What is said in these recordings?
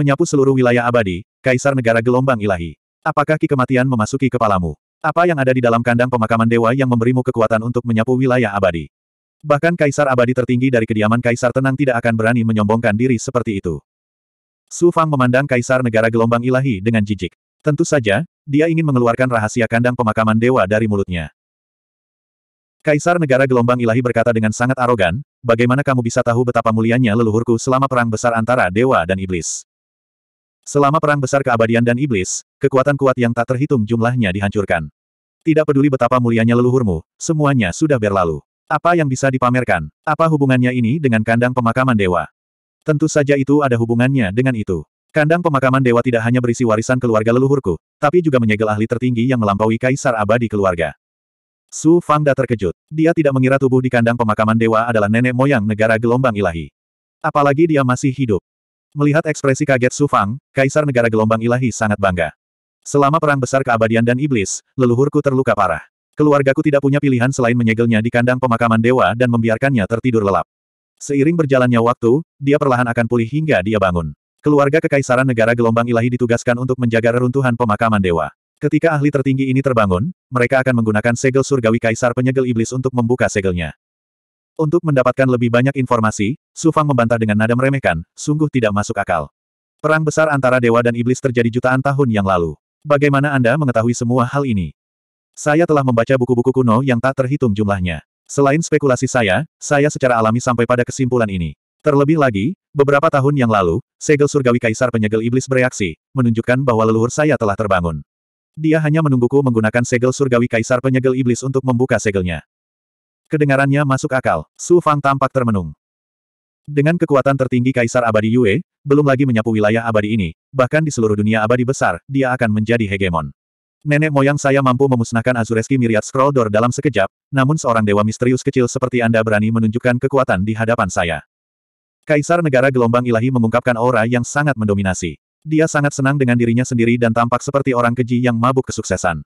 menyapu seluruh wilayah abadi, kaisar negara gelombang ilahi. Apakah ki kematian memasuki kepalamu? Apa yang ada di dalam kandang pemakaman dewa yang memberimu kekuatan untuk menyapu wilayah abadi? Bahkan kaisar abadi tertinggi dari kediaman kaisar tenang tidak akan berani menyombongkan diri seperti itu. Su Fang memandang kaisar negara gelombang ilahi dengan jijik. Tentu saja, dia ingin mengeluarkan rahasia kandang pemakaman dewa dari mulutnya. Kaisar negara gelombang ilahi berkata dengan sangat arogan, bagaimana kamu bisa tahu betapa mulianya leluhurku selama perang besar antara dewa dan iblis? Selama perang besar keabadian dan iblis, kekuatan kuat yang tak terhitung jumlahnya dihancurkan. Tidak peduli betapa mulianya leluhurmu, semuanya sudah berlalu. Apa yang bisa dipamerkan? Apa hubungannya ini dengan kandang pemakaman dewa? Tentu saja itu ada hubungannya dengan itu. Kandang pemakaman dewa tidak hanya berisi warisan keluarga leluhurku, tapi juga menyegel ahli tertinggi yang melampaui kaisar abadi keluarga. Su Fangda terkejut. Dia tidak mengira tubuh di kandang pemakaman dewa adalah nenek moyang negara gelombang ilahi. Apalagi dia masih hidup. Melihat ekspresi kaget Su Fang, Kaisar Negara Gelombang Ilahi sangat bangga. Selama perang besar keabadian dan iblis, leluhurku terluka parah. Keluargaku tidak punya pilihan selain menyegelnya di kandang pemakaman dewa dan membiarkannya tertidur lelap. Seiring berjalannya waktu, dia perlahan akan pulih hingga dia bangun. Keluarga Kekaisaran Negara Gelombang Ilahi ditugaskan untuk menjaga reruntuhan pemakaman dewa. Ketika ahli tertinggi ini terbangun, mereka akan menggunakan segel surgawi Kaisar Penyegel Iblis untuk membuka segelnya. Untuk mendapatkan lebih banyak informasi, Su Fang membantah dengan nada meremehkan, sungguh tidak masuk akal. Perang besar antara dewa dan iblis terjadi jutaan tahun yang lalu. Bagaimana Anda mengetahui semua hal ini? Saya telah membaca buku-buku kuno yang tak terhitung jumlahnya. Selain spekulasi saya, saya secara alami sampai pada kesimpulan ini. Terlebih lagi, beberapa tahun yang lalu, segel surgawi kaisar penyegel iblis bereaksi, menunjukkan bahwa leluhur saya telah terbangun. Dia hanya menungguku menggunakan segel surgawi kaisar penyegel iblis untuk membuka segelnya. Kedengarannya masuk akal, Su Fang tampak termenung. Dengan kekuatan tertinggi Kaisar Abadi Yue, belum lagi menyapu wilayah abadi ini, bahkan di seluruh dunia abadi besar, dia akan menjadi hegemon. Nenek moyang saya mampu memusnahkan Azureski Myriad Scroll Door dalam sekejap, namun seorang dewa misterius kecil seperti Anda berani menunjukkan kekuatan di hadapan saya. Kaisar negara gelombang ilahi mengungkapkan aura yang sangat mendominasi. Dia sangat senang dengan dirinya sendiri dan tampak seperti orang keji yang mabuk kesuksesan.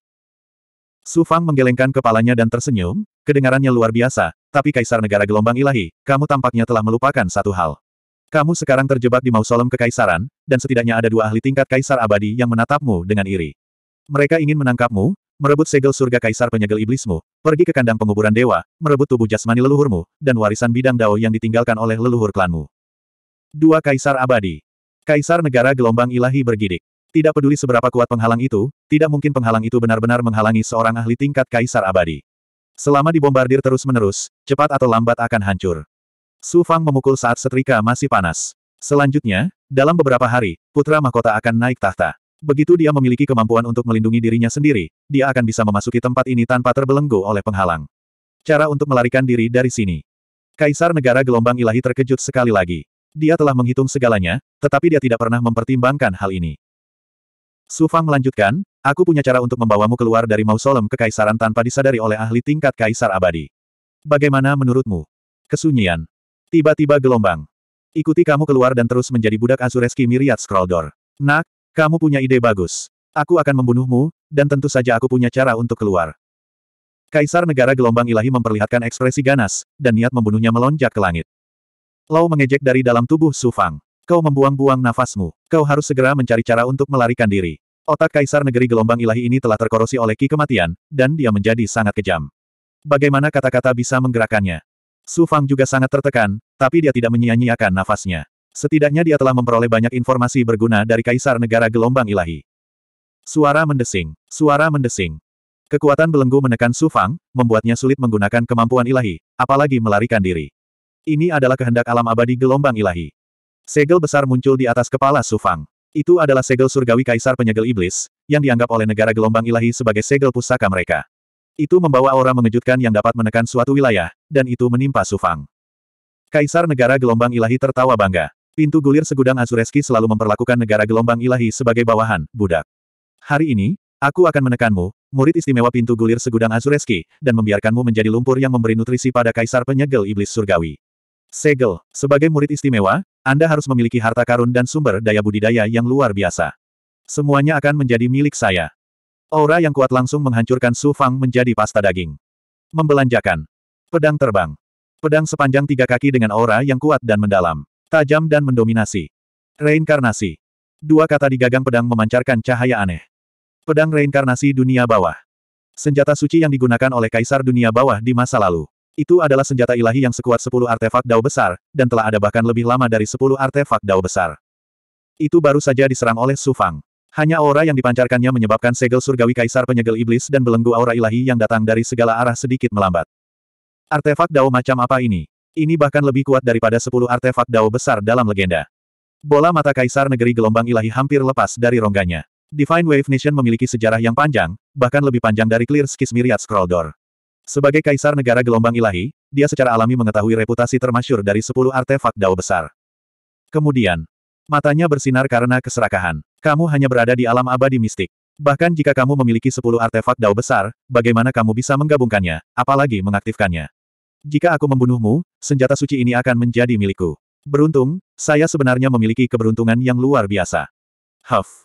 Su Fang menggelengkan kepalanya dan tersenyum, kedengarannya luar biasa, tapi Kaisar Negara Gelombang Ilahi, kamu tampaknya telah melupakan satu hal. Kamu sekarang terjebak di mausolem kekaisaran, dan setidaknya ada dua ahli tingkat kaisar abadi yang menatapmu dengan iri. Mereka ingin menangkapmu, merebut segel surga kaisar penyegel iblismu, pergi ke kandang penguburan dewa, merebut tubuh jasmani leluhurmu, dan warisan bidang dao yang ditinggalkan oleh leluhur klanmu. Dua kaisar abadi. Kaisar negara gelombang ilahi bergidik. Tidak peduli seberapa kuat penghalang itu, tidak mungkin penghalang itu benar-benar menghalangi seorang ahli tingkat kaisar abadi. Selama dibombardir terus-menerus, cepat atau lambat akan hancur. Su Fang memukul saat setrika masih panas. Selanjutnya, dalam beberapa hari, putra mahkota akan naik tahta. Begitu dia memiliki kemampuan untuk melindungi dirinya sendiri, dia akan bisa memasuki tempat ini tanpa terbelenggu oleh penghalang. Cara untuk melarikan diri dari sini. Kaisar negara gelombang ilahi terkejut sekali lagi. Dia telah menghitung segalanya, tetapi dia tidak pernah mempertimbangkan hal ini. Sufang melanjutkan, aku punya cara untuk membawamu keluar dari mausolem kekaisaran tanpa disadari oleh ahli tingkat kaisar abadi. Bagaimana menurutmu? Kesunyian. Tiba-tiba gelombang. Ikuti kamu keluar dan terus menjadi budak Azureski Miriat Scrolldor. Nak, kamu punya ide bagus. Aku akan membunuhmu, dan tentu saja aku punya cara untuk keluar. Kaisar negara gelombang ilahi memperlihatkan ekspresi ganas, dan niat membunuhnya melonjak ke langit. Lau mengejek dari dalam tubuh Sufang. Kau membuang-buang nafasmu. Kau harus segera mencari cara untuk melarikan diri. Otak kaisar negeri gelombang ilahi ini telah terkorosi oleh ki kematian, dan dia menjadi sangat kejam. Bagaimana kata-kata bisa menggerakkannya? Su Fang juga sangat tertekan, tapi dia tidak menyia-nyiakan nafasnya. Setidaknya dia telah memperoleh banyak informasi berguna dari kaisar negara gelombang ilahi. Suara mendesing, suara mendesing. Kekuatan belenggu menekan Su Fang, membuatnya sulit menggunakan kemampuan ilahi, apalagi melarikan diri. Ini adalah kehendak alam abadi gelombang ilahi. Segel besar muncul di atas kepala Sufang. Itu adalah segel surgawi kaisar penyegel iblis, yang dianggap oleh negara gelombang ilahi sebagai segel pusaka mereka. Itu membawa aura mengejutkan yang dapat menekan suatu wilayah, dan itu menimpa Sufang. Kaisar negara gelombang ilahi tertawa bangga. Pintu gulir segudang Azureski selalu memperlakukan negara gelombang ilahi sebagai bawahan, budak. Hari ini, aku akan menekanmu, murid istimewa pintu gulir segudang Azureski, dan membiarkanmu menjadi lumpur yang memberi nutrisi pada kaisar penyegel iblis surgawi. Segel, sebagai murid istimewa, anda harus memiliki harta karun dan sumber daya budidaya yang luar biasa. Semuanya akan menjadi milik saya. Aura yang kuat langsung menghancurkan Su Fang menjadi pasta daging. Membelanjakan. Pedang terbang. Pedang sepanjang tiga kaki dengan aura yang kuat dan mendalam. Tajam dan mendominasi. Reinkarnasi. Dua kata di gagang pedang memancarkan cahaya aneh. Pedang reinkarnasi dunia bawah. Senjata suci yang digunakan oleh kaisar dunia bawah di masa lalu. Itu adalah senjata ilahi yang sekuat sepuluh artefak dao besar, dan telah ada bahkan lebih lama dari sepuluh artefak dao besar. Itu baru saja diserang oleh Sufang. Hanya aura yang dipancarkannya menyebabkan segel surgawi kaisar penyegel iblis dan belenggu aura ilahi yang datang dari segala arah sedikit melambat. Artefak dao macam apa ini? Ini bahkan lebih kuat daripada sepuluh artefak dao besar dalam legenda. Bola mata kaisar negeri gelombang ilahi hampir lepas dari rongganya. Divine Wave Nation memiliki sejarah yang panjang, bahkan lebih panjang dari Clear Skis Myriad Scroll Door. Sebagai kaisar negara gelombang ilahi, dia secara alami mengetahui reputasi termasyur dari sepuluh artefak dao besar. Kemudian, matanya bersinar karena keserakahan. Kamu hanya berada di alam abadi mistik. Bahkan jika kamu memiliki sepuluh artefak dao besar, bagaimana kamu bisa menggabungkannya, apalagi mengaktifkannya? Jika aku membunuhmu, senjata suci ini akan menjadi milikku. Beruntung, saya sebenarnya memiliki keberuntungan yang luar biasa. Huff.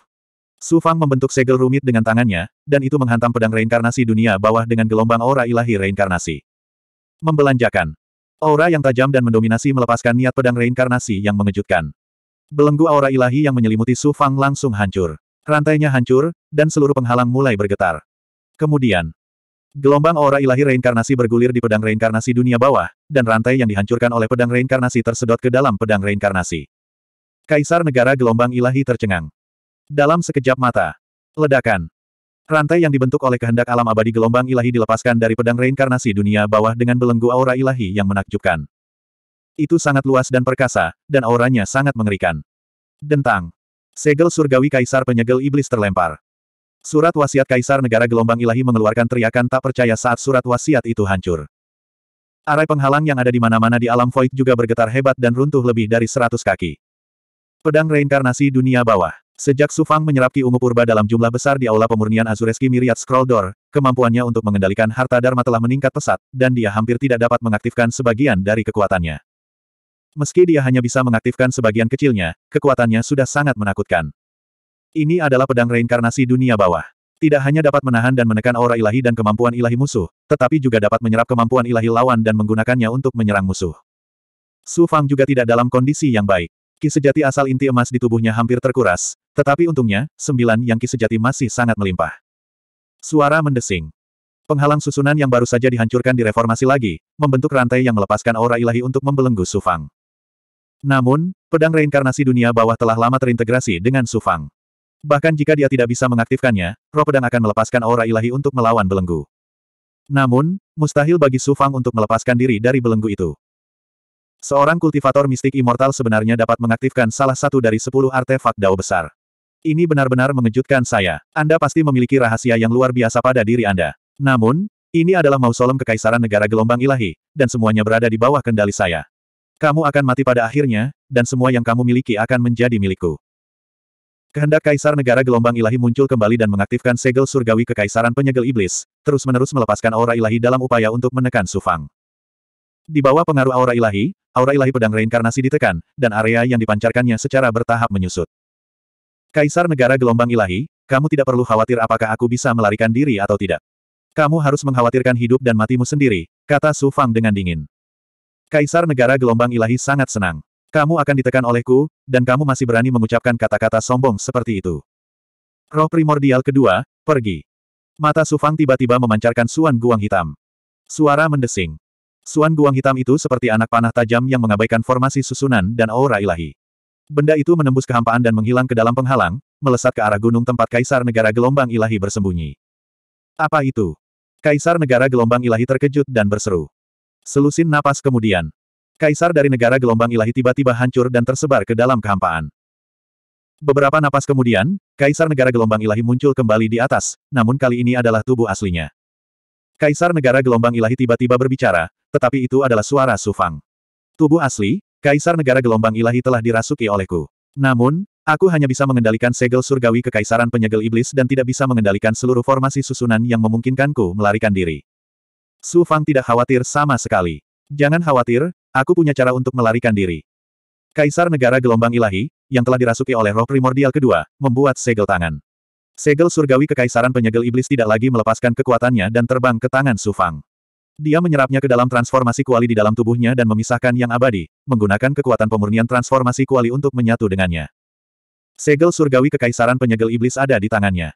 Su Fang membentuk segel rumit dengan tangannya, dan itu menghantam pedang reinkarnasi dunia bawah dengan gelombang aura ilahi reinkarnasi. Membelanjakan. Aura yang tajam dan mendominasi melepaskan niat pedang reinkarnasi yang mengejutkan. Belenggu aura ilahi yang menyelimuti Su Fang langsung hancur. Rantainya hancur, dan seluruh penghalang mulai bergetar. Kemudian, gelombang aura ilahi reinkarnasi bergulir di pedang reinkarnasi dunia bawah, dan rantai yang dihancurkan oleh pedang reinkarnasi tersedot ke dalam pedang reinkarnasi. Kaisar Negara Gelombang Ilahi tercengang. Dalam sekejap mata. Ledakan. Rantai yang dibentuk oleh kehendak alam abadi gelombang ilahi dilepaskan dari pedang reinkarnasi dunia bawah dengan belenggu aura ilahi yang menakjubkan. Itu sangat luas dan perkasa, dan auranya sangat mengerikan. Dentang. Segel surgawi kaisar penyegel iblis terlempar. Surat wasiat kaisar negara gelombang ilahi mengeluarkan teriakan tak percaya saat surat wasiat itu hancur. Arai penghalang yang ada di mana-mana di alam void juga bergetar hebat dan runtuh lebih dari seratus kaki. Pedang reinkarnasi dunia bawah. Sejak Sufang menyerap Ki Ungu Purba dalam jumlah besar di Aula Pemurnian Azureski Miriat Scroll Door, kemampuannya untuk mengendalikan harta Dharma telah meningkat pesat, dan dia hampir tidak dapat mengaktifkan sebagian dari kekuatannya. Meski dia hanya bisa mengaktifkan sebagian kecilnya, kekuatannya sudah sangat menakutkan. Ini adalah pedang reinkarnasi dunia bawah. Tidak hanya dapat menahan dan menekan aura ilahi dan kemampuan ilahi musuh, tetapi juga dapat menyerap kemampuan ilahi lawan dan menggunakannya untuk menyerang musuh. Su Fang juga tidak dalam kondisi yang baik. Ki sejati asal inti emas di tubuhnya hampir terkuras, tetapi untungnya, sembilan yang ki sejati masih sangat melimpah. Suara mendesing. Penghalang susunan yang baru saja dihancurkan direformasi lagi, membentuk rantai yang melepaskan aura ilahi untuk membelenggu Sufang. Namun, pedang reinkarnasi dunia bawah telah lama terintegrasi dengan Sufang. Bahkan jika dia tidak bisa mengaktifkannya, roh pedang akan melepaskan aura ilahi untuk melawan belenggu. Namun, mustahil bagi Sufang untuk melepaskan diri dari belenggu itu. Seorang kultivator mistik immortal sebenarnya dapat mengaktifkan salah satu dari sepuluh artefak dao besar. Ini benar-benar mengejutkan saya. Anda pasti memiliki rahasia yang luar biasa pada diri Anda. Namun, ini adalah mausolem kekaisaran negara gelombang ilahi, dan semuanya berada di bawah kendali saya. Kamu akan mati pada akhirnya, dan semua yang kamu miliki akan menjadi milikku. Kehendak kaisar negara gelombang ilahi muncul kembali dan mengaktifkan segel surgawi kekaisaran penyegel iblis, terus-menerus melepaskan aura ilahi dalam upaya untuk menekan Sufang. Di bawah pengaruh aura ilahi, aura ilahi pedang reinkarnasi ditekan, dan area yang dipancarkannya secara bertahap menyusut. Kaisar Negara Gelombang Ilahi, kamu tidak perlu khawatir apakah aku bisa melarikan diri atau tidak. Kamu harus mengkhawatirkan hidup dan matimu sendiri, kata Su Fang dengan dingin. Kaisar Negara Gelombang Ilahi sangat senang. Kamu akan ditekan olehku, dan kamu masih berani mengucapkan kata-kata sombong seperti itu. Roh primordial kedua, pergi. Mata Su Fang tiba-tiba memancarkan suan guang hitam. Suara mendesing. Suan Guang hitam itu seperti anak panah tajam yang mengabaikan formasi susunan dan aura ilahi. Benda itu menembus kehampaan dan menghilang ke dalam penghalang, melesat ke arah gunung tempat kaisar negara gelombang ilahi bersembunyi. Apa itu? Kaisar negara gelombang ilahi terkejut dan berseru. Selusin napas kemudian. Kaisar dari negara gelombang ilahi tiba-tiba hancur dan tersebar ke dalam kehampaan. Beberapa napas kemudian, kaisar negara gelombang ilahi muncul kembali di atas, namun kali ini adalah tubuh aslinya. Kaisar negara gelombang ilahi tiba-tiba berbicara, tetapi itu adalah suara Sufang. Tubuh asli, Kaisar negara gelombang ilahi telah dirasuki olehku. Namun, aku hanya bisa mengendalikan segel surgawi kekaisaran penyegel iblis dan tidak bisa mengendalikan seluruh formasi susunan yang memungkinkanku melarikan diri. Su Fang tidak khawatir sama sekali. Jangan khawatir, aku punya cara untuk melarikan diri. Kaisar negara gelombang ilahi, yang telah dirasuki oleh roh primordial kedua, membuat segel tangan. Segel surgawi kekaisaran penyegel iblis tidak lagi melepaskan kekuatannya dan terbang ke tangan Sufang. Dia menyerapnya ke dalam transformasi kuali di dalam tubuhnya dan memisahkan yang abadi, menggunakan kekuatan pemurnian transformasi kuali untuk menyatu dengannya. Segel surgawi kekaisaran penyegel iblis ada di tangannya.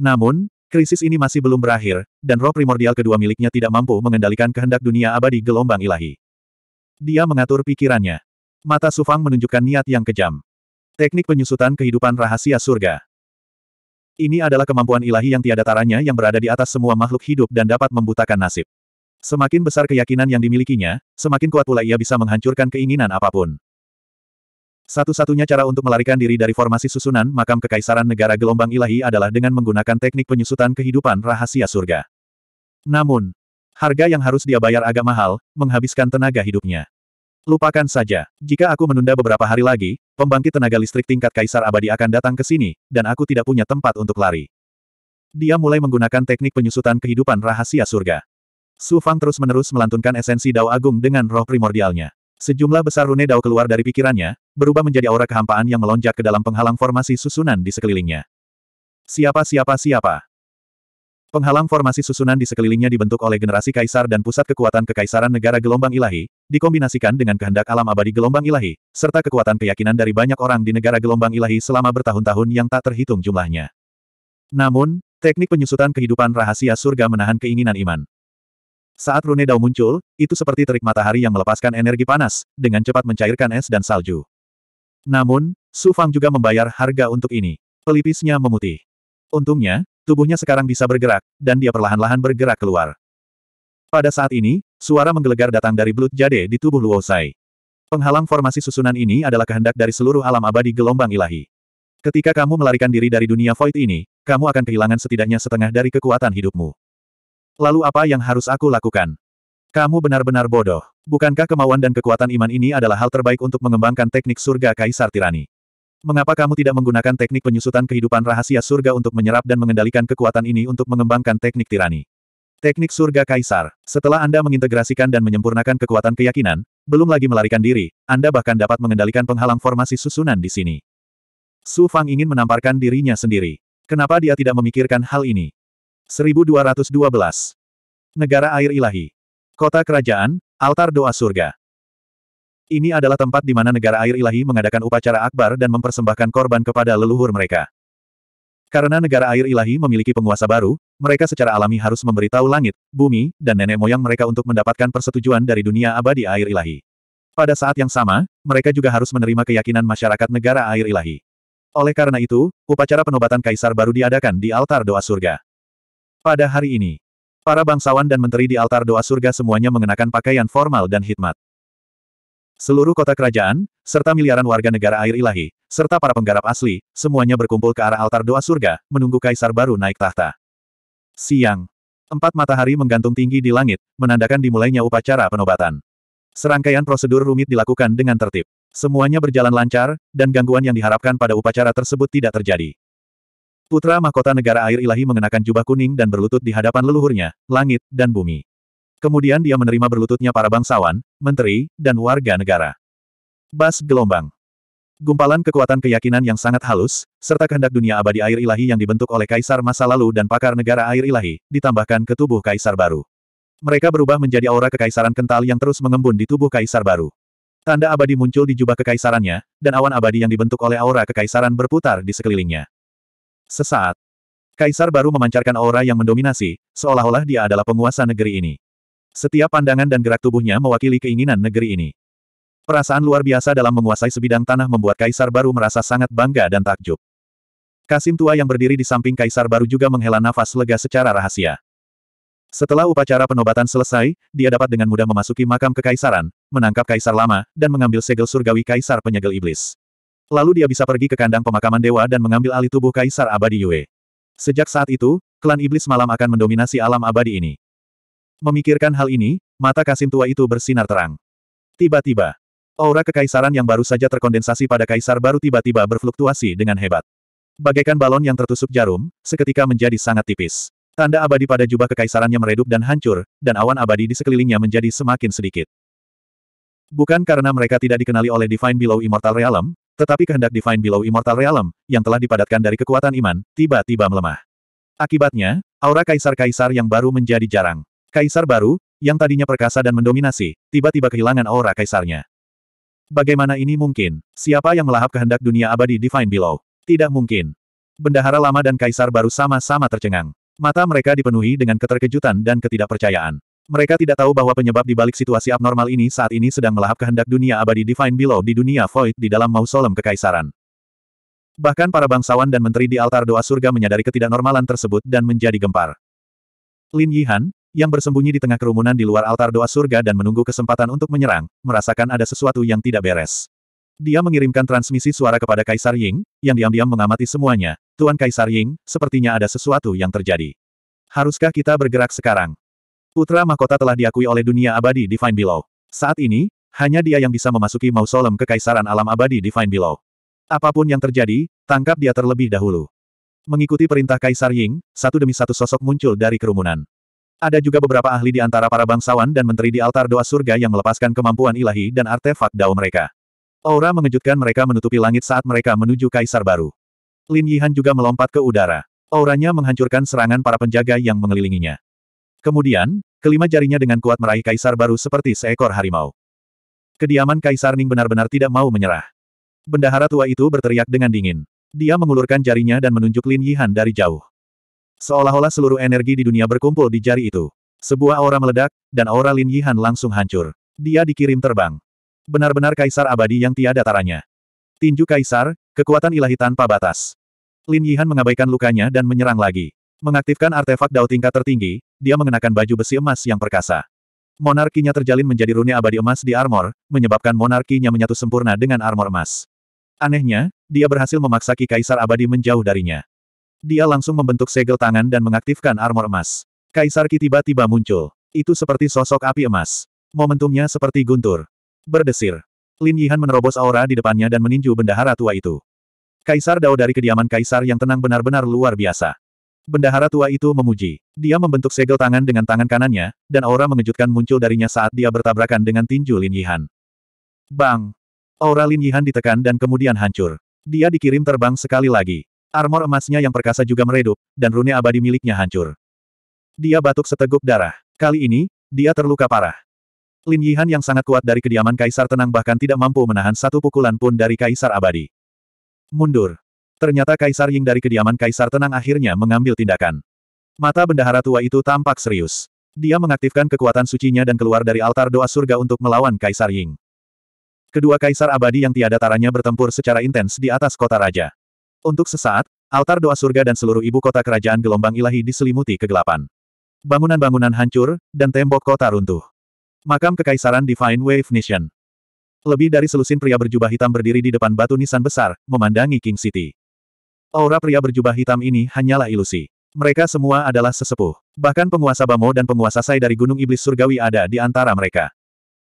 Namun, krisis ini masih belum berakhir, dan roh primordial kedua miliknya tidak mampu mengendalikan kehendak dunia abadi gelombang ilahi. Dia mengatur pikirannya. Mata Sufang menunjukkan niat yang kejam. Teknik penyusutan kehidupan rahasia surga. Ini adalah kemampuan ilahi yang tiada taranya yang berada di atas semua makhluk hidup dan dapat membutakan nasib. Semakin besar keyakinan yang dimilikinya, semakin kuat pula ia bisa menghancurkan keinginan apapun. Satu-satunya cara untuk melarikan diri dari formasi susunan makam kekaisaran negara gelombang ilahi adalah dengan menggunakan teknik penyusutan kehidupan rahasia surga. Namun, harga yang harus dia bayar agak mahal, menghabiskan tenaga hidupnya. Lupakan saja, jika aku menunda beberapa hari lagi, Pembangkit tenaga listrik tingkat Kaisar Abadi akan datang ke sini, dan aku tidak punya tempat untuk lari. Dia mulai menggunakan teknik penyusutan kehidupan rahasia surga. Su Fang terus-menerus melantunkan esensi Dao Agung dengan roh primordialnya. Sejumlah besar rune Dao keluar dari pikirannya, berubah menjadi aura kehampaan yang melonjak ke dalam penghalang formasi susunan di sekelilingnya. Siapa siapa siapa? Penghalang formasi susunan di sekelilingnya dibentuk oleh generasi kaisar dan pusat kekuatan kekaisaran negara gelombang ilahi, dikombinasikan dengan kehendak alam abadi gelombang ilahi, serta kekuatan keyakinan dari banyak orang di negara gelombang ilahi selama bertahun-tahun yang tak terhitung jumlahnya. Namun, teknik penyusutan kehidupan rahasia surga menahan keinginan iman. Saat Rune Dao muncul, itu seperti terik matahari yang melepaskan energi panas, dengan cepat mencairkan es dan salju. Namun, Su Fang juga membayar harga untuk ini. Pelipisnya memutih. Untungnya, Tubuhnya sekarang bisa bergerak, dan dia perlahan-lahan bergerak keluar. Pada saat ini, suara menggelegar datang dari belut jade di tubuh Luo Sai. Penghalang formasi susunan ini adalah kehendak dari seluruh alam abadi gelombang ilahi. Ketika kamu melarikan diri dari dunia void ini, kamu akan kehilangan setidaknya setengah dari kekuatan hidupmu. Lalu apa yang harus aku lakukan? Kamu benar-benar bodoh. Bukankah kemauan dan kekuatan iman ini adalah hal terbaik untuk mengembangkan teknik surga Kaisar Tirani? Mengapa kamu tidak menggunakan teknik penyusutan kehidupan rahasia surga untuk menyerap dan mengendalikan kekuatan ini untuk mengembangkan teknik tirani? Teknik surga kaisar. Setelah Anda mengintegrasikan dan menyempurnakan kekuatan keyakinan, belum lagi melarikan diri, Anda bahkan dapat mengendalikan penghalang formasi susunan di sini. Su Fang ingin menamparkan dirinya sendiri. Kenapa dia tidak memikirkan hal ini? 1212. Negara Air Ilahi. Kota Kerajaan, Altar Doa Surga. Ini adalah tempat di mana negara air ilahi mengadakan upacara akbar dan mempersembahkan korban kepada leluhur mereka. Karena negara air ilahi memiliki penguasa baru, mereka secara alami harus memberitahu langit, bumi, dan nenek moyang mereka untuk mendapatkan persetujuan dari dunia abadi air ilahi. Pada saat yang sama, mereka juga harus menerima keyakinan masyarakat negara air ilahi. Oleh karena itu, upacara penobatan kaisar baru diadakan di altar doa surga. Pada hari ini, para bangsawan dan menteri di altar doa surga semuanya mengenakan pakaian formal dan hikmat. Seluruh kota kerajaan, serta miliaran warga negara air ilahi, serta para penggarap asli, semuanya berkumpul ke arah altar doa surga, menunggu kaisar baru naik tahta. Siang. Empat matahari menggantung tinggi di langit, menandakan dimulainya upacara penobatan. Serangkaian prosedur rumit dilakukan dengan tertib. Semuanya berjalan lancar, dan gangguan yang diharapkan pada upacara tersebut tidak terjadi. Putra mahkota negara air ilahi mengenakan jubah kuning dan berlutut di hadapan leluhurnya, langit, dan bumi. Kemudian dia menerima berlututnya para bangsawan, menteri, dan warga negara. Bas gelombang. Gumpalan kekuatan keyakinan yang sangat halus, serta kehendak dunia abadi air ilahi yang dibentuk oleh kaisar masa lalu dan pakar negara air ilahi, ditambahkan ke tubuh kaisar baru. Mereka berubah menjadi aura kekaisaran kental yang terus mengembun di tubuh kaisar baru. Tanda abadi muncul di jubah kekaisarannya, dan awan abadi yang dibentuk oleh aura kekaisaran berputar di sekelilingnya. Sesaat, kaisar baru memancarkan aura yang mendominasi, seolah-olah dia adalah penguasa negeri ini. Setiap pandangan dan gerak tubuhnya mewakili keinginan negeri ini. Perasaan luar biasa dalam menguasai sebidang tanah membuat kaisar baru merasa sangat bangga dan takjub. Kasim tua yang berdiri di samping kaisar baru juga menghela nafas lega secara rahasia. Setelah upacara penobatan selesai, dia dapat dengan mudah memasuki makam kekaisaran, menangkap kaisar lama, dan mengambil segel surgawi kaisar penyegel iblis. Lalu dia bisa pergi ke kandang pemakaman dewa dan mengambil alih tubuh kaisar abadi Yue. Sejak saat itu, klan iblis malam akan mendominasi alam abadi ini. Memikirkan hal ini, mata Kasim tua itu bersinar terang. Tiba-tiba, aura kekaisaran yang baru saja terkondensasi pada kaisar baru tiba-tiba berfluktuasi dengan hebat. Bagaikan balon yang tertusuk jarum, seketika menjadi sangat tipis. Tanda abadi pada jubah kekaisarannya meredup dan hancur, dan awan abadi di sekelilingnya menjadi semakin sedikit. Bukan karena mereka tidak dikenali oleh Divine Below Immortal Realm, tetapi kehendak Divine Below Immortal Realm, yang telah dipadatkan dari kekuatan iman, tiba-tiba melemah. Akibatnya, aura kaisar-kaisar yang baru menjadi jarang. Kaisar baru, yang tadinya perkasa dan mendominasi, tiba-tiba kehilangan aura kaisarnya. Bagaimana ini mungkin? Siapa yang melahap kehendak dunia abadi Divine Below? Tidak mungkin. Bendahara lama dan kaisar baru sama-sama tercengang. Mata mereka dipenuhi dengan keterkejutan dan ketidakpercayaan. Mereka tidak tahu bahwa penyebab di balik situasi abnormal ini saat ini sedang melahap kehendak dunia abadi Divine Below di dunia Void di dalam mausolem kekaisaran. Bahkan para bangsawan dan menteri di altar doa surga menyadari ketidaknormalan tersebut dan menjadi gempar. Lin Yihan, yang bersembunyi di tengah kerumunan di luar altar doa surga dan menunggu kesempatan untuk menyerang, merasakan ada sesuatu yang tidak beres. Dia mengirimkan transmisi suara kepada Kaisar Ying, yang diam-diam mengamati semuanya. Tuan Kaisar Ying, sepertinya ada sesuatu yang terjadi. Haruskah kita bergerak sekarang? Putra mahkota telah diakui oleh dunia abadi Divine Below. Saat ini, hanya dia yang bisa memasuki mausolem kekaisaran alam abadi Divine Below. Apapun yang terjadi, tangkap dia terlebih dahulu. Mengikuti perintah Kaisar Ying, satu demi satu sosok muncul dari kerumunan. Ada juga beberapa ahli di antara para bangsawan dan menteri di altar doa surga yang melepaskan kemampuan ilahi dan artefak dao mereka. Aura mengejutkan mereka menutupi langit saat mereka menuju kaisar baru. Lin Yihan juga melompat ke udara. Auranya menghancurkan serangan para penjaga yang mengelilinginya. Kemudian, kelima jarinya dengan kuat meraih kaisar baru seperti seekor harimau. Kediaman Kaisar Ning benar-benar tidak mau menyerah. Bendahara tua itu berteriak dengan dingin. Dia mengulurkan jarinya dan menunjuk Lin Yihan dari jauh. Seolah-olah seluruh energi di dunia berkumpul di jari itu. Sebuah aura meledak, dan aura Lin Yihan langsung hancur. Dia dikirim terbang. Benar-benar kaisar abadi yang tiada taranya. Tinju kaisar, kekuatan ilahi tanpa batas. Lin Yihan mengabaikan lukanya dan menyerang lagi. Mengaktifkan artefak dao tingkat tertinggi, dia mengenakan baju besi emas yang perkasa. Monarkinya terjalin menjadi rune abadi emas di armor, menyebabkan monarkinya menyatu sempurna dengan armor emas. Anehnya, dia berhasil memaksa Kaisar abadi menjauh darinya. Dia langsung membentuk segel tangan dan mengaktifkan armor emas. Kaisar Ki tiba-tiba muncul. Itu seperti sosok api emas. Momentumnya seperti guntur. Berdesir. Lin Yihan menerobos aura di depannya dan meninju bendahara tua itu. Kaisar Dao dari kediaman kaisar yang tenang benar-benar luar biasa. Bendahara tua itu memuji. Dia membentuk segel tangan dengan tangan kanannya, dan aura mengejutkan muncul darinya saat dia bertabrakan dengan tinju Lin Yihan. Bang! Aura Lin Yihan ditekan dan kemudian hancur. Dia dikirim terbang sekali lagi. Armor emasnya yang perkasa juga meredup, dan rune abadi miliknya hancur. Dia batuk seteguk darah. Kali ini, dia terluka parah. Lin Yihan yang sangat kuat dari kediaman Kaisar Tenang bahkan tidak mampu menahan satu pukulan pun dari Kaisar Abadi. Mundur. Ternyata Kaisar Ying dari kediaman Kaisar Tenang akhirnya mengambil tindakan. Mata bendahara tua itu tampak serius. Dia mengaktifkan kekuatan sucinya dan keluar dari altar doa surga untuk melawan Kaisar Ying. Kedua Kaisar Abadi yang tiada taranya bertempur secara intens di atas kota raja. Untuk sesaat, altar doa surga dan seluruh ibu kota kerajaan gelombang ilahi diselimuti kegelapan. Bangunan-bangunan hancur, dan tembok kota runtuh. Makam Kekaisaran Divine Wave Nation. Lebih dari selusin pria berjubah hitam berdiri di depan batu nisan besar, memandangi King City. Aura pria berjubah hitam ini hanyalah ilusi. Mereka semua adalah sesepuh. Bahkan penguasa Bamo dan penguasa Sai dari Gunung Iblis Surgawi ada di antara mereka.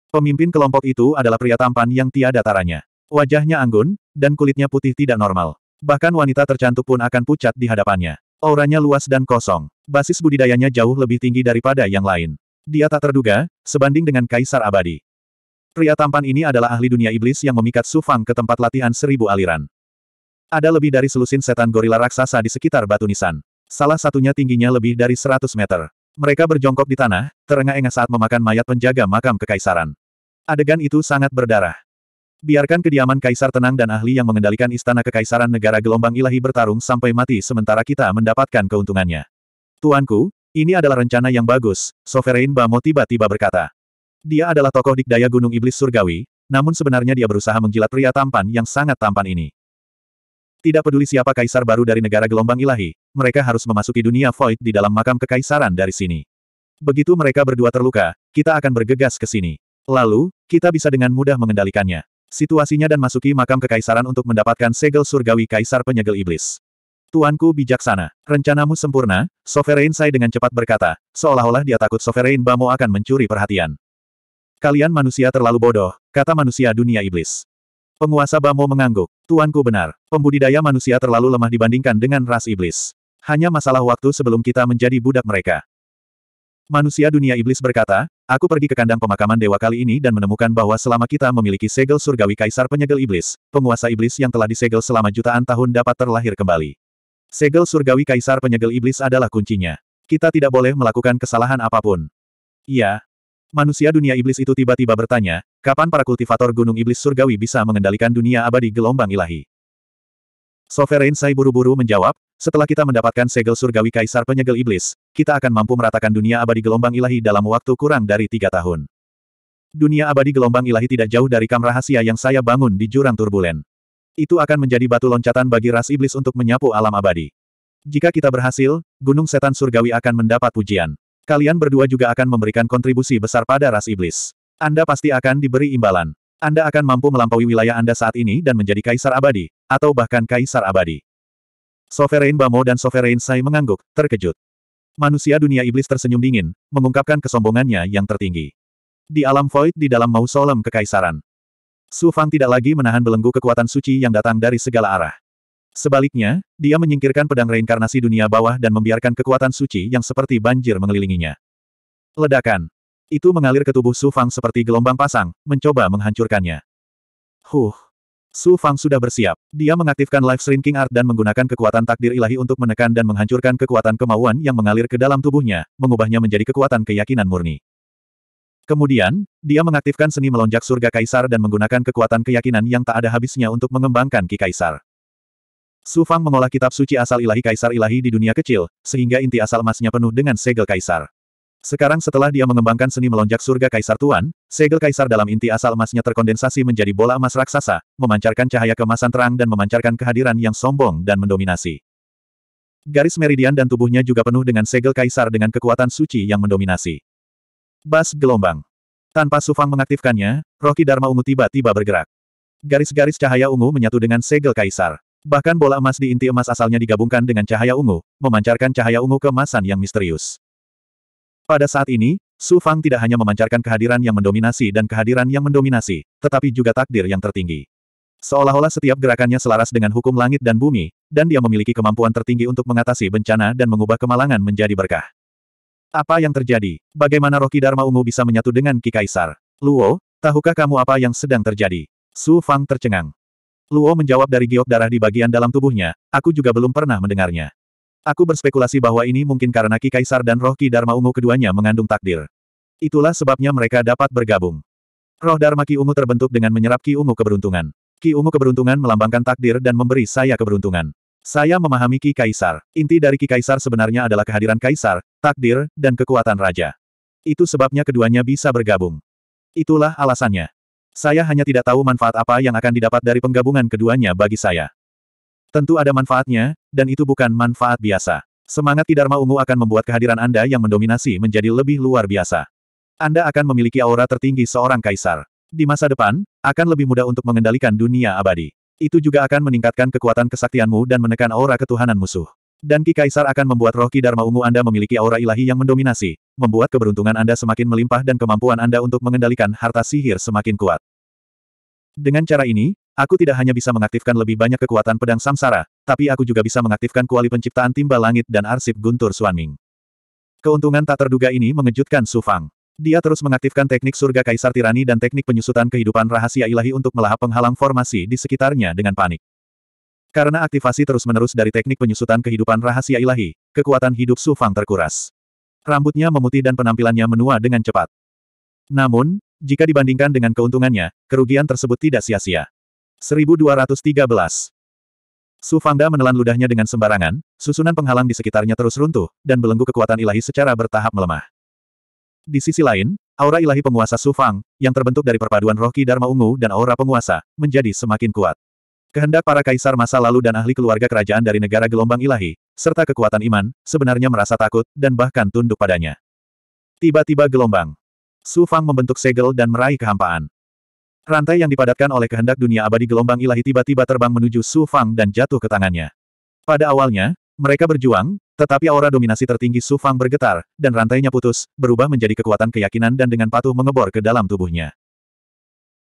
Pemimpin kelompok itu adalah pria tampan yang tiada taranya. Wajahnya anggun, dan kulitnya putih tidak normal. Bahkan wanita tercantik pun akan pucat di hadapannya. Auranya luas dan kosong. Basis budidayanya jauh lebih tinggi daripada yang lain. Dia tak terduga, sebanding dengan Kaisar Abadi. Pria tampan ini adalah ahli dunia iblis yang memikat Su ke tempat latihan seribu aliran. Ada lebih dari selusin setan gorila raksasa di sekitar batu nisan. Salah satunya tingginya lebih dari 100 meter. Mereka berjongkok di tanah, terengah-engah saat memakan mayat penjaga makam kekaisaran. Adegan itu sangat berdarah. Biarkan kediaman kaisar tenang dan ahli yang mengendalikan istana kekaisaran negara gelombang ilahi bertarung sampai mati sementara kita mendapatkan keuntungannya. Tuanku, ini adalah rencana yang bagus, Sovereign Bamo tiba-tiba berkata. Dia adalah tokoh dikdaya Gunung Iblis Surgawi, namun sebenarnya dia berusaha menjilat pria tampan yang sangat tampan ini. Tidak peduli siapa kaisar baru dari negara gelombang ilahi, mereka harus memasuki dunia void di dalam makam kekaisaran dari sini. Begitu mereka berdua terluka, kita akan bergegas ke sini. Lalu, kita bisa dengan mudah mengendalikannya situasinya dan masuki makam kekaisaran untuk mendapatkan segel surgawi kaisar penyegel iblis. Tuanku bijaksana. Rencanamu sempurna, Sovereign Sai dengan cepat berkata, seolah-olah dia takut Sovereign Bamo akan mencuri perhatian. Kalian manusia terlalu bodoh, kata manusia dunia iblis. Penguasa Bamo mengangguk. Tuanku benar, pembudidaya manusia terlalu lemah dibandingkan dengan ras iblis. Hanya masalah waktu sebelum kita menjadi budak mereka. Manusia dunia iblis berkata, aku pergi ke kandang pemakaman dewa kali ini dan menemukan bahwa selama kita memiliki segel surgawi kaisar penyegel iblis, penguasa iblis yang telah disegel selama jutaan tahun dapat terlahir kembali. Segel surgawi kaisar penyegel iblis adalah kuncinya. Kita tidak boleh melakukan kesalahan apapun. Iya. Manusia dunia iblis itu tiba-tiba bertanya, kapan para kultivator gunung iblis surgawi bisa mengendalikan dunia abadi gelombang ilahi? Sovereign Sai buru-buru menjawab, setelah kita mendapatkan segel surgawi kaisar penyegel iblis, kita akan mampu meratakan dunia abadi gelombang ilahi dalam waktu kurang dari tiga tahun. Dunia abadi gelombang ilahi tidak jauh dari kam rahasia yang saya bangun di jurang turbulen. Itu akan menjadi batu loncatan bagi ras iblis untuk menyapu alam abadi. Jika kita berhasil, gunung setan surgawi akan mendapat pujian. Kalian berdua juga akan memberikan kontribusi besar pada ras iblis. Anda pasti akan diberi imbalan. Anda akan mampu melampaui wilayah Anda saat ini dan menjadi kaisar abadi, atau bahkan kaisar abadi. Sovereign Bamo dan Sovereign Sai mengangguk, terkejut. Manusia dunia iblis tersenyum dingin, mengungkapkan kesombongannya yang tertinggi. Di alam void di dalam mausolem kekaisaran. Su Fang tidak lagi menahan belenggu kekuatan suci yang datang dari segala arah. Sebaliknya, dia menyingkirkan pedang reinkarnasi dunia bawah dan membiarkan kekuatan suci yang seperti banjir mengelilinginya. Ledakan. Itu mengalir ke tubuh Su Fang seperti gelombang pasang, mencoba menghancurkannya. Huh. Su Fang sudah bersiap. Dia mengaktifkan Life Shrinking Art dan menggunakan kekuatan takdir ilahi untuk menekan dan menghancurkan kekuatan kemauan yang mengalir ke dalam tubuhnya, mengubahnya menjadi kekuatan keyakinan murni. Kemudian, dia mengaktifkan seni melonjak surga kaisar dan menggunakan kekuatan keyakinan yang tak ada habisnya untuk mengembangkan Ki Kaisar. Su Fang mengolah kitab suci asal ilahi kaisar ilahi di dunia kecil, sehingga inti asal emasnya penuh dengan segel kaisar. Sekarang setelah dia mengembangkan seni melonjak surga Kaisar Tuan, segel Kaisar dalam inti asal emasnya terkondensasi menjadi bola emas raksasa, memancarkan cahaya kemasan terang dan memancarkan kehadiran yang sombong dan mendominasi. Garis meridian dan tubuhnya juga penuh dengan segel Kaisar dengan kekuatan suci yang mendominasi. Bas gelombang. Tanpa Sufang mengaktifkannya, Rocky Dharma ungu tiba-tiba bergerak. Garis-garis cahaya ungu menyatu dengan segel Kaisar. Bahkan bola emas di inti emas asalnya digabungkan dengan cahaya ungu, memancarkan cahaya ungu kemasan yang misterius. Pada saat ini, Su Fang tidak hanya memancarkan kehadiran yang mendominasi dan kehadiran yang mendominasi, tetapi juga takdir yang tertinggi. Seolah-olah setiap gerakannya selaras dengan hukum langit dan bumi, dan dia memiliki kemampuan tertinggi untuk mengatasi bencana dan mengubah kemalangan menjadi berkah. Apa yang terjadi? Bagaimana Rocky Dharma Ungu bisa menyatu dengan Ki Kaisar? Luo, tahukah kamu apa yang sedang terjadi? Su Fang tercengang. Luo menjawab dari giok darah di bagian dalam tubuhnya, aku juga belum pernah mendengarnya. Aku berspekulasi bahwa ini mungkin karena Ki Kaisar dan roh Ki Dharma Ungu keduanya mengandung takdir. Itulah sebabnya mereka dapat bergabung. Roh Dharma Ki Ungu terbentuk dengan menyerap Ki Ungu keberuntungan. Ki Ungu keberuntungan melambangkan takdir dan memberi saya keberuntungan. Saya memahami Ki Kaisar. Inti dari Ki Kaisar sebenarnya adalah kehadiran Kaisar, takdir, dan kekuatan raja. Itu sebabnya keduanya bisa bergabung. Itulah alasannya. Saya hanya tidak tahu manfaat apa yang akan didapat dari penggabungan keduanya bagi saya. Tentu ada manfaatnya, dan itu bukan manfaat biasa. Semangat Dharma Ungu akan membuat kehadiran Anda yang mendominasi menjadi lebih luar biasa. Anda akan memiliki aura tertinggi seorang kaisar. Di masa depan, akan lebih mudah untuk mengendalikan dunia abadi. Itu juga akan meningkatkan kekuatan kesaktianmu dan menekan aura ketuhanan musuh. Dan Ki Kaisar akan membuat roh Ki Dharma Ungu Anda memiliki aura ilahi yang mendominasi, membuat keberuntungan Anda semakin melimpah dan kemampuan Anda untuk mengendalikan harta sihir semakin kuat. Dengan cara ini, Aku tidak hanya bisa mengaktifkan lebih banyak kekuatan pedang samsara, tapi aku juga bisa mengaktifkan kuali penciptaan timba langit dan arsip guntur Suanming. Keuntungan tak terduga ini mengejutkan Su Fang. Dia terus mengaktifkan teknik surga kaisar tirani dan teknik penyusutan kehidupan rahasia ilahi untuk melahap penghalang formasi di sekitarnya dengan panik. Karena aktivasi terus-menerus dari teknik penyusutan kehidupan rahasia ilahi, kekuatan hidup Su Fang terkuras. Rambutnya memutih dan penampilannya menua dengan cepat. Namun, jika dibandingkan dengan keuntungannya, kerugian tersebut tidak sia-sia. 1213. Su Fangda menelan ludahnya dengan sembarangan, susunan penghalang di sekitarnya terus runtuh, dan belenggu kekuatan ilahi secara bertahap melemah. Di sisi lain, aura ilahi penguasa Su Fang, yang terbentuk dari perpaduan roh Dharma Ungu dan aura penguasa, menjadi semakin kuat. Kehendak para kaisar masa lalu dan ahli keluarga kerajaan dari negara gelombang ilahi, serta kekuatan iman, sebenarnya merasa takut, dan bahkan tunduk padanya. Tiba-tiba gelombang. Su Fang membentuk segel dan meraih kehampaan. Rantai yang dipadatkan oleh kehendak dunia abadi gelombang ilahi tiba-tiba terbang menuju Su Fang dan jatuh ke tangannya. Pada awalnya, mereka berjuang, tetapi aura dominasi tertinggi Su Fang bergetar, dan rantainya putus, berubah menjadi kekuatan keyakinan dan dengan patuh mengebor ke dalam tubuhnya.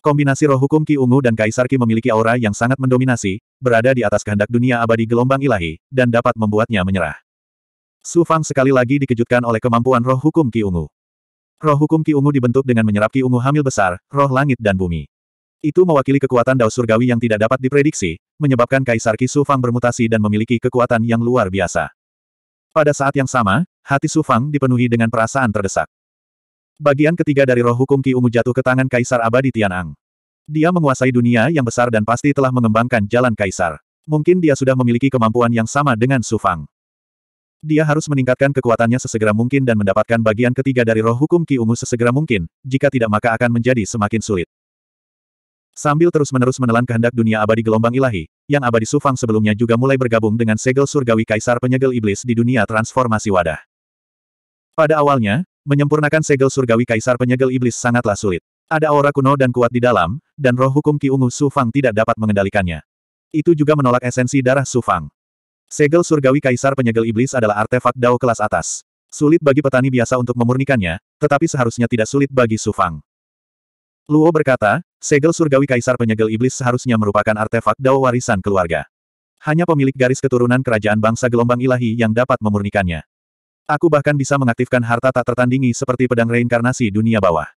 Kombinasi roh hukum Ki Ungu dan Kaisar Ki memiliki aura yang sangat mendominasi, berada di atas kehendak dunia abadi gelombang ilahi, dan dapat membuatnya menyerah. Su Fang sekali lagi dikejutkan oleh kemampuan roh hukum Ki Ungu. Roh hukum Ki Ungu dibentuk dengan menyerap Ki Ungu hamil besar, roh langit dan bumi. Itu mewakili kekuatan Dao Surgawi yang tidak dapat diprediksi, menyebabkan Kaisar Ki Sufang bermutasi dan memiliki kekuatan yang luar biasa. Pada saat yang sama, hati Sufang dipenuhi dengan perasaan terdesak. Bagian ketiga dari roh hukum Ki Ungu jatuh ke tangan Kaisar Abadi Tianang. Dia menguasai dunia yang besar dan pasti telah mengembangkan jalan Kaisar. Mungkin dia sudah memiliki kemampuan yang sama dengan Sufang. Dia harus meningkatkan kekuatannya sesegera mungkin dan mendapatkan bagian ketiga dari roh hukum Ki Ungu sesegera mungkin, jika tidak maka akan menjadi semakin sulit. Sambil terus-menerus menelan kehendak dunia abadi gelombang ilahi, yang abadi Sufang sebelumnya juga mulai bergabung dengan segel surgawi kaisar penyegel iblis di dunia transformasi wadah. Pada awalnya, menyempurnakan segel surgawi kaisar penyegel iblis sangatlah sulit. Ada aura kuno dan kuat di dalam, dan roh hukum Ki Ungu Sufang tidak dapat mengendalikannya. Itu juga menolak esensi darah Sufang. Segel surgawi kaisar penyegel iblis adalah artefak dao kelas atas. Sulit bagi petani biasa untuk memurnikannya, tetapi seharusnya tidak sulit bagi Sufang. Luo berkata, segel surgawi kaisar penyegel iblis seharusnya merupakan artefak dao warisan keluarga. Hanya pemilik garis keturunan kerajaan bangsa gelombang ilahi yang dapat memurnikannya. Aku bahkan bisa mengaktifkan harta tak tertandingi seperti pedang reinkarnasi dunia bawah.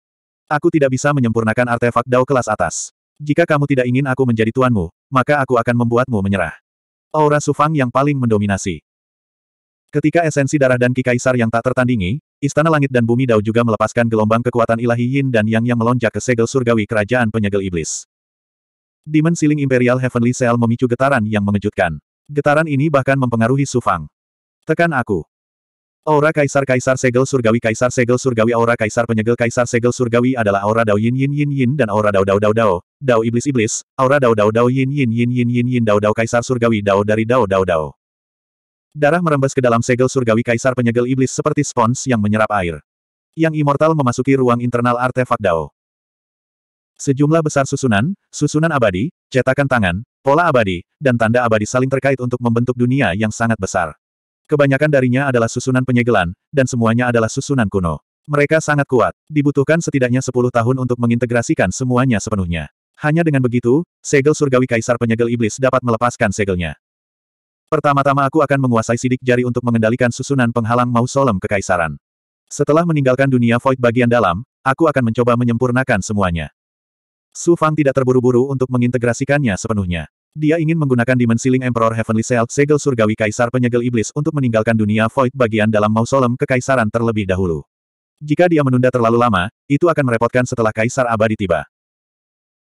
Aku tidak bisa menyempurnakan artefak dao kelas atas. Jika kamu tidak ingin aku menjadi tuanmu, maka aku akan membuatmu menyerah aura Sufang yang paling mendominasi. Ketika esensi darah dan kikaisar yang tak tertandingi, Istana Langit dan Bumi Dao juga melepaskan gelombang kekuatan ilahi Yin dan Yang yang melonjak ke segel surgawi kerajaan penyegel iblis. Demon Siling Imperial Heavenly Cell memicu getaran yang mengejutkan. Getaran ini bahkan mempengaruhi Sufang. Tekan aku. Aura Kaisar Kaisar Segel Surgawi Kaisar Segel Surgawi Aura Kaisar Penyegel Kaisar Segel Surgawi adalah aura Dao Yin Yin Yin Yin dan aura Dao Dao Dao Dao, Dao Iblis-Iblis, aura Dao Dao Dao Yin Yin Yin Yin Yin Yin Dao Dao Kaisar Surgawi Dao dari Dao Dao Dao. Darah merembes ke dalam segel surgawi Kaisar penyegel Iblis seperti spons yang menyerap air. Yang immortal memasuki ruang internal artefak Dao. Sejumlah besar susunan, susunan abadi, cetakan tangan, pola abadi, dan tanda abadi saling terkait untuk membentuk dunia yang sangat besar. Kebanyakan darinya adalah susunan penyegelan, dan semuanya adalah susunan kuno. Mereka sangat kuat. Dibutuhkan setidaknya 10 tahun untuk mengintegrasikan semuanya sepenuhnya. Hanya dengan begitu, segel surgawi kaisar penyegel iblis dapat melepaskan segelnya. Pertama-tama aku akan menguasai sidik jari untuk mengendalikan susunan penghalang mausolem kekaisaran. Setelah meninggalkan dunia void bagian dalam, aku akan mencoba menyempurnakan semuanya. Su Fang tidak terburu-buru untuk mengintegrasikannya sepenuhnya. Dia ingin menggunakan dimensi Link Emperor Heavenly Seal segel surgawi kaisar penyegel iblis untuk meninggalkan dunia void bagian dalam mausolem kekaisaran terlebih dahulu. Jika dia menunda terlalu lama, itu akan merepotkan setelah kaisar abadi tiba.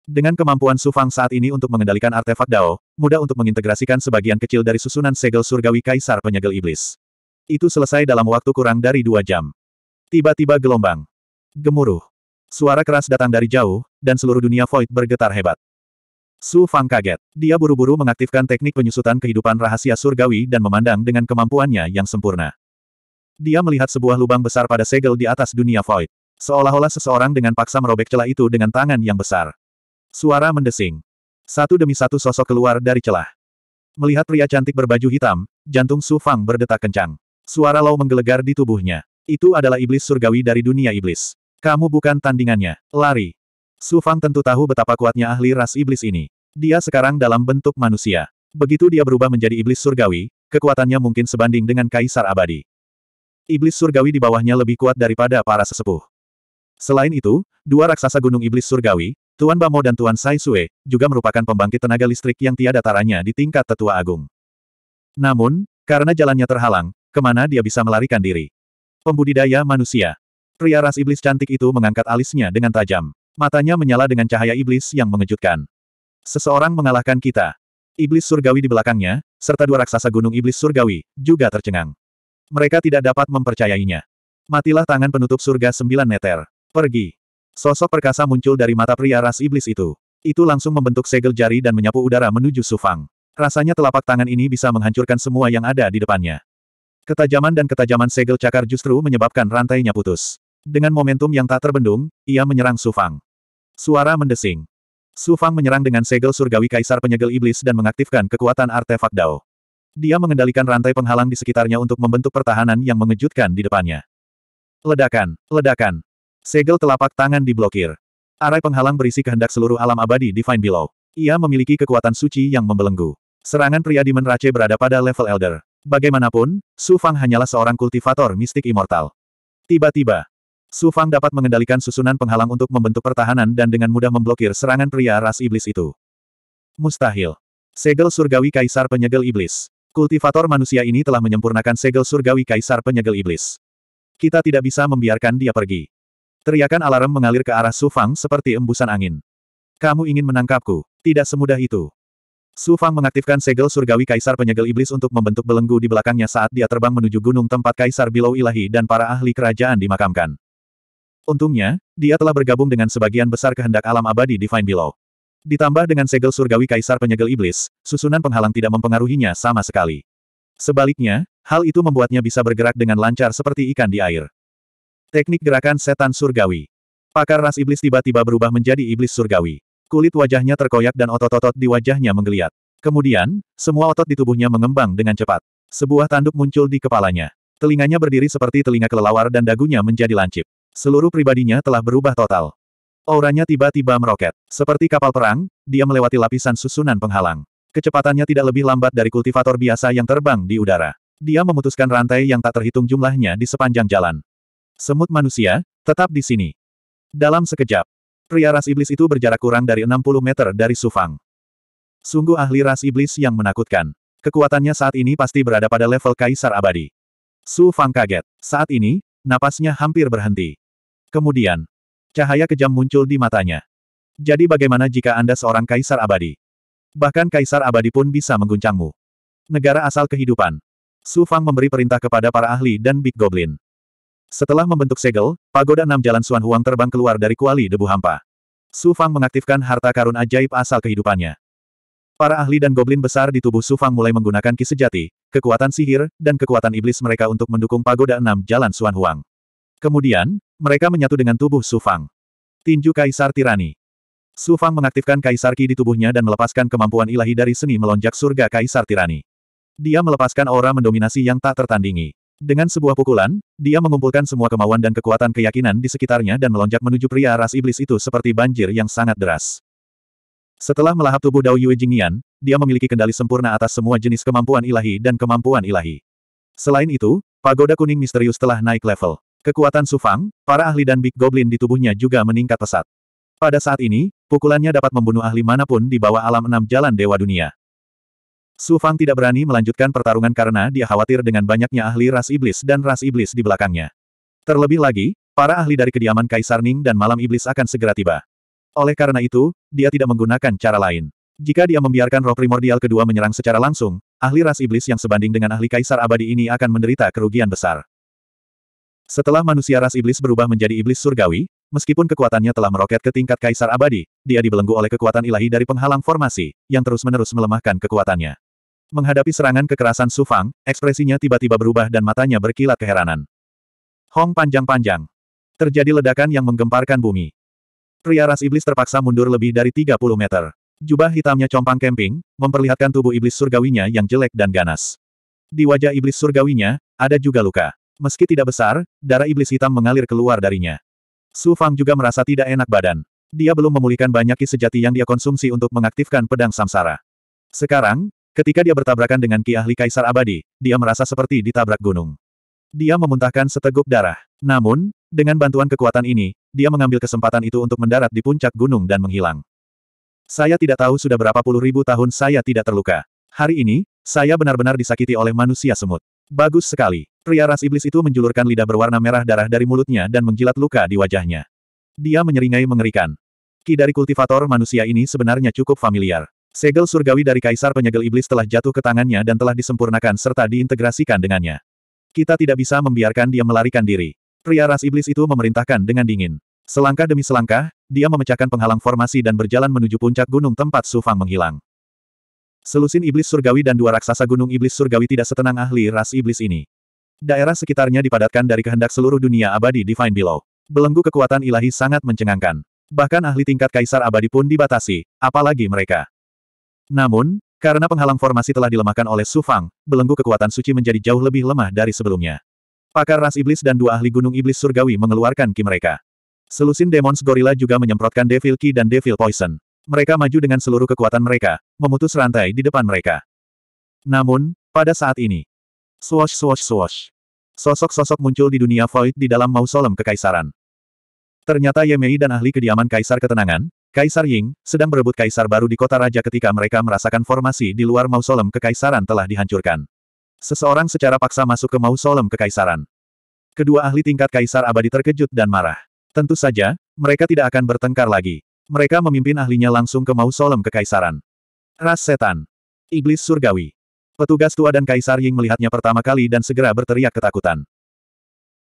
Dengan kemampuan Sufang saat ini untuk mengendalikan artefak Dao, mudah untuk mengintegrasikan sebagian kecil dari susunan segel surgawi Kaisar Penyegel Iblis. Itu selesai dalam waktu kurang dari dua jam. Tiba-tiba gelombang. Gemuruh. Suara keras datang dari jauh, dan seluruh dunia Void bergetar hebat. Su Fang kaget. Dia buru-buru mengaktifkan teknik penyusutan kehidupan rahasia surgawi dan memandang dengan kemampuannya yang sempurna. Dia melihat sebuah lubang besar pada segel di atas dunia Void. Seolah-olah seseorang dengan paksa merobek celah itu dengan tangan yang besar. Suara mendesing. Satu demi satu sosok keluar dari celah. Melihat pria cantik berbaju hitam, jantung Su Fang berdetak kencang. Suara Lau menggelegar di tubuhnya. Itu adalah iblis surgawi dari dunia iblis. Kamu bukan tandingannya. Lari. Su Fang tentu tahu betapa kuatnya ahli ras iblis ini. Dia sekarang dalam bentuk manusia. Begitu dia berubah menjadi iblis surgawi, kekuatannya mungkin sebanding dengan kaisar abadi. Iblis surgawi di bawahnya lebih kuat daripada para sesepuh. Selain itu, dua raksasa gunung iblis surgawi, Tuan Bamo dan Tuan Sai Sue, juga merupakan pembangkit tenaga listrik yang tiada taranya di tingkat tetua agung. Namun, karena jalannya terhalang, kemana dia bisa melarikan diri? Pembudidaya manusia. Pria ras iblis cantik itu mengangkat alisnya dengan tajam. Matanya menyala dengan cahaya iblis yang mengejutkan. Seseorang mengalahkan kita. Iblis surgawi di belakangnya, serta dua raksasa gunung iblis surgawi, juga tercengang. Mereka tidak dapat mempercayainya. Matilah tangan penutup surga sembilan meter. Pergi. Sosok perkasa muncul dari mata pria ras iblis itu. Itu langsung membentuk segel jari dan menyapu udara menuju Sufang. Rasanya telapak tangan ini bisa menghancurkan semua yang ada di depannya. Ketajaman dan ketajaman segel cakar justru menyebabkan rantainya putus. Dengan momentum yang tak terbendung, ia menyerang Sufang. Suara mendesing. Sufang menyerang dengan segel surgawi kaisar penyegel iblis dan mengaktifkan kekuatan artefak Dao. Dia mengendalikan rantai penghalang di sekitarnya untuk membentuk pertahanan yang mengejutkan di depannya. Ledakan, ledakan, Segel telapak tangan diblokir. Arai penghalang berisi kehendak seluruh alam abadi Divine Below. Ia memiliki kekuatan suci yang membelenggu. Serangan pria Demon Rache berada pada level Elder. Bagaimanapun, Su Fang hanyalah seorang kultivator mistik immortal. Tiba-tiba, Su Fang dapat mengendalikan susunan penghalang untuk membentuk pertahanan dan dengan mudah memblokir serangan pria ras iblis itu. Mustahil. Segel surgawi kaisar penyegel iblis. Kultivator manusia ini telah menyempurnakan segel surgawi kaisar penyegel iblis. Kita tidak bisa membiarkan dia pergi. Teriakan alarm mengalir ke arah Su Fang seperti embusan angin. Kamu ingin menangkapku? Tidak semudah itu. Su Fang mengaktifkan segel surgawi Kaisar Penyegel Iblis untuk membentuk belenggu di belakangnya saat dia terbang menuju gunung tempat Kaisar Bilau Ilahi dan para ahli kerajaan dimakamkan. Untungnya, dia telah bergabung dengan sebagian besar kehendak alam abadi di Divine Below. Ditambah dengan segel surgawi Kaisar Penyegel Iblis, susunan penghalang tidak mempengaruhinya sama sekali. Sebaliknya, hal itu membuatnya bisa bergerak dengan lancar seperti ikan di air. Teknik gerakan setan surgawi. Pakar ras iblis tiba-tiba berubah menjadi iblis surgawi. Kulit wajahnya terkoyak dan otot-otot di wajahnya menggeliat. Kemudian, semua otot di tubuhnya mengembang dengan cepat. Sebuah tanduk muncul di kepalanya. Telinganya berdiri seperti telinga kelelawar dan dagunya menjadi lancip. Seluruh pribadinya telah berubah total. Auranya tiba-tiba meroket. Seperti kapal perang, dia melewati lapisan susunan penghalang. Kecepatannya tidak lebih lambat dari kultivator biasa yang terbang di udara. Dia memutuskan rantai yang tak terhitung jumlahnya di sepanjang jalan. Semut manusia, tetap di sini. Dalam sekejap, pria ras iblis itu berjarak kurang dari 60 meter dari Sufang. Sungguh ahli ras iblis yang menakutkan. Kekuatannya saat ini pasti berada pada level kaisar abadi. Su Fang kaget. Saat ini, napasnya hampir berhenti. Kemudian, cahaya kejam muncul di matanya. Jadi bagaimana jika Anda seorang kaisar abadi? Bahkan kaisar abadi pun bisa mengguncangmu. Negara asal kehidupan. Su Fang memberi perintah kepada para ahli dan Big Goblin. Setelah membentuk segel, pagoda enam jalan Suan Huang terbang keluar dari kuali debu hampa. Su Fang mengaktifkan harta karun ajaib asal kehidupannya. Para ahli dan goblin besar di tubuh Su Fang mulai menggunakan ki sejati, kekuatan sihir, dan kekuatan iblis mereka untuk mendukung pagoda enam jalan Suan Huang. Kemudian, mereka menyatu dengan tubuh Su Fang. Tinju Kaisar Tirani. Su Fang mengaktifkan Kaisar Ki di tubuhnya dan melepaskan kemampuan ilahi dari seni melonjak surga Kaisar Tirani. Dia melepaskan aura mendominasi yang tak tertandingi. Dengan sebuah pukulan, dia mengumpulkan semua kemauan dan kekuatan keyakinan di sekitarnya dan melonjak menuju pria ras iblis itu seperti banjir yang sangat deras. Setelah melahap tubuh Dao Yue Jingyan, dia memiliki kendali sempurna atas semua jenis kemampuan ilahi dan kemampuan ilahi. Selain itu, pagoda kuning misterius telah naik level. Kekuatan Sufang, para ahli dan Big Goblin di tubuhnya juga meningkat pesat. Pada saat ini, pukulannya dapat membunuh ahli manapun di bawah alam enam jalan Dewa Dunia. Su Fang tidak berani melanjutkan pertarungan karena dia khawatir dengan banyaknya ahli ras iblis dan ras iblis di belakangnya. Terlebih lagi, para ahli dari kediaman Kaisar Ning dan Malam Iblis akan segera tiba. Oleh karena itu, dia tidak menggunakan cara lain. Jika dia membiarkan roh primordial kedua menyerang secara langsung, ahli ras iblis yang sebanding dengan ahli Kaisar Abadi ini akan menderita kerugian besar. Setelah manusia ras iblis berubah menjadi iblis surgawi, meskipun kekuatannya telah meroket ke tingkat Kaisar Abadi, dia dibelenggu oleh kekuatan ilahi dari penghalang formasi, yang terus-menerus melemahkan kekuatannya. Menghadapi serangan kekerasan Su Fang, ekspresinya tiba-tiba berubah dan matanya berkilat keheranan. Hong panjang-panjang. Terjadi ledakan yang menggemparkan bumi. Pria ras iblis terpaksa mundur lebih dari 30 meter. Jubah hitamnya compang kemping, memperlihatkan tubuh iblis surgawinya yang jelek dan ganas. Di wajah iblis surgawinya, ada juga luka. Meski tidak besar, darah iblis hitam mengalir keluar darinya. Su Fang juga merasa tidak enak badan. Dia belum memulihkan banyak ki sejati yang dia konsumsi untuk mengaktifkan pedang samsara. Sekarang, Ketika dia bertabrakan dengan Ki Ahli Kaisar Abadi, dia merasa seperti ditabrak gunung. Dia memuntahkan seteguk darah. Namun, dengan bantuan kekuatan ini, dia mengambil kesempatan itu untuk mendarat di puncak gunung dan menghilang. Saya tidak tahu sudah berapa puluh ribu tahun saya tidak terluka. Hari ini, saya benar-benar disakiti oleh manusia semut. Bagus sekali. Pria ras iblis itu menjulurkan lidah berwarna merah darah dari mulutnya dan menjilat luka di wajahnya. Dia menyeringai mengerikan. Ki dari kultivator manusia ini sebenarnya cukup familiar. Segel surgawi dari Kaisar Penyegel Iblis telah jatuh ke tangannya dan telah disempurnakan serta diintegrasikan dengannya. Kita tidak bisa membiarkan dia melarikan diri. Pria ras iblis itu memerintahkan dengan dingin. Selangkah demi selangkah, dia memecahkan penghalang formasi dan berjalan menuju puncak gunung tempat Sufang menghilang. Selusin iblis surgawi dan dua raksasa gunung iblis surgawi tidak setenang ahli ras iblis ini. Daerah sekitarnya dipadatkan dari kehendak seluruh dunia abadi Divine Below. Belenggu kekuatan ilahi sangat mencengangkan. Bahkan ahli tingkat kaisar abadi pun dibatasi, apalagi mereka. Namun, karena penghalang formasi telah dilemahkan oleh Su Fang, belenggu kekuatan suci menjadi jauh lebih lemah dari sebelumnya. Pakar ras iblis dan dua ahli gunung iblis surgawi mengeluarkan ki mereka. Selusin Demons Gorilla juga menyemprotkan Devil Ki dan Devil Poison. Mereka maju dengan seluruh kekuatan mereka, memutus rantai di depan mereka. Namun, pada saat ini, swash swash swash, sosok-sosok muncul di dunia void di dalam mausolem kekaisaran. Ternyata Yemei dan ahli kediaman kaisar ketenangan, Kaisar Ying, sedang berebut kaisar baru di kota raja ketika mereka merasakan formasi di luar mausolem kekaisaran telah dihancurkan. Seseorang secara paksa masuk ke mausolem kekaisaran. Kedua ahli tingkat kaisar abadi terkejut dan marah. Tentu saja, mereka tidak akan bertengkar lagi. Mereka memimpin ahlinya langsung ke mausolem kekaisaran. Ras setan. Iblis surgawi. Petugas tua dan Kaisar Ying melihatnya pertama kali dan segera berteriak ketakutan.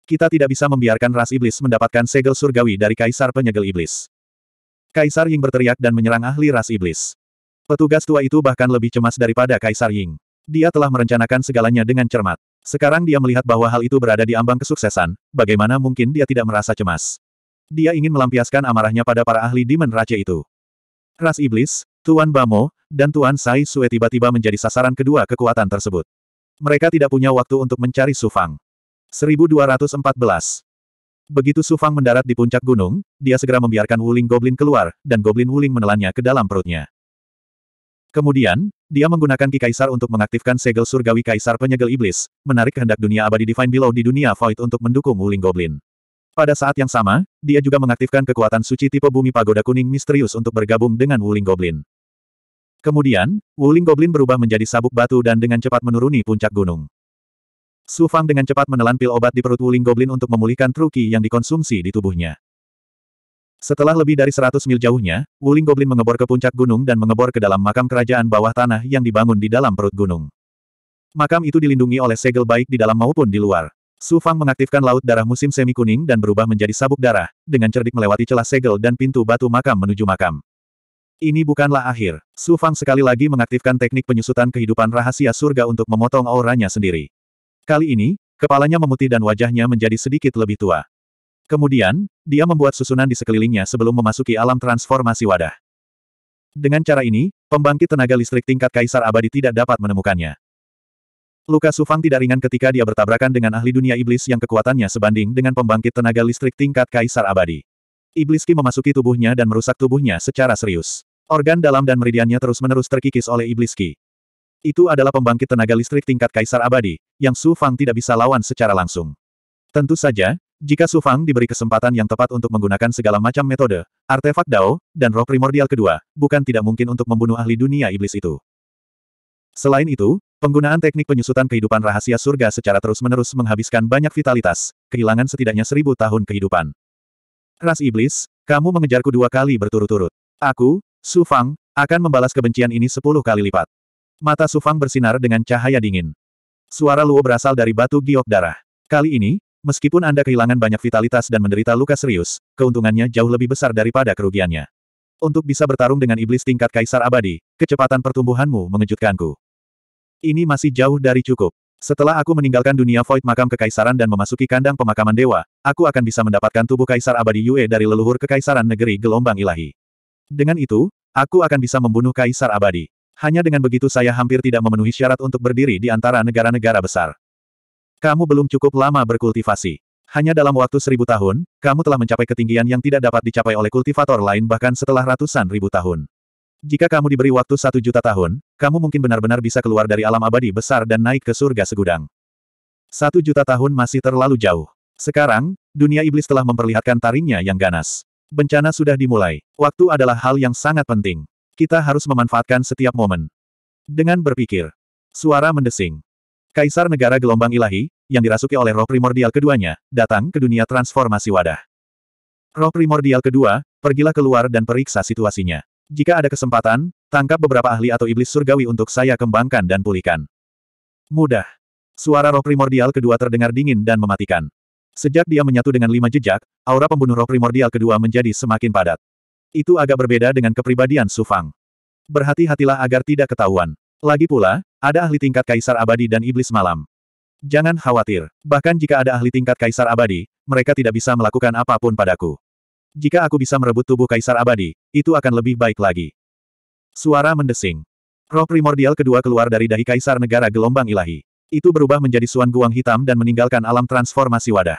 Kita tidak bisa membiarkan ras iblis mendapatkan segel surgawi dari Kaisar Penyegel Iblis. Kaisar Ying berteriak dan menyerang ahli ras iblis. Petugas tua itu bahkan lebih cemas daripada Kaisar Ying. Dia telah merencanakan segalanya dengan cermat. Sekarang dia melihat bahwa hal itu berada di ambang kesuksesan, bagaimana mungkin dia tidak merasa cemas. Dia ingin melampiaskan amarahnya pada para ahli Demon Raja itu. Ras Iblis, Tuan Bamo, dan Tuan Sai Sue tiba-tiba menjadi sasaran kedua kekuatan tersebut. Mereka tidak punya waktu untuk mencari Sufang. 1214. Begitu Su Fang mendarat di puncak gunung, dia segera membiarkan Wuling Goblin keluar, dan Goblin Wuling menelannya ke dalam perutnya. Kemudian, dia menggunakan Ki Kaisar untuk mengaktifkan segel surgawi Kaisar Penyegel Iblis, menarik kehendak dunia abadi Divine Below di dunia Void untuk mendukung Wuling Goblin. Pada saat yang sama, dia juga mengaktifkan kekuatan suci tipe bumi pagoda kuning misterius untuk bergabung dengan Wuling Goblin. Kemudian, Wuling Goblin berubah menjadi sabuk batu dan dengan cepat menuruni puncak gunung. Su Fang dengan cepat menelan pil obat di perut Wuling Goblin untuk memulihkan truki yang dikonsumsi di tubuhnya. Setelah lebih dari 100 mil jauhnya, Wuling Goblin mengebor ke puncak gunung dan mengebor ke dalam makam kerajaan bawah tanah yang dibangun di dalam perut gunung. Makam itu dilindungi oleh segel baik di dalam maupun di luar. Su Fang mengaktifkan laut darah musim semi kuning dan berubah menjadi sabuk darah, dengan cerdik melewati celah segel dan pintu batu makam menuju makam. Ini bukanlah akhir. Su Fang sekali lagi mengaktifkan teknik penyusutan kehidupan rahasia surga untuk memotong auranya sendiri. Kali ini, kepalanya memutih dan wajahnya menjadi sedikit lebih tua. Kemudian, dia membuat susunan di sekelilingnya sebelum memasuki alam transformasi wadah. Dengan cara ini, pembangkit tenaga listrik tingkat Kaisar Abadi tidak dapat menemukannya. Luka Sufang tidak ringan ketika dia bertabrakan dengan ahli dunia iblis yang kekuatannya sebanding dengan pembangkit tenaga listrik tingkat Kaisar Abadi. Iblis Ki memasuki tubuhnya dan merusak tubuhnya secara serius. Organ dalam dan meridiannya terus-menerus terkikis oleh Iblis Ki. Itu adalah pembangkit tenaga listrik tingkat kaisar abadi, yang Su Fang tidak bisa lawan secara langsung. Tentu saja, jika Su Fang diberi kesempatan yang tepat untuk menggunakan segala macam metode, artefak Dao, dan roh primordial kedua, bukan tidak mungkin untuk membunuh ahli dunia iblis itu. Selain itu, penggunaan teknik penyusutan kehidupan rahasia surga secara terus-menerus menghabiskan banyak vitalitas, kehilangan setidaknya seribu tahun kehidupan. Ras iblis, kamu mengejarku dua kali berturut-turut. Aku, Su Fang, akan membalas kebencian ini sepuluh kali lipat. Mata Sufang bersinar dengan cahaya dingin. Suara Luo berasal dari batu giok darah. Kali ini, meskipun Anda kehilangan banyak vitalitas dan menderita luka serius, keuntungannya jauh lebih besar daripada kerugiannya. Untuk bisa bertarung dengan iblis tingkat kaisar abadi, kecepatan pertumbuhanmu mengejutkanku. Ini masih jauh dari cukup. Setelah aku meninggalkan dunia void makam kekaisaran dan memasuki kandang pemakaman dewa, aku akan bisa mendapatkan tubuh kaisar abadi Yue dari leluhur kekaisaran negeri gelombang ilahi. Dengan itu, aku akan bisa membunuh kaisar abadi. Hanya dengan begitu saya hampir tidak memenuhi syarat untuk berdiri di antara negara-negara besar. Kamu belum cukup lama berkultivasi. Hanya dalam waktu seribu tahun, kamu telah mencapai ketinggian yang tidak dapat dicapai oleh kultivator lain bahkan setelah ratusan ribu tahun. Jika kamu diberi waktu satu juta tahun, kamu mungkin benar-benar bisa keluar dari alam abadi besar dan naik ke surga segudang. Satu juta tahun masih terlalu jauh. Sekarang, dunia iblis telah memperlihatkan taringnya yang ganas. Bencana sudah dimulai. Waktu adalah hal yang sangat penting. Kita harus memanfaatkan setiap momen. Dengan berpikir. Suara mendesing. Kaisar negara gelombang ilahi, yang dirasuki oleh roh primordial keduanya, datang ke dunia transformasi wadah. Roh primordial kedua, pergilah keluar dan periksa situasinya. Jika ada kesempatan, tangkap beberapa ahli atau iblis surgawi untuk saya kembangkan dan pulihkan. Mudah. Suara roh primordial kedua terdengar dingin dan mematikan. Sejak dia menyatu dengan lima jejak, aura pembunuh roh primordial kedua menjadi semakin padat. Itu agak berbeda dengan kepribadian Sufang. Berhati-hatilah agar tidak ketahuan. Lagi pula, ada ahli tingkat Kaisar Abadi dan Iblis Malam. Jangan khawatir, bahkan jika ada ahli tingkat Kaisar Abadi, mereka tidak bisa melakukan apapun padaku. Jika aku bisa merebut tubuh Kaisar Abadi, itu akan lebih baik lagi. Suara mendesing. Roh primordial kedua keluar dari dahi Kaisar Negara Gelombang Ilahi. Itu berubah menjadi suan guang hitam dan meninggalkan alam transformasi wadah.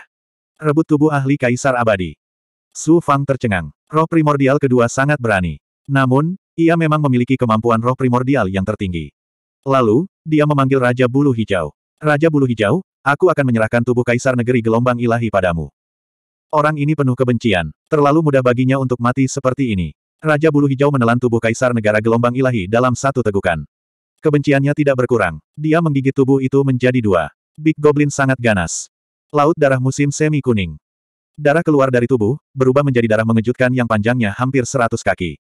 Rebut tubuh ahli Kaisar Abadi. Su Fang tercengang. Roh primordial kedua sangat berani. Namun, ia memang memiliki kemampuan roh primordial yang tertinggi. Lalu, dia memanggil Raja Bulu Hijau. Raja Bulu Hijau, aku akan menyerahkan tubuh Kaisar Negeri Gelombang Ilahi padamu. Orang ini penuh kebencian. Terlalu mudah baginya untuk mati seperti ini. Raja Bulu Hijau menelan tubuh Kaisar Negara Gelombang Ilahi dalam satu tegukan. Kebenciannya tidak berkurang. Dia menggigit tubuh itu menjadi dua. Big Goblin sangat ganas. Laut Darah Musim Semi Kuning. Darah keluar dari tubuh, berubah menjadi darah mengejutkan yang panjangnya hampir seratus kaki.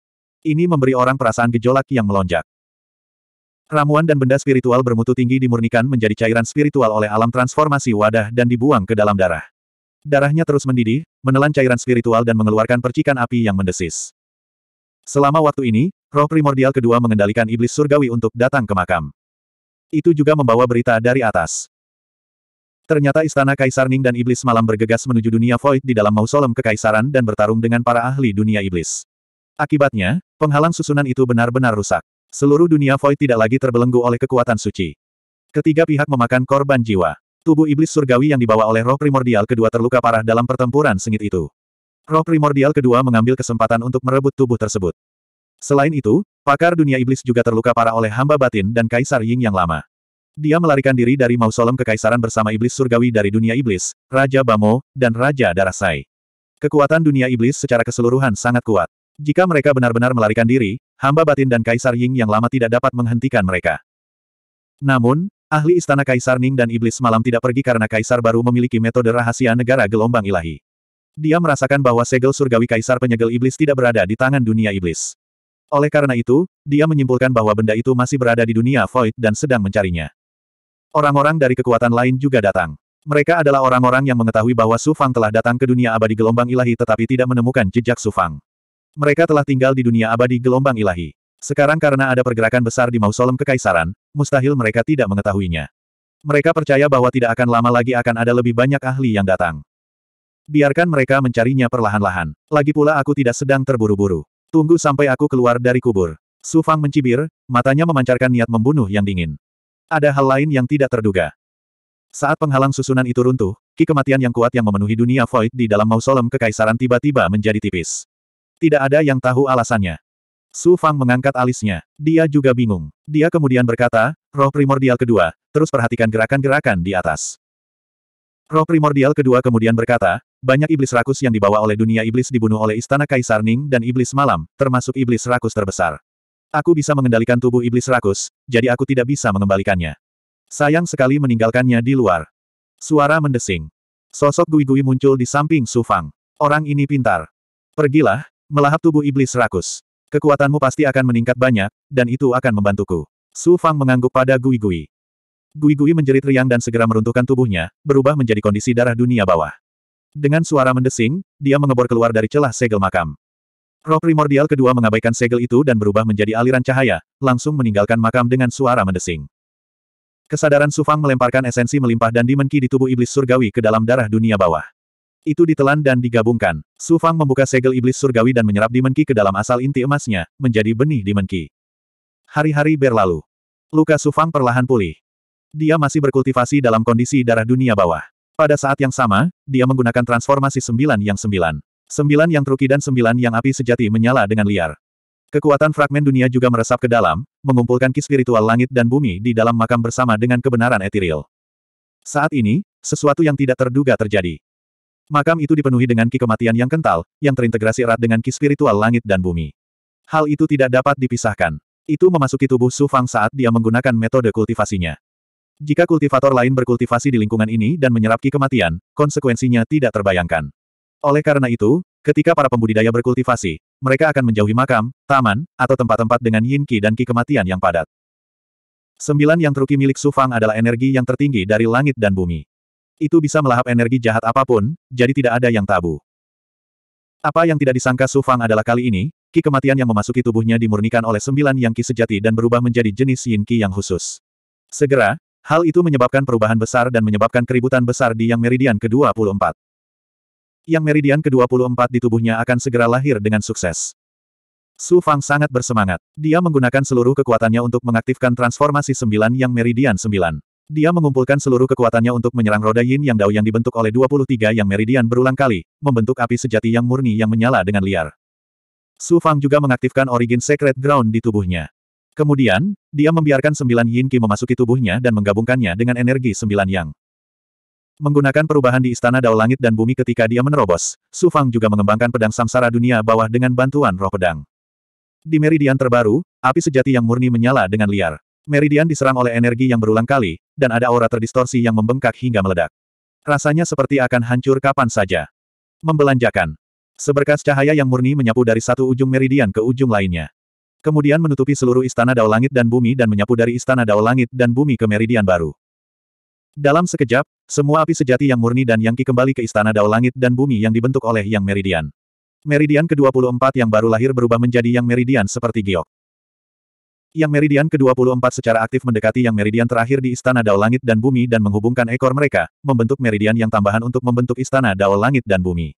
Ini memberi orang perasaan gejolak yang melonjak. Ramuan dan benda spiritual bermutu tinggi dimurnikan menjadi cairan spiritual oleh alam transformasi wadah dan dibuang ke dalam darah. Darahnya terus mendidih, menelan cairan spiritual dan mengeluarkan percikan api yang mendesis. Selama waktu ini, roh primordial kedua mengendalikan iblis surgawi untuk datang ke makam. Itu juga membawa berita dari atas. Ternyata istana Kaisar Ning dan Iblis malam bergegas menuju dunia void di dalam mausolem kekaisaran dan bertarung dengan para ahli dunia iblis. Akibatnya, penghalang susunan itu benar-benar rusak. Seluruh dunia void tidak lagi terbelenggu oleh kekuatan suci. Ketiga pihak memakan korban jiwa. Tubuh iblis surgawi yang dibawa oleh roh primordial kedua terluka parah dalam pertempuran sengit itu. Roh primordial kedua mengambil kesempatan untuk merebut tubuh tersebut. Selain itu, pakar dunia iblis juga terluka parah oleh hamba batin dan kaisar Ying yang lama. Dia melarikan diri dari mausolem kekaisaran bersama iblis surgawi dari dunia iblis, Raja Bamo, dan Raja Darasai. Kekuatan dunia iblis secara keseluruhan sangat kuat. Jika mereka benar-benar melarikan diri, hamba batin dan Kaisar Ying yang lama tidak dapat menghentikan mereka. Namun, ahli istana Kaisar Ning dan iblis malam tidak pergi karena Kaisar baru memiliki metode rahasia negara gelombang ilahi. Dia merasakan bahwa segel surgawi Kaisar penyegel iblis tidak berada di tangan dunia iblis. Oleh karena itu, dia menyimpulkan bahwa benda itu masih berada di dunia void dan sedang mencarinya. Orang-orang dari kekuatan lain juga datang. Mereka adalah orang-orang yang mengetahui bahwa Sufang telah datang ke dunia abadi gelombang ilahi tetapi tidak menemukan jejak Sufang. Mereka telah tinggal di dunia abadi gelombang ilahi. Sekarang karena ada pergerakan besar di mausolem kekaisaran, mustahil mereka tidak mengetahuinya. Mereka percaya bahwa tidak akan lama lagi akan ada lebih banyak ahli yang datang. Biarkan mereka mencarinya perlahan-lahan. Lagi pula aku tidak sedang terburu-buru. Tunggu sampai aku keluar dari kubur. Sufang mencibir, matanya memancarkan niat membunuh yang dingin. Ada hal lain yang tidak terduga. Saat penghalang susunan itu runtuh, ki kematian yang kuat yang memenuhi dunia void di dalam mausolem kekaisaran tiba-tiba menjadi tipis. Tidak ada yang tahu alasannya. Su Fang mengangkat alisnya. Dia juga bingung. Dia kemudian berkata, roh primordial kedua, terus perhatikan gerakan-gerakan di atas. Roh primordial kedua kemudian berkata, banyak iblis rakus yang dibawa oleh dunia iblis dibunuh oleh istana Kaisar Ning dan iblis malam, termasuk iblis rakus terbesar. Aku bisa mengendalikan tubuh iblis rakus, jadi aku tidak bisa mengembalikannya. Sayang sekali meninggalkannya di luar. Suara mendesing. Sosok Gui-Gui muncul di samping Su Fang. Orang ini pintar. Pergilah, melahap tubuh iblis rakus. Kekuatanmu pasti akan meningkat banyak, dan itu akan membantuku. Su Fang mengangguk pada Gui-Gui. Gui-Gui menjerit riang dan segera meruntuhkan tubuhnya, berubah menjadi kondisi darah dunia bawah. Dengan suara mendesing, dia mengebor keluar dari celah segel makam. Roh primordial kedua mengabaikan segel itu dan berubah menjadi aliran cahaya, langsung meninggalkan makam dengan suara mendesing. Kesadaran Sufang melemparkan esensi melimpah dan dimenki di tubuh iblis surgawi ke dalam darah dunia bawah. Itu ditelan dan digabungkan. Sufang membuka segel iblis surgawi dan menyerap dimenki ke dalam asal inti emasnya, menjadi benih dimenki. Hari-hari berlalu. Luka Sufang perlahan pulih. Dia masih berkultivasi dalam kondisi darah dunia bawah. Pada saat yang sama, dia menggunakan transformasi sembilan yang sembilan. Sembilan yang truki dan sembilan yang api sejati menyala dengan liar. Kekuatan fragmen dunia juga meresap ke dalam, mengumpulkan ki spiritual langit dan bumi di dalam makam bersama dengan kebenaran etiril. Saat ini, sesuatu yang tidak terduga terjadi. Makam itu dipenuhi dengan ki kematian yang kental, yang terintegrasi erat dengan ki spiritual langit dan bumi. Hal itu tidak dapat dipisahkan. Itu memasuki tubuh Su Fang saat dia menggunakan metode kultivasinya. Jika kultivator lain berkultivasi di lingkungan ini dan menyerap ki kematian, konsekuensinya tidak terbayangkan. Oleh karena itu, ketika para pembudidaya berkultivasi, mereka akan menjauhi makam, taman, atau tempat-tempat dengan yin qi dan qi kematian yang padat. Sembilan yang teruki milik Su Fang adalah energi yang tertinggi dari langit dan bumi. Itu bisa melahap energi jahat apapun, jadi tidak ada yang tabu. Apa yang tidak disangka Su Fang adalah kali ini, ki kematian yang memasuki tubuhnya dimurnikan oleh sembilan yang ki sejati dan berubah menjadi jenis yin ki yang khusus. Segera, hal itu menyebabkan perubahan besar dan menyebabkan keributan besar di yang meridian ke-24 yang meridian ke-24 di tubuhnya akan segera lahir dengan sukses. Su Fang sangat bersemangat. Dia menggunakan seluruh kekuatannya untuk mengaktifkan transformasi sembilan yang meridian sembilan. Dia mengumpulkan seluruh kekuatannya untuk menyerang roda yin yang dao yang dibentuk oleh 23 yang meridian berulang kali, membentuk api sejati yang murni yang menyala dengan liar. Su Fang juga mengaktifkan origin secret ground di tubuhnya. Kemudian, dia membiarkan sembilan yin ki memasuki tubuhnya dan menggabungkannya dengan energi sembilan yang. Menggunakan perubahan di Istana Dao Langit dan Bumi ketika dia menerobos, Su Fang juga mengembangkan pedang samsara dunia bawah dengan bantuan roh pedang. Di meridian terbaru, api sejati yang murni menyala dengan liar. Meridian diserang oleh energi yang berulang kali, dan ada aura terdistorsi yang membengkak hingga meledak. Rasanya seperti akan hancur kapan saja. Membelanjakan. Seberkas cahaya yang murni menyapu dari satu ujung meridian ke ujung lainnya. Kemudian menutupi seluruh istana Dao Langit dan Bumi dan menyapu dari istana Dao Langit dan Bumi ke meridian baru. Dalam sekejap, semua api sejati yang murni dan yang ki kembali ke istana Dao Langit dan Bumi yang dibentuk oleh Yang Meridian. Meridian ke-24 yang baru lahir berubah menjadi Yang Meridian seperti giok. Yang Meridian ke-24 secara aktif mendekati Yang Meridian terakhir di Istana Dao Langit dan Bumi dan menghubungkan ekor mereka, membentuk meridian yang tambahan untuk membentuk Istana Dao Langit dan Bumi.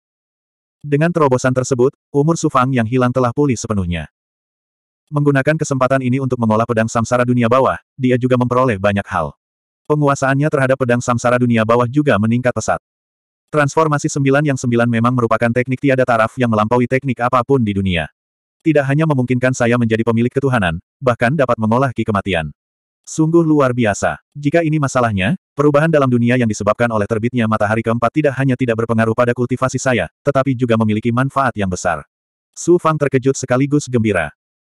Dengan terobosan tersebut, umur Sufang yang hilang telah pulih sepenuhnya. Menggunakan kesempatan ini untuk mengolah pedang samsara dunia bawah, dia juga memperoleh banyak hal. Penguasaannya terhadap pedang samsara dunia bawah juga meningkat pesat. Transformasi sembilan yang sembilan memang merupakan teknik tiada taraf yang melampaui teknik apapun di dunia. Tidak hanya memungkinkan saya menjadi pemilik ketuhanan, bahkan dapat mengolah ki kematian. Sungguh luar biasa. Jika ini masalahnya, perubahan dalam dunia yang disebabkan oleh terbitnya matahari keempat tidak hanya tidak berpengaruh pada kultivasi saya, tetapi juga memiliki manfaat yang besar. Su Fang terkejut sekaligus gembira.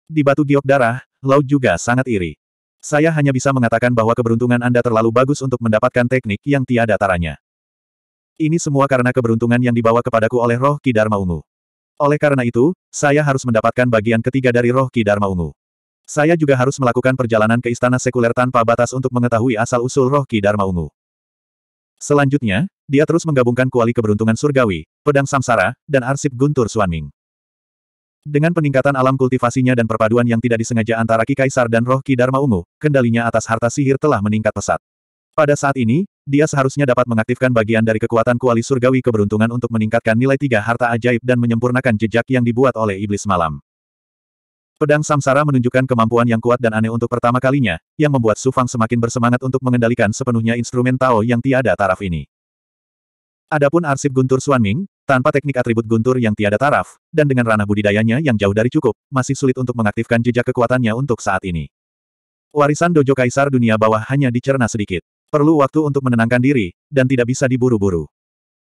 Di batu giok darah, laut juga sangat iri. Saya hanya bisa mengatakan bahwa keberuntungan Anda terlalu bagus untuk mendapatkan teknik yang tiada taranya. Ini semua karena keberuntungan yang dibawa kepadaku oleh roh Ki Dharma Ungu. Oleh karena itu, saya harus mendapatkan bagian ketiga dari roh Ki Dharma Ungu. Saya juga harus melakukan perjalanan ke istana sekuler tanpa batas untuk mengetahui asal-usul roh Ki Dharma Ungu. Selanjutnya, dia terus menggabungkan kuali keberuntungan surgawi, pedang samsara, dan arsip guntur Suanming. Dengan peningkatan alam kultivasinya dan perpaduan yang tidak disengaja antara Ki Kaisar dan roh Ki Dharma Ungu, kendalinya atas harta sihir telah meningkat pesat. Pada saat ini, dia seharusnya dapat mengaktifkan bagian dari kekuatan kuali surgawi keberuntungan untuk meningkatkan nilai tiga harta ajaib dan menyempurnakan jejak yang dibuat oleh iblis malam. Pedang Samsara menunjukkan kemampuan yang kuat dan aneh untuk pertama kalinya, yang membuat Sufang semakin bersemangat untuk mengendalikan sepenuhnya instrumen Tao yang tiada taraf ini. Adapun arsip Guntur Suanming, tanpa teknik atribut guntur yang tiada taraf, dan dengan ranah budidayanya yang jauh dari cukup, masih sulit untuk mengaktifkan jejak kekuatannya untuk saat ini. Warisan dojo kaisar dunia bawah hanya dicerna sedikit. Perlu waktu untuk menenangkan diri, dan tidak bisa diburu-buru.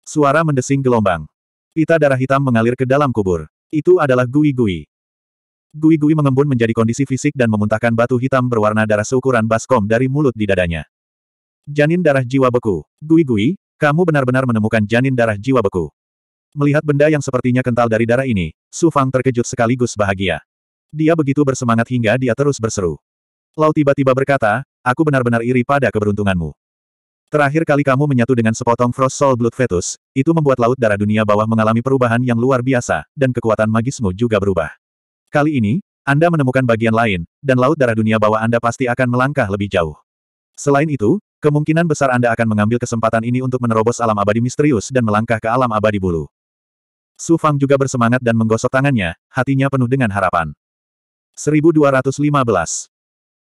Suara mendesing gelombang. Pita darah hitam mengalir ke dalam kubur. Itu adalah gui-gui. Gui-gui mengembun menjadi kondisi fisik dan memuntahkan batu hitam berwarna darah seukuran baskom dari mulut di dadanya. Janin darah jiwa beku. Gui-gui, kamu benar-benar menemukan janin darah jiwa beku. Melihat benda yang sepertinya kental dari darah ini, Su Fang terkejut sekaligus bahagia. Dia begitu bersemangat hingga dia terus berseru. Lau tiba-tiba berkata, aku benar-benar iri pada keberuntunganmu. Terakhir kali kamu menyatu dengan sepotong Frost Soul Blood Fetus, itu membuat Laut Darah Dunia Bawah mengalami perubahan yang luar biasa, dan kekuatan magismu juga berubah. Kali ini, Anda menemukan bagian lain, dan Laut Darah Dunia Bawah Anda pasti akan melangkah lebih jauh. Selain itu, kemungkinan besar Anda akan mengambil kesempatan ini untuk menerobos alam abadi misterius dan melangkah ke alam abadi bulu. Su Fang juga bersemangat dan menggosok tangannya, hatinya penuh dengan harapan. 1215.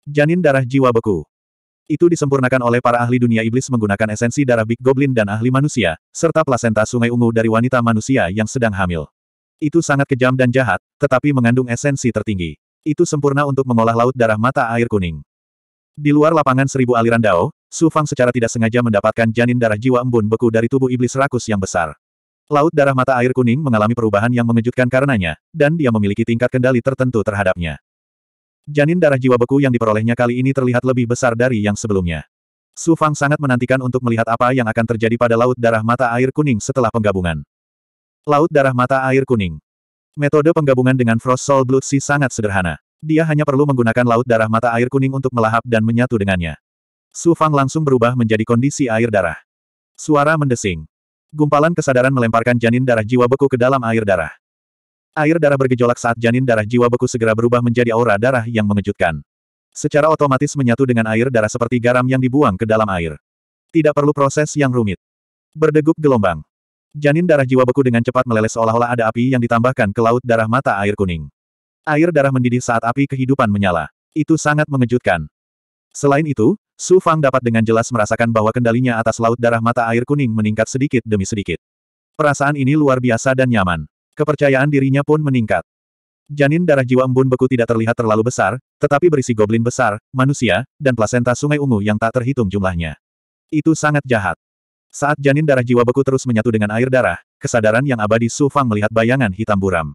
Janin darah jiwa beku. Itu disempurnakan oleh para ahli dunia iblis menggunakan esensi darah Big Goblin dan ahli manusia, serta plasenta sungai ungu dari wanita manusia yang sedang hamil. Itu sangat kejam dan jahat, tetapi mengandung esensi tertinggi. Itu sempurna untuk mengolah laut darah mata air kuning. Di luar lapangan seribu aliran Dao, Su Fang secara tidak sengaja mendapatkan janin darah jiwa embun beku dari tubuh iblis rakus yang besar. Laut darah mata air kuning mengalami perubahan yang mengejutkan karenanya, dan dia memiliki tingkat kendali tertentu terhadapnya. Janin darah jiwa beku yang diperolehnya kali ini terlihat lebih besar dari yang sebelumnya. Su Fang sangat menantikan untuk melihat apa yang akan terjadi pada laut darah mata air kuning setelah penggabungan. Laut darah mata air kuning. Metode penggabungan dengan Frost Soul Blood Sea sangat sederhana. Dia hanya perlu menggunakan laut darah mata air kuning untuk melahap dan menyatu dengannya. Su Fang langsung berubah menjadi kondisi air darah. Suara mendesing. Gumpalan kesadaran melemparkan janin darah jiwa beku ke dalam air darah. Air darah bergejolak saat janin darah jiwa beku segera berubah menjadi aura darah yang mengejutkan. Secara otomatis menyatu dengan air darah seperti garam yang dibuang ke dalam air. Tidak perlu proses yang rumit. Berdegup gelombang. Janin darah jiwa beku dengan cepat meleleh seolah-olah ada api yang ditambahkan ke laut darah mata air kuning. Air darah mendidih saat api kehidupan menyala. Itu sangat mengejutkan. Selain itu, Su Fang dapat dengan jelas merasakan bahwa kendalinya atas laut darah mata air kuning meningkat sedikit demi sedikit. Perasaan ini luar biasa dan nyaman. Kepercayaan dirinya pun meningkat. Janin darah jiwa embun beku tidak terlihat terlalu besar, tetapi berisi goblin besar, manusia, dan plasenta sungai ungu yang tak terhitung jumlahnya. Itu sangat jahat. Saat janin darah jiwa beku terus menyatu dengan air darah, kesadaran yang abadi Su Fang melihat bayangan hitam buram.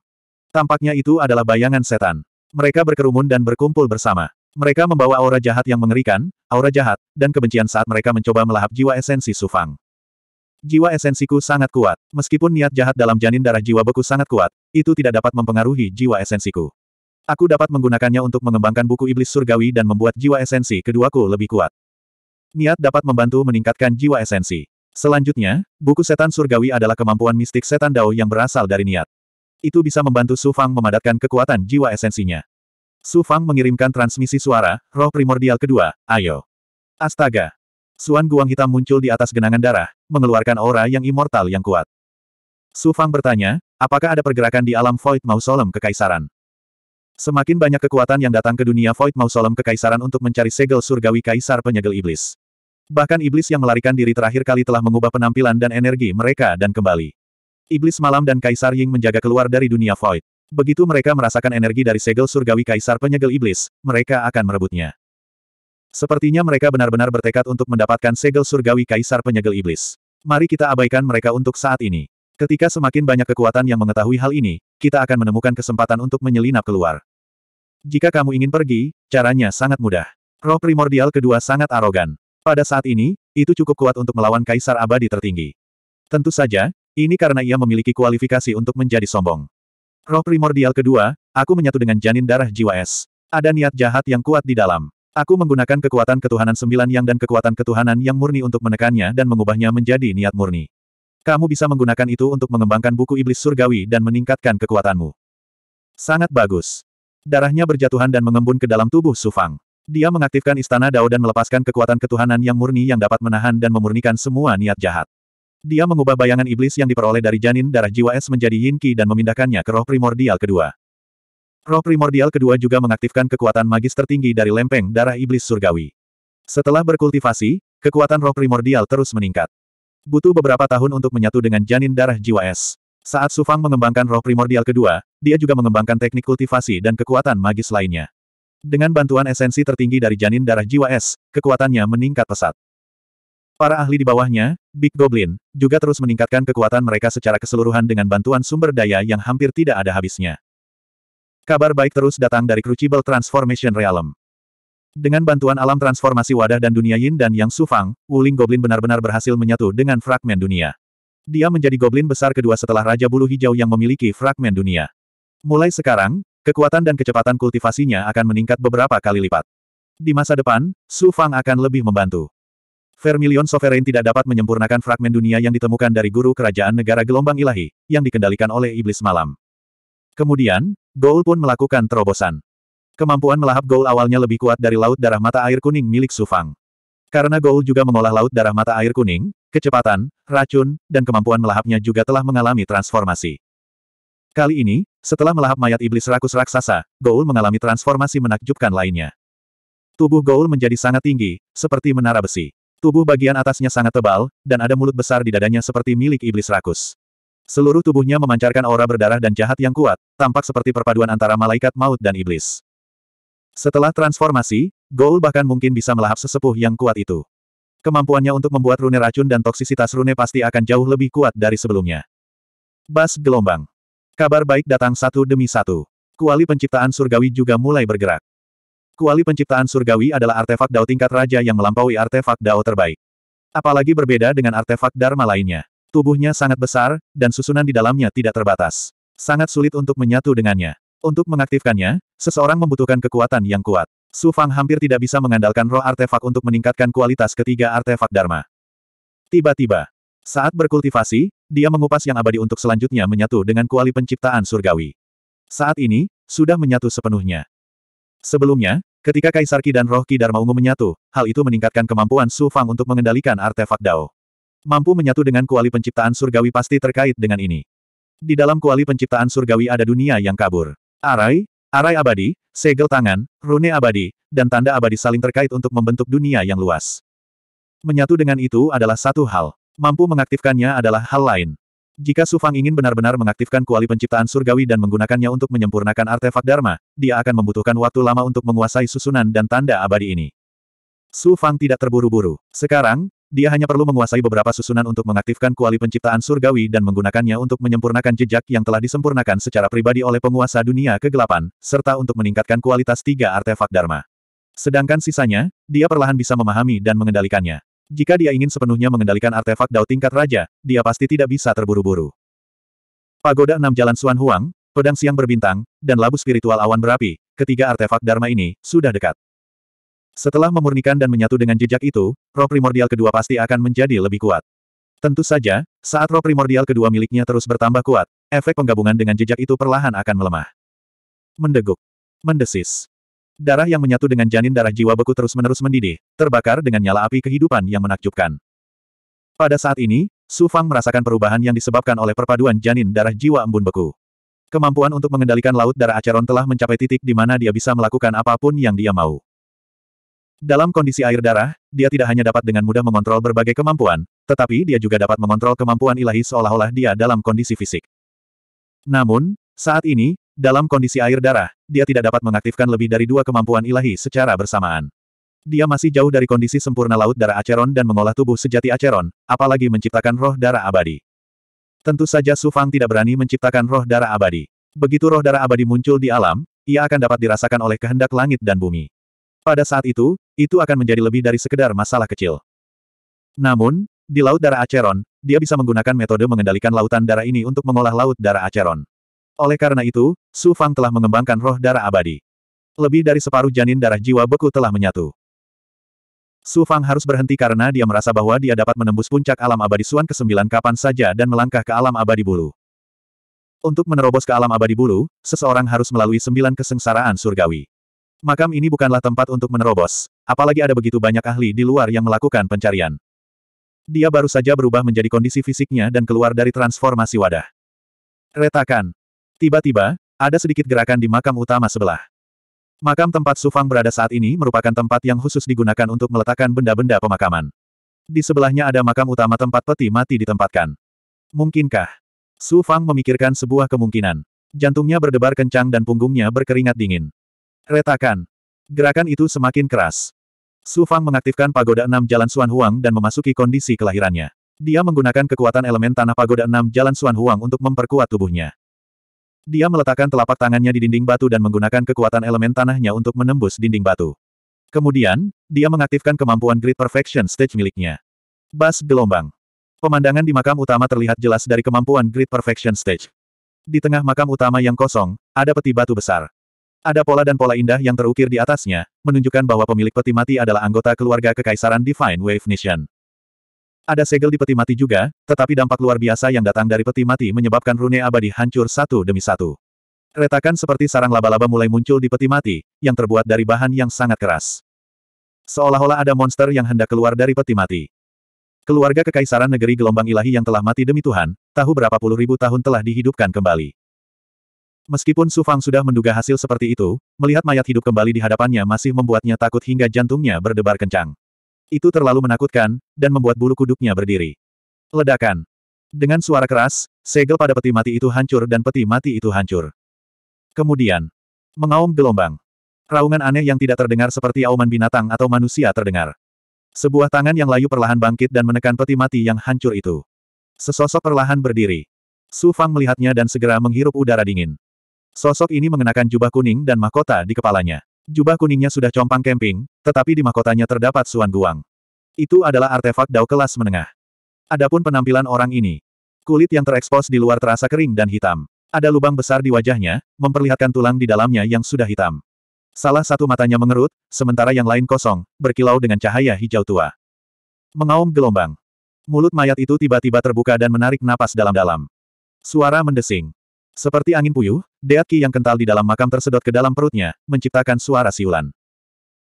Tampaknya itu adalah bayangan setan. Mereka berkerumun dan berkumpul bersama. Mereka membawa aura jahat yang mengerikan, aura jahat, dan kebencian saat mereka mencoba melahap jiwa esensi Sufang. Jiwa esensiku sangat kuat. Meskipun niat jahat dalam janin darah jiwa beku sangat kuat, itu tidak dapat mempengaruhi jiwa esensiku. Aku dapat menggunakannya untuk mengembangkan buku iblis surgawi dan membuat jiwa esensi keduaku lebih kuat. Niat dapat membantu meningkatkan jiwa esensi. Selanjutnya, buku setan surgawi adalah kemampuan mistik setan Dao yang berasal dari niat. Itu bisa membantu Sufang memadatkan kekuatan jiwa esensinya. Su Fang mengirimkan transmisi suara, roh primordial kedua, ayo. Astaga. Suan Guang Hitam muncul di atas genangan darah, mengeluarkan aura yang immortal yang kuat. Su Fang bertanya, apakah ada pergerakan di alam Void Mausolem Kekaisaran? Semakin banyak kekuatan yang datang ke dunia Void Mausolem Kekaisaran untuk mencari segel surgawi Kaisar Penyegel Iblis. Bahkan iblis yang melarikan diri terakhir kali telah mengubah penampilan dan energi mereka dan kembali. Iblis malam dan Kaisar Ying menjaga keluar dari dunia Void. Begitu mereka merasakan energi dari segel surgawi kaisar penyegel iblis, mereka akan merebutnya. Sepertinya mereka benar-benar bertekad untuk mendapatkan segel surgawi kaisar penyegel iblis. Mari kita abaikan mereka untuk saat ini. Ketika semakin banyak kekuatan yang mengetahui hal ini, kita akan menemukan kesempatan untuk menyelinap keluar. Jika kamu ingin pergi, caranya sangat mudah. Roh primordial kedua sangat arogan. Pada saat ini, itu cukup kuat untuk melawan kaisar abadi tertinggi. Tentu saja, ini karena ia memiliki kualifikasi untuk menjadi sombong. Roh primordial kedua, aku menyatu dengan janin darah jiwa es. Ada niat jahat yang kuat di dalam. Aku menggunakan kekuatan ketuhanan sembilan yang dan kekuatan ketuhanan yang murni untuk menekannya dan mengubahnya menjadi niat murni. Kamu bisa menggunakan itu untuk mengembangkan buku iblis surgawi dan meningkatkan kekuatanmu. Sangat bagus. Darahnya berjatuhan dan mengembun ke dalam tubuh Sufang. Dia mengaktifkan istana Dao dan melepaskan kekuatan ketuhanan yang murni yang dapat menahan dan memurnikan semua niat jahat. Dia mengubah bayangan iblis yang diperoleh dari janin darah jiwa es menjadi yin ki dan memindahkannya ke roh primordial kedua. Roh primordial kedua juga mengaktifkan kekuatan magis tertinggi dari lempeng darah iblis surgawi. Setelah berkultivasi, kekuatan roh primordial terus meningkat. Butuh beberapa tahun untuk menyatu dengan janin darah jiwa es. Saat Sufang mengembangkan roh primordial kedua, dia juga mengembangkan teknik kultivasi dan kekuatan magis lainnya. Dengan bantuan esensi tertinggi dari janin darah jiwa es, kekuatannya meningkat pesat. Para ahli di bawahnya, Big Goblin, juga terus meningkatkan kekuatan mereka secara keseluruhan dengan bantuan sumber daya yang hampir tidak ada habisnya. Kabar baik terus datang dari Crucible Transformation Realm. Dengan bantuan alam transformasi wadah dan dunia Yin dan Yang Sufang, Wuling Goblin benar-benar berhasil menyatu dengan fragmen dunia. Dia menjadi goblin besar kedua setelah Raja Bulu Hijau yang memiliki fragmen dunia. Mulai sekarang, kekuatan dan kecepatan kultivasinya akan meningkat beberapa kali lipat. Di masa depan, Sufang akan lebih membantu. Vermilion Sovereign tidak dapat menyempurnakan fragmen dunia yang ditemukan dari guru kerajaan negara gelombang ilahi, yang dikendalikan oleh iblis malam. Kemudian, Goul pun melakukan terobosan. Kemampuan melahap Goul awalnya lebih kuat dari Laut Darah Mata Air Kuning milik Sufang. Karena Goul juga mengolah Laut Darah Mata Air Kuning, kecepatan, racun, dan kemampuan melahapnya juga telah mengalami transformasi. Kali ini, setelah melahap mayat iblis rakus raksasa, Goul mengalami transformasi menakjubkan lainnya. Tubuh Goul menjadi sangat tinggi, seperti menara besi. Tubuh bagian atasnya sangat tebal, dan ada mulut besar di dadanya seperti milik iblis rakus. Seluruh tubuhnya memancarkan aura berdarah dan jahat yang kuat, tampak seperti perpaduan antara malaikat maut dan iblis. Setelah transformasi, Gol bahkan mungkin bisa melahap sesepuh yang kuat itu. Kemampuannya untuk membuat rune racun dan toksisitas rune pasti akan jauh lebih kuat dari sebelumnya. Bas gelombang. Kabar baik datang satu demi satu. Kuali penciptaan surgawi juga mulai bergerak. Kuali penciptaan surgawi adalah artefak Dao tingkat raja yang melampaui artefak Dao terbaik. Apalagi berbeda dengan artefak Dharma lainnya. Tubuhnya sangat besar, dan susunan di dalamnya tidak terbatas. Sangat sulit untuk menyatu dengannya. Untuk mengaktifkannya, seseorang membutuhkan kekuatan yang kuat. Su Fang hampir tidak bisa mengandalkan roh artefak untuk meningkatkan kualitas ketiga artefak Dharma. Tiba-tiba, saat berkultivasi, dia mengupas yang abadi untuk selanjutnya menyatu dengan kuali penciptaan surgawi. Saat ini, sudah menyatu sepenuhnya. Sebelumnya, ketika Kaisar Ki dan Roh Ki Dharma Ungu menyatu, hal itu meningkatkan kemampuan Su Fang untuk mengendalikan artefak Dao. Mampu menyatu dengan kuali penciptaan surgawi pasti terkait dengan ini. Di dalam kuali penciptaan surgawi ada dunia yang kabur. Arai, arai abadi, segel tangan, rune abadi, dan tanda abadi saling terkait untuk membentuk dunia yang luas. Menyatu dengan itu adalah satu hal. Mampu mengaktifkannya adalah hal lain. Jika Su Fang ingin benar-benar mengaktifkan kuali penciptaan surgawi dan menggunakannya untuk menyempurnakan artefak Dharma, dia akan membutuhkan waktu lama untuk menguasai susunan dan tanda abadi ini. Su Fang tidak terburu-buru. Sekarang, dia hanya perlu menguasai beberapa susunan untuk mengaktifkan kuali penciptaan surgawi dan menggunakannya untuk menyempurnakan jejak yang telah disempurnakan secara pribadi oleh penguasa dunia kegelapan, serta untuk meningkatkan kualitas tiga artefak Dharma. Sedangkan sisanya, dia perlahan bisa memahami dan mengendalikannya. Jika dia ingin sepenuhnya mengendalikan artefak Dao tingkat raja, dia pasti tidak bisa terburu-buru. Pagoda enam jalan Suan Huang, pedang siang berbintang, dan labu spiritual awan berapi, ketiga artefak Dharma ini, sudah dekat. Setelah memurnikan dan menyatu dengan jejak itu, roh primordial kedua pasti akan menjadi lebih kuat. Tentu saja, saat roh primordial kedua miliknya terus bertambah kuat, efek penggabungan dengan jejak itu perlahan akan melemah. Mendeguk. Mendesis. Darah yang menyatu dengan janin darah jiwa beku terus-menerus mendidih, terbakar dengan nyala api kehidupan yang menakjubkan. Pada saat ini, Su Fang merasakan perubahan yang disebabkan oleh perpaduan janin darah jiwa embun beku. Kemampuan untuk mengendalikan laut darah Acheron telah mencapai titik di mana dia bisa melakukan apapun yang dia mau. Dalam kondisi air darah, dia tidak hanya dapat dengan mudah mengontrol berbagai kemampuan, tetapi dia juga dapat mengontrol kemampuan ilahi seolah-olah dia dalam kondisi fisik. Namun, saat ini, dalam kondisi air darah, dia tidak dapat mengaktifkan lebih dari dua kemampuan ilahi secara bersamaan. Dia masih jauh dari kondisi sempurna laut darah Aceron dan mengolah tubuh sejati Aceron, apalagi menciptakan roh darah abadi. Tentu saja Su Fang tidak berani menciptakan roh darah abadi. Begitu roh darah abadi muncul di alam, ia akan dapat dirasakan oleh kehendak langit dan bumi. Pada saat itu, itu akan menjadi lebih dari sekedar masalah kecil. Namun, di Laut Darah Aceron, dia bisa menggunakan metode mengendalikan lautan darah ini untuk mengolah Laut Darah Aceron. Oleh karena itu, Su Fang telah mengembangkan roh darah abadi. Lebih dari separuh janin darah jiwa beku telah menyatu. Su Fang harus berhenti karena dia merasa bahwa dia dapat menembus puncak alam abadi Suan ke-9 kapan saja dan melangkah ke alam abadi bulu. Untuk menerobos ke alam abadi bulu, seseorang harus melalui sembilan kesengsaraan surgawi. Makam ini bukanlah tempat untuk menerobos, apalagi ada begitu banyak ahli di luar yang melakukan pencarian. Dia baru saja berubah menjadi kondisi fisiknya dan keluar dari transformasi wadah. Retakan, Tiba-tiba, ada sedikit gerakan di makam utama sebelah. Makam tempat Sufang berada saat ini merupakan tempat yang khusus digunakan untuk meletakkan benda-benda pemakaman. Di sebelahnya ada makam utama tempat peti mati ditempatkan. Mungkinkah? Sufang memikirkan sebuah kemungkinan. Jantungnya berdebar kencang dan punggungnya berkeringat dingin. Retakan. Gerakan itu semakin keras. Sufang mengaktifkan pagoda enam jalan Suan Huang dan memasuki kondisi kelahirannya. Dia menggunakan kekuatan elemen tanah pagoda enam jalan Suan Huang untuk memperkuat tubuhnya. Dia meletakkan telapak tangannya di dinding batu dan menggunakan kekuatan elemen tanahnya untuk menembus dinding batu. Kemudian, dia mengaktifkan kemampuan Great Perfection Stage miliknya. Bas gelombang. Pemandangan di makam utama terlihat jelas dari kemampuan Great Perfection Stage. Di tengah makam utama yang kosong, ada peti batu besar. Ada pola dan pola indah yang terukir di atasnya, menunjukkan bahwa pemilik peti mati adalah anggota keluarga kekaisaran Divine Wave Nation. Ada segel di peti mati juga, tetapi dampak luar biasa yang datang dari peti mati menyebabkan rune abadi hancur satu demi satu. Retakan seperti sarang laba-laba mulai muncul di peti mati, yang terbuat dari bahan yang sangat keras. Seolah-olah ada monster yang hendak keluar dari peti mati. Keluarga kekaisaran negeri gelombang ilahi yang telah mati demi Tuhan, tahu berapa puluh ribu tahun telah dihidupkan kembali. Meskipun Su Fang sudah menduga hasil seperti itu, melihat mayat hidup kembali di hadapannya masih membuatnya takut hingga jantungnya berdebar kencang. Itu terlalu menakutkan, dan membuat bulu kuduknya berdiri. Ledakan. Dengan suara keras, segel pada peti mati itu hancur dan peti mati itu hancur. Kemudian, mengaum gelombang. Raungan aneh yang tidak terdengar seperti auman binatang atau manusia terdengar. Sebuah tangan yang layu perlahan bangkit dan menekan peti mati yang hancur itu. Sesosok perlahan berdiri. Su Fang melihatnya dan segera menghirup udara dingin. Sosok ini mengenakan jubah kuning dan mahkota di kepalanya. Jubah kuningnya sudah compang kemping, tetapi di mahkotanya terdapat suan guang. Itu adalah artefak dao kelas menengah. Adapun penampilan orang ini, kulit yang terekspos di luar terasa kering dan hitam. Ada lubang besar di wajahnya, memperlihatkan tulang di dalamnya yang sudah hitam. Salah satu matanya mengerut, sementara yang lain kosong, berkilau dengan cahaya hijau tua. Mengaum gelombang. Mulut mayat itu tiba-tiba terbuka dan menarik napas dalam-dalam. Suara mendesing. Seperti angin puyuh, deat ki yang kental di dalam makam tersedot ke dalam perutnya, menciptakan suara siulan.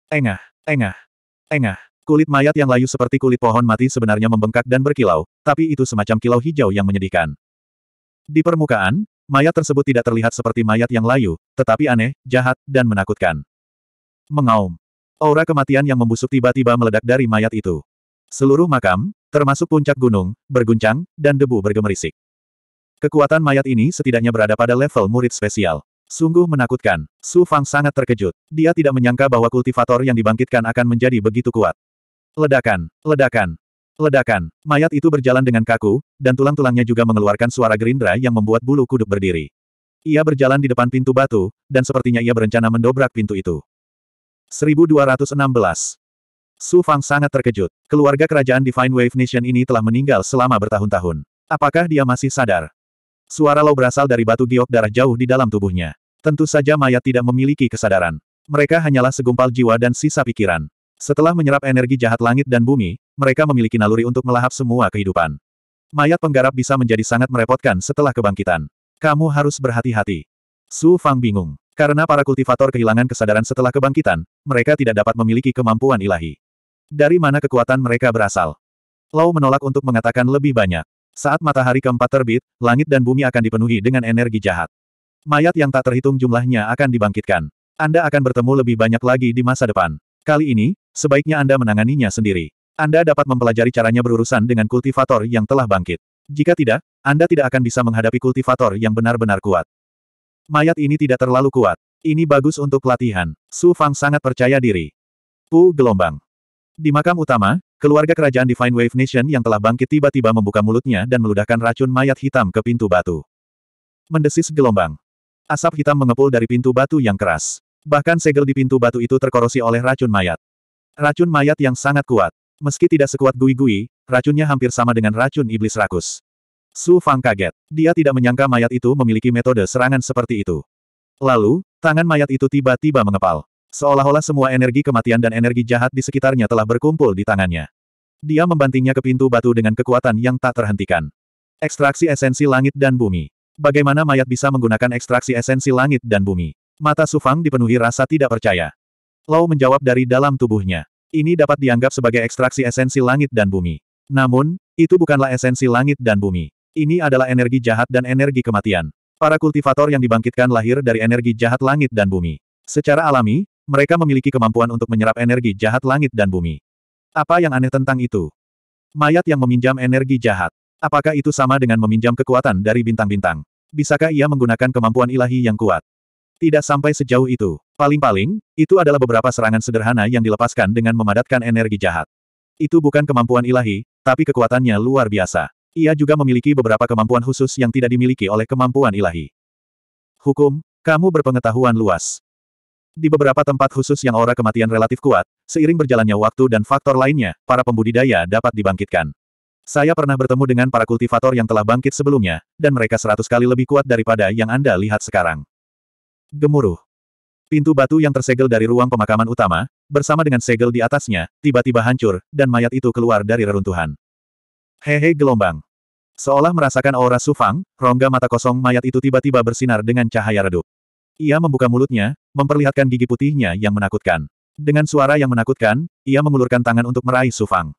Engah, engah, engah. Kulit mayat yang layu seperti kulit pohon mati sebenarnya membengkak dan berkilau, tapi itu semacam kilau hijau yang menyedihkan. Di permukaan, mayat tersebut tidak terlihat seperti mayat yang layu, tetapi aneh, jahat, dan menakutkan. Mengaum. Aura kematian yang membusuk tiba-tiba meledak dari mayat itu. Seluruh makam, termasuk puncak gunung, berguncang, dan debu bergemerisik. Kekuatan mayat ini setidaknya berada pada level murid spesial. Sungguh menakutkan. Su Fang sangat terkejut. Dia tidak menyangka bahwa kultivator yang dibangkitkan akan menjadi begitu kuat. Ledakan, ledakan, ledakan. Mayat itu berjalan dengan kaku, dan tulang-tulangnya juga mengeluarkan suara gerindra yang membuat bulu kuduk berdiri. Ia berjalan di depan pintu batu, dan sepertinya ia berencana mendobrak pintu itu. 1216. Su Fang sangat terkejut. Keluarga kerajaan Divine Wave Nation ini telah meninggal selama bertahun-tahun. Apakah dia masih sadar? Suara lo berasal dari batu giok darah jauh di dalam tubuhnya. Tentu saja mayat tidak memiliki kesadaran. Mereka hanyalah segumpal jiwa dan sisa pikiran. Setelah menyerap energi jahat langit dan bumi, mereka memiliki naluri untuk melahap semua kehidupan. Mayat penggarap bisa menjadi sangat merepotkan setelah kebangkitan. Kamu harus berhati-hati. Su Fang bingung. Karena para kultivator kehilangan kesadaran setelah kebangkitan, mereka tidak dapat memiliki kemampuan ilahi. Dari mana kekuatan mereka berasal? Lau menolak untuk mengatakan lebih banyak. Saat matahari keempat terbit, langit dan bumi akan dipenuhi dengan energi jahat. Mayat yang tak terhitung jumlahnya akan dibangkitkan. Anda akan bertemu lebih banyak lagi di masa depan. Kali ini, sebaiknya Anda menanganinya sendiri. Anda dapat mempelajari caranya berurusan dengan kultivator yang telah bangkit. Jika tidak, Anda tidak akan bisa menghadapi kultivator yang benar-benar kuat. Mayat ini tidak terlalu kuat. Ini bagus untuk latihan. Su Fang sangat percaya diri. Pu gelombang. Di makam utama, Keluarga kerajaan Divine Wave Nation yang telah bangkit tiba-tiba membuka mulutnya dan meludahkan racun mayat hitam ke pintu batu. Mendesis gelombang. Asap hitam mengepul dari pintu batu yang keras. Bahkan segel di pintu batu itu terkorosi oleh racun mayat. Racun mayat yang sangat kuat. Meski tidak sekuat gui-gui, racunnya hampir sama dengan racun iblis rakus. Su Fang kaget. Dia tidak menyangka mayat itu memiliki metode serangan seperti itu. Lalu, tangan mayat itu tiba-tiba mengepal. Seolah-olah semua energi kematian dan energi jahat di sekitarnya telah berkumpul di tangannya. Dia membantingnya ke pintu batu dengan kekuatan yang tak terhentikan. Ekstraksi esensi langit dan bumi. Bagaimana mayat bisa menggunakan ekstraksi esensi langit dan bumi? Mata Sufang dipenuhi rasa tidak percaya. Lau menjawab dari dalam tubuhnya. Ini dapat dianggap sebagai ekstraksi esensi langit dan bumi. Namun, itu bukanlah esensi langit dan bumi. Ini adalah energi jahat dan energi kematian. Para kultivator yang dibangkitkan lahir dari energi jahat langit dan bumi. Secara alami, mereka memiliki kemampuan untuk menyerap energi jahat langit dan bumi. Apa yang aneh tentang itu? Mayat yang meminjam energi jahat. Apakah itu sama dengan meminjam kekuatan dari bintang-bintang? Bisakah ia menggunakan kemampuan ilahi yang kuat? Tidak sampai sejauh itu. Paling-paling, itu adalah beberapa serangan sederhana yang dilepaskan dengan memadatkan energi jahat. Itu bukan kemampuan ilahi, tapi kekuatannya luar biasa. Ia juga memiliki beberapa kemampuan khusus yang tidak dimiliki oleh kemampuan ilahi. Hukum, kamu berpengetahuan luas. Di beberapa tempat khusus yang aura kematian relatif kuat, seiring berjalannya waktu dan faktor lainnya, para pembudidaya dapat dibangkitkan. Saya pernah bertemu dengan para kultivator yang telah bangkit sebelumnya, dan mereka seratus kali lebih kuat daripada yang Anda lihat sekarang. Gemuruh. Pintu batu yang tersegel dari ruang pemakaman utama, bersama dengan segel di atasnya, tiba-tiba hancur, dan mayat itu keluar dari reruntuhan. Hehe gelombang. Seolah merasakan aura sufang, rongga mata kosong mayat itu tiba-tiba bersinar dengan cahaya redup. Ia membuka mulutnya, memperlihatkan gigi putihnya yang menakutkan. Dengan suara yang menakutkan, ia mengulurkan tangan untuk meraih Sufang.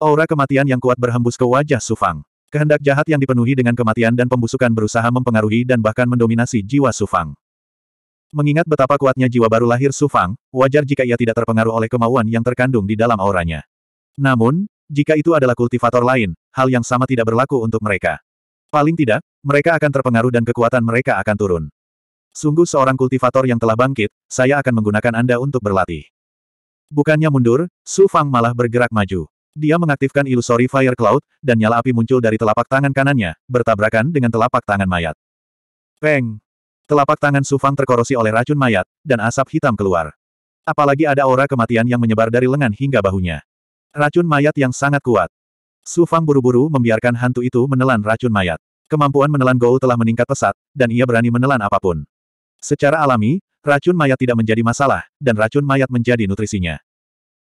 Aura kematian yang kuat berhembus ke wajah Sufang. Kehendak jahat yang dipenuhi dengan kematian dan pembusukan berusaha mempengaruhi dan bahkan mendominasi jiwa Sufang. Mengingat betapa kuatnya jiwa baru lahir Sufang, wajar jika ia tidak terpengaruh oleh kemauan yang terkandung di dalam auranya. Namun, jika itu adalah kultivator lain, hal yang sama tidak berlaku untuk mereka. Paling tidak, mereka akan terpengaruh dan kekuatan mereka akan turun. Sungguh seorang kultivator yang telah bangkit, saya akan menggunakan Anda untuk berlatih. Bukannya mundur, Su Fang malah bergerak maju. Dia mengaktifkan Illusory Fire Cloud, dan nyala api muncul dari telapak tangan kanannya, bertabrakan dengan telapak tangan mayat. Peng! Telapak tangan Su Fang terkorosi oleh racun mayat, dan asap hitam keluar. Apalagi ada aura kematian yang menyebar dari lengan hingga bahunya. Racun mayat yang sangat kuat. Su Fang buru-buru membiarkan hantu itu menelan racun mayat. Kemampuan menelan Gou telah meningkat pesat, dan ia berani menelan apapun. Secara alami, racun mayat tidak menjadi masalah, dan racun mayat menjadi nutrisinya.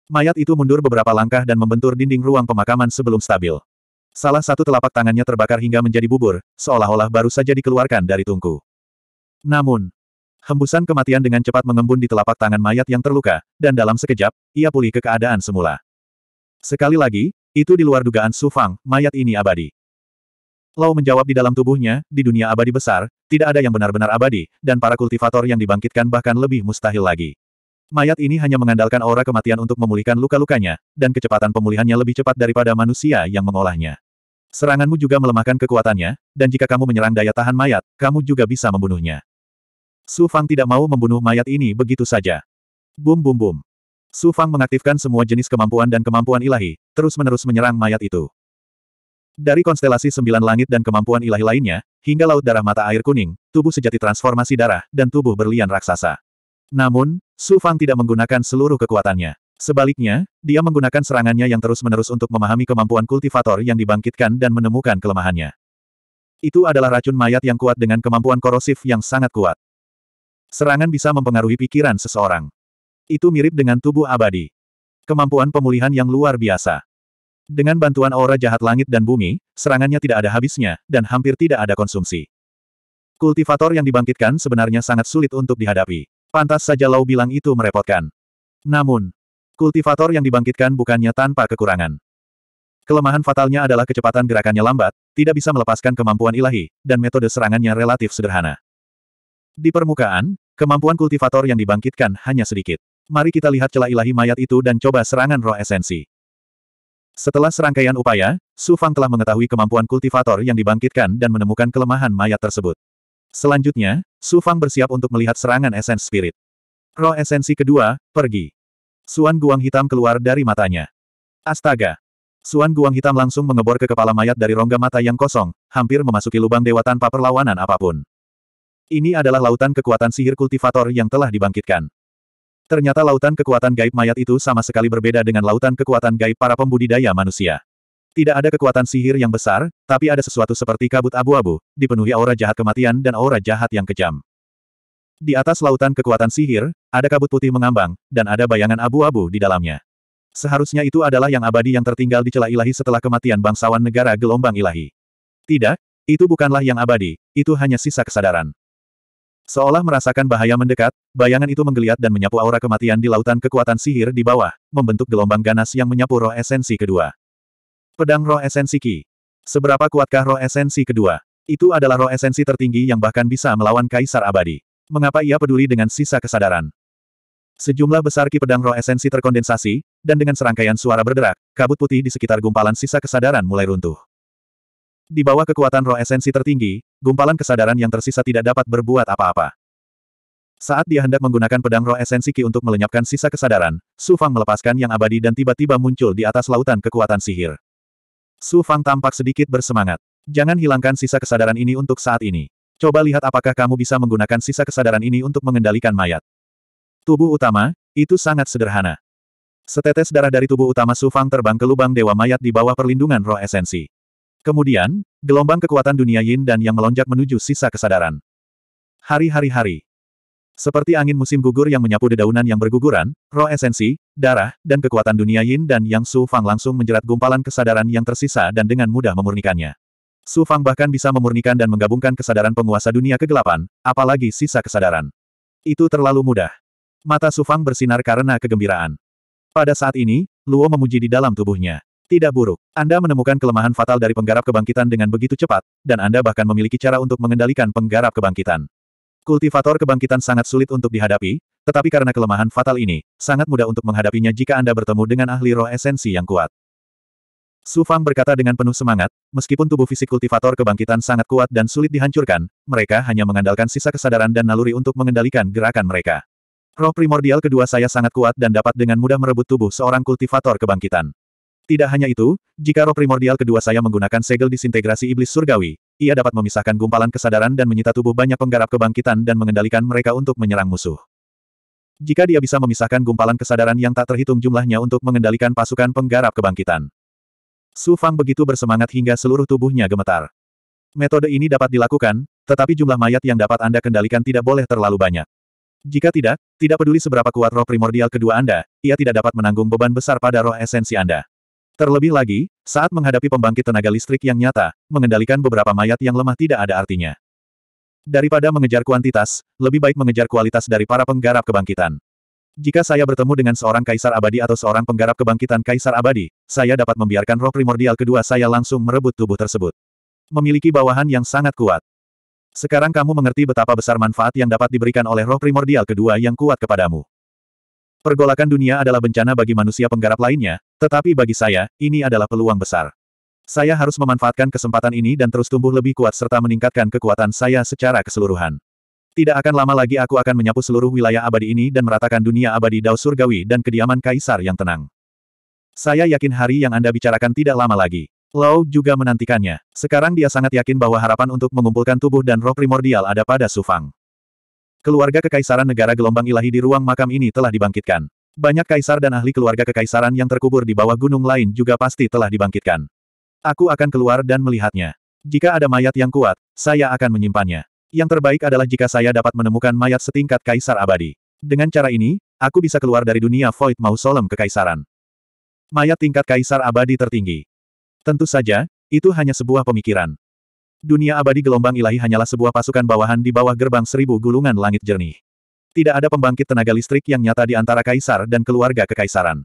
Mayat itu mundur beberapa langkah dan membentur dinding ruang pemakaman sebelum stabil. Salah satu telapak tangannya terbakar hingga menjadi bubur, seolah-olah baru saja dikeluarkan dari tungku. Namun, hembusan kematian dengan cepat mengembun di telapak tangan mayat yang terluka, dan dalam sekejap, ia pulih ke keadaan semula. Sekali lagi, itu di luar dugaan Su Fang, mayat ini abadi. Lau menjawab di dalam tubuhnya, di dunia abadi besar, tidak ada yang benar-benar abadi, dan para kultivator yang dibangkitkan bahkan lebih mustahil lagi. Mayat ini hanya mengandalkan aura kematian untuk memulihkan luka-lukanya, dan kecepatan pemulihannya lebih cepat daripada manusia yang mengolahnya. Seranganmu juga melemahkan kekuatannya, dan jika kamu menyerang daya tahan mayat, kamu juga bisa membunuhnya. Su Fang tidak mau membunuh mayat ini begitu saja. Bum bum bum. Su Fang mengaktifkan semua jenis kemampuan dan kemampuan ilahi, terus-menerus menyerang mayat itu. Dari konstelasi sembilan langit dan kemampuan ilahi lainnya, hingga laut darah mata air kuning, tubuh sejati transformasi darah, dan tubuh berlian raksasa. Namun, Su Fang tidak menggunakan seluruh kekuatannya. Sebaliknya, dia menggunakan serangannya yang terus-menerus untuk memahami kemampuan kultivator yang dibangkitkan dan menemukan kelemahannya. Itu adalah racun mayat yang kuat dengan kemampuan korosif yang sangat kuat. Serangan bisa mempengaruhi pikiran seseorang. Itu mirip dengan tubuh abadi. Kemampuan pemulihan yang luar biasa. Dengan bantuan aura jahat langit dan bumi, serangannya tidak ada habisnya, dan hampir tidak ada konsumsi. Kultivator yang dibangkitkan sebenarnya sangat sulit untuk dihadapi. Pantas saja Lau bilang itu merepotkan. Namun, kultivator yang dibangkitkan bukannya tanpa kekurangan. Kelemahan fatalnya adalah kecepatan gerakannya lambat, tidak bisa melepaskan kemampuan ilahi, dan metode serangannya relatif sederhana. Di permukaan, kemampuan kultivator yang dibangkitkan hanya sedikit. Mari kita lihat celah ilahi mayat itu dan coba serangan roh esensi. Setelah serangkaian upaya, Su Fang telah mengetahui kemampuan kultivator yang dibangkitkan dan menemukan kelemahan mayat tersebut. Selanjutnya, Su Fang bersiap untuk melihat serangan esens spirit. Roh esensi kedua, pergi. Suan Guang Hitam keluar dari matanya. Astaga! Suan Guang Hitam langsung mengebor ke kepala mayat dari rongga mata yang kosong, hampir memasuki lubang dewa tanpa perlawanan apapun. Ini adalah lautan kekuatan sihir kultivator yang telah dibangkitkan. Ternyata lautan kekuatan gaib mayat itu sama sekali berbeda dengan lautan kekuatan gaib para pembudidaya manusia. Tidak ada kekuatan sihir yang besar, tapi ada sesuatu seperti kabut abu-abu, dipenuhi aura jahat kematian dan aura jahat yang kejam. Di atas lautan kekuatan sihir, ada kabut putih mengambang, dan ada bayangan abu-abu di dalamnya. Seharusnya itu adalah yang abadi yang tertinggal di celah ilahi setelah kematian bangsawan negara gelombang ilahi. Tidak, itu bukanlah yang abadi, itu hanya sisa kesadaran. Seolah merasakan bahaya mendekat, bayangan itu menggeliat dan menyapu aura kematian di lautan kekuatan sihir di bawah, membentuk gelombang ganas yang menyapu roh esensi kedua. Pedang roh esensi Ki. Seberapa kuatkah roh esensi kedua? Itu adalah roh esensi tertinggi yang bahkan bisa melawan Kaisar Abadi. Mengapa ia peduli dengan sisa kesadaran? Sejumlah besar ki pedang roh esensi terkondensasi, dan dengan serangkaian suara berderak, kabut putih di sekitar gumpalan sisa kesadaran mulai runtuh. Di bawah kekuatan roh esensi tertinggi, gumpalan kesadaran yang tersisa tidak dapat berbuat apa-apa. Saat dia hendak menggunakan pedang roh esensi Ki untuk melenyapkan sisa kesadaran, Su Fang melepaskan yang abadi dan tiba-tiba muncul di atas lautan kekuatan sihir. Su Fang tampak sedikit bersemangat. Jangan hilangkan sisa kesadaran ini untuk saat ini. Coba lihat apakah kamu bisa menggunakan sisa kesadaran ini untuk mengendalikan mayat. Tubuh utama, itu sangat sederhana. Setetes darah dari tubuh utama Su Fang terbang ke lubang dewa mayat di bawah perlindungan roh esensi. Kemudian, gelombang kekuatan dunia yin dan yang melonjak menuju sisa kesadaran. Hari-hari-hari. Seperti angin musim gugur yang menyapu dedaunan yang berguguran, roh esensi, darah, dan kekuatan dunia yin dan yang Su Fang langsung menjerat gumpalan kesadaran yang tersisa dan dengan mudah memurnikannya. Su Fang bahkan bisa memurnikan dan menggabungkan kesadaran penguasa dunia kegelapan, apalagi sisa kesadaran. Itu terlalu mudah. Mata Su Fang bersinar karena kegembiraan. Pada saat ini, Luo memuji di dalam tubuhnya. Tidak buruk. Anda menemukan kelemahan fatal dari penggarap kebangkitan dengan begitu cepat, dan Anda bahkan memiliki cara untuk mengendalikan penggarap kebangkitan. Kultivator kebangkitan sangat sulit untuk dihadapi, tetapi karena kelemahan fatal ini, sangat mudah untuk menghadapinya jika Anda bertemu dengan ahli roh esensi yang kuat. Su Fang berkata dengan penuh semangat, meskipun tubuh fisik kultivator kebangkitan sangat kuat dan sulit dihancurkan, mereka hanya mengandalkan sisa kesadaran dan naluri untuk mengendalikan gerakan mereka. Roh primordial kedua saya sangat kuat dan dapat dengan mudah merebut tubuh seorang kultivator kebangkitan. Tidak hanya itu, jika roh primordial kedua saya menggunakan segel disintegrasi iblis surgawi, ia dapat memisahkan gumpalan kesadaran dan menyita tubuh banyak penggarap kebangkitan dan mengendalikan mereka untuk menyerang musuh. Jika dia bisa memisahkan gumpalan kesadaran yang tak terhitung jumlahnya untuk mengendalikan pasukan penggarap kebangkitan. Su Fang begitu bersemangat hingga seluruh tubuhnya gemetar. Metode ini dapat dilakukan, tetapi jumlah mayat yang dapat Anda kendalikan tidak boleh terlalu banyak. Jika tidak, tidak peduli seberapa kuat roh primordial kedua Anda, ia tidak dapat menanggung beban besar pada roh esensi Anda. Terlebih lagi, saat menghadapi pembangkit tenaga listrik yang nyata, mengendalikan beberapa mayat yang lemah tidak ada artinya. Daripada mengejar kuantitas, lebih baik mengejar kualitas dari para penggarap kebangkitan. Jika saya bertemu dengan seorang kaisar abadi atau seorang penggarap kebangkitan kaisar abadi, saya dapat membiarkan roh primordial kedua saya langsung merebut tubuh tersebut. Memiliki bawahan yang sangat kuat. Sekarang kamu mengerti betapa besar manfaat yang dapat diberikan oleh roh primordial kedua yang kuat kepadamu. Pergolakan dunia adalah bencana bagi manusia penggarap lainnya, tetapi bagi saya, ini adalah peluang besar. Saya harus memanfaatkan kesempatan ini dan terus tumbuh lebih kuat serta meningkatkan kekuatan saya secara keseluruhan. Tidak akan lama lagi aku akan menyapu seluruh wilayah abadi ini dan meratakan dunia abadi Dao Surgawi dan kediaman Kaisar yang tenang. Saya yakin hari yang Anda bicarakan tidak lama lagi. Lau juga menantikannya. Sekarang dia sangat yakin bahwa harapan untuk mengumpulkan tubuh dan roh primordial ada pada Sufang. Keluarga Kekaisaran Negara Gelombang Ilahi di ruang makam ini telah dibangkitkan. Banyak kaisar dan ahli keluarga kekaisaran yang terkubur di bawah gunung lain juga pasti telah dibangkitkan. Aku akan keluar dan melihatnya. Jika ada mayat yang kuat, saya akan menyimpannya. Yang terbaik adalah jika saya dapat menemukan mayat setingkat kaisar abadi. Dengan cara ini, aku bisa keluar dari dunia void mausolem kekaisaran. Mayat tingkat kaisar abadi tertinggi. Tentu saja, itu hanya sebuah pemikiran dunia abadi gelombang ilahi hanyalah sebuah pasukan bawahan di bawah gerbang seribu gulungan langit jernih. Tidak ada pembangkit tenaga listrik yang nyata di antara kaisar dan keluarga kekaisaran.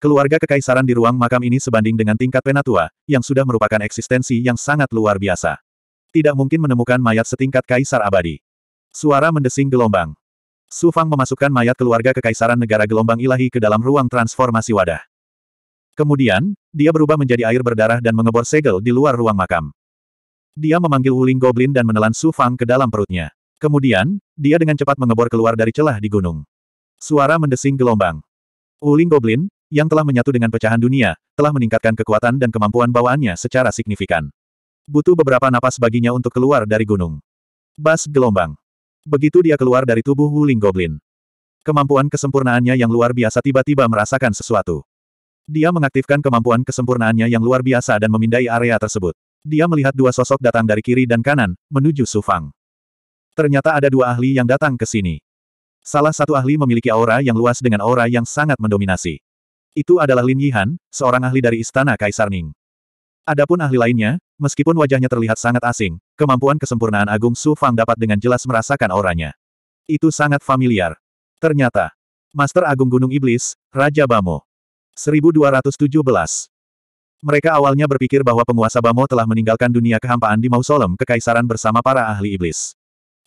Keluarga kekaisaran di ruang makam ini sebanding dengan tingkat penatua, yang sudah merupakan eksistensi yang sangat luar biasa. Tidak mungkin menemukan mayat setingkat kaisar abadi. Suara mendesing gelombang. Su Fang memasukkan mayat keluarga kekaisaran negara gelombang ilahi ke dalam ruang transformasi wadah. Kemudian, dia berubah menjadi air berdarah dan mengebor segel di luar ruang makam. Dia memanggil Wuling Goblin dan menelan Su Fang ke dalam perutnya. Kemudian, dia dengan cepat mengebor keluar dari celah di gunung. Suara mendesing gelombang. Wuling Goblin, yang telah menyatu dengan pecahan dunia, telah meningkatkan kekuatan dan kemampuan bawaannya secara signifikan. Butuh beberapa napas baginya untuk keluar dari gunung. Bas gelombang. Begitu dia keluar dari tubuh Wuling Goblin. Kemampuan kesempurnaannya yang luar biasa tiba-tiba merasakan sesuatu. Dia mengaktifkan kemampuan kesempurnaannya yang luar biasa dan memindai area tersebut. Dia melihat dua sosok datang dari kiri dan kanan, menuju Sufang. Ternyata ada dua ahli yang datang ke sini. Salah satu ahli memiliki aura yang luas dengan aura yang sangat mendominasi. Itu adalah Lin Yihan, seorang ahli dari Istana Kaisar Ning. Adapun ahli lainnya, meskipun wajahnya terlihat sangat asing, kemampuan kesempurnaan Agung Su Fang dapat dengan jelas merasakan auranya. Itu sangat familiar. Ternyata, Master Agung Gunung Iblis, Raja Bamo. 1217. Mereka awalnya berpikir bahwa penguasa Bamo telah meninggalkan dunia kehampaan di mausolem kekaisaran bersama para ahli iblis.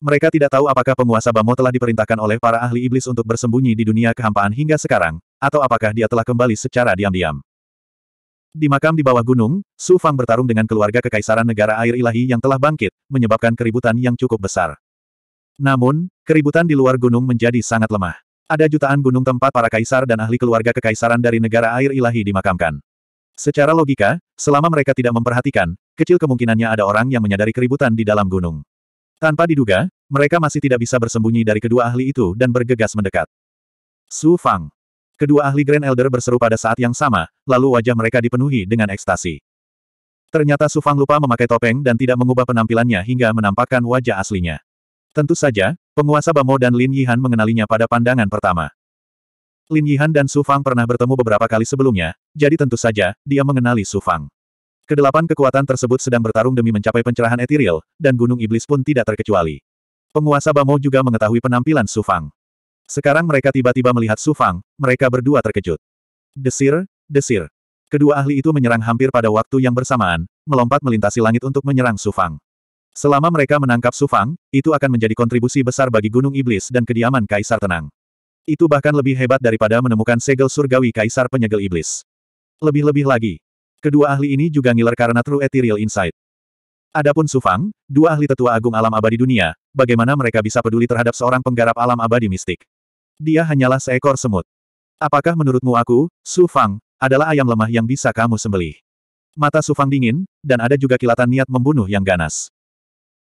Mereka tidak tahu apakah penguasa Bamo telah diperintahkan oleh para ahli iblis untuk bersembunyi di dunia kehampaan hingga sekarang, atau apakah dia telah kembali secara diam-diam. Di makam di bawah gunung, Su Fang bertarung dengan keluarga kekaisaran negara air ilahi yang telah bangkit, menyebabkan keributan yang cukup besar. Namun, keributan di luar gunung menjadi sangat lemah. Ada jutaan gunung tempat para kaisar dan ahli keluarga kekaisaran dari negara air ilahi dimakamkan. Secara logika, selama mereka tidak memperhatikan, kecil kemungkinannya ada orang yang menyadari keributan di dalam gunung. Tanpa diduga, mereka masih tidak bisa bersembunyi dari kedua ahli itu dan bergegas mendekat. Su Fang. Kedua ahli Grand Elder berseru pada saat yang sama, lalu wajah mereka dipenuhi dengan ekstasi. Ternyata Su Fang lupa memakai topeng dan tidak mengubah penampilannya hingga menampakkan wajah aslinya. Tentu saja, penguasa Bamo dan Lin Yihan mengenalinya pada pandangan pertama. Lin Yihan dan Su Fang pernah bertemu beberapa kali sebelumnya, jadi tentu saja, dia mengenali Su Fang. Kedelapan kekuatan tersebut sedang bertarung demi mencapai pencerahan etiril, dan Gunung Iblis pun tidak terkecuali. Penguasa Bamo juga mengetahui penampilan Su Fang. Sekarang mereka tiba-tiba melihat Su Fang, mereka berdua terkejut. Desir, desir. Kedua ahli itu menyerang hampir pada waktu yang bersamaan, melompat melintasi langit untuk menyerang Su Fang. Selama mereka menangkap Su Fang, itu akan menjadi kontribusi besar bagi Gunung Iblis dan kediaman Kaisar Tenang. Itu bahkan lebih hebat daripada menemukan segel surgawi kaisar penyegel iblis. Lebih-lebih lagi, kedua ahli ini juga ngiler karena True Ethereal Insight. Adapun Sufang, dua ahli tetua agung alam abadi dunia, bagaimana mereka bisa peduli terhadap seorang penggarap alam abadi mistik? Dia hanyalah seekor semut. Apakah menurutmu aku, Sufang, adalah ayam lemah yang bisa kamu sembelih? Mata Sufang dingin, dan ada juga kilatan niat membunuh yang ganas.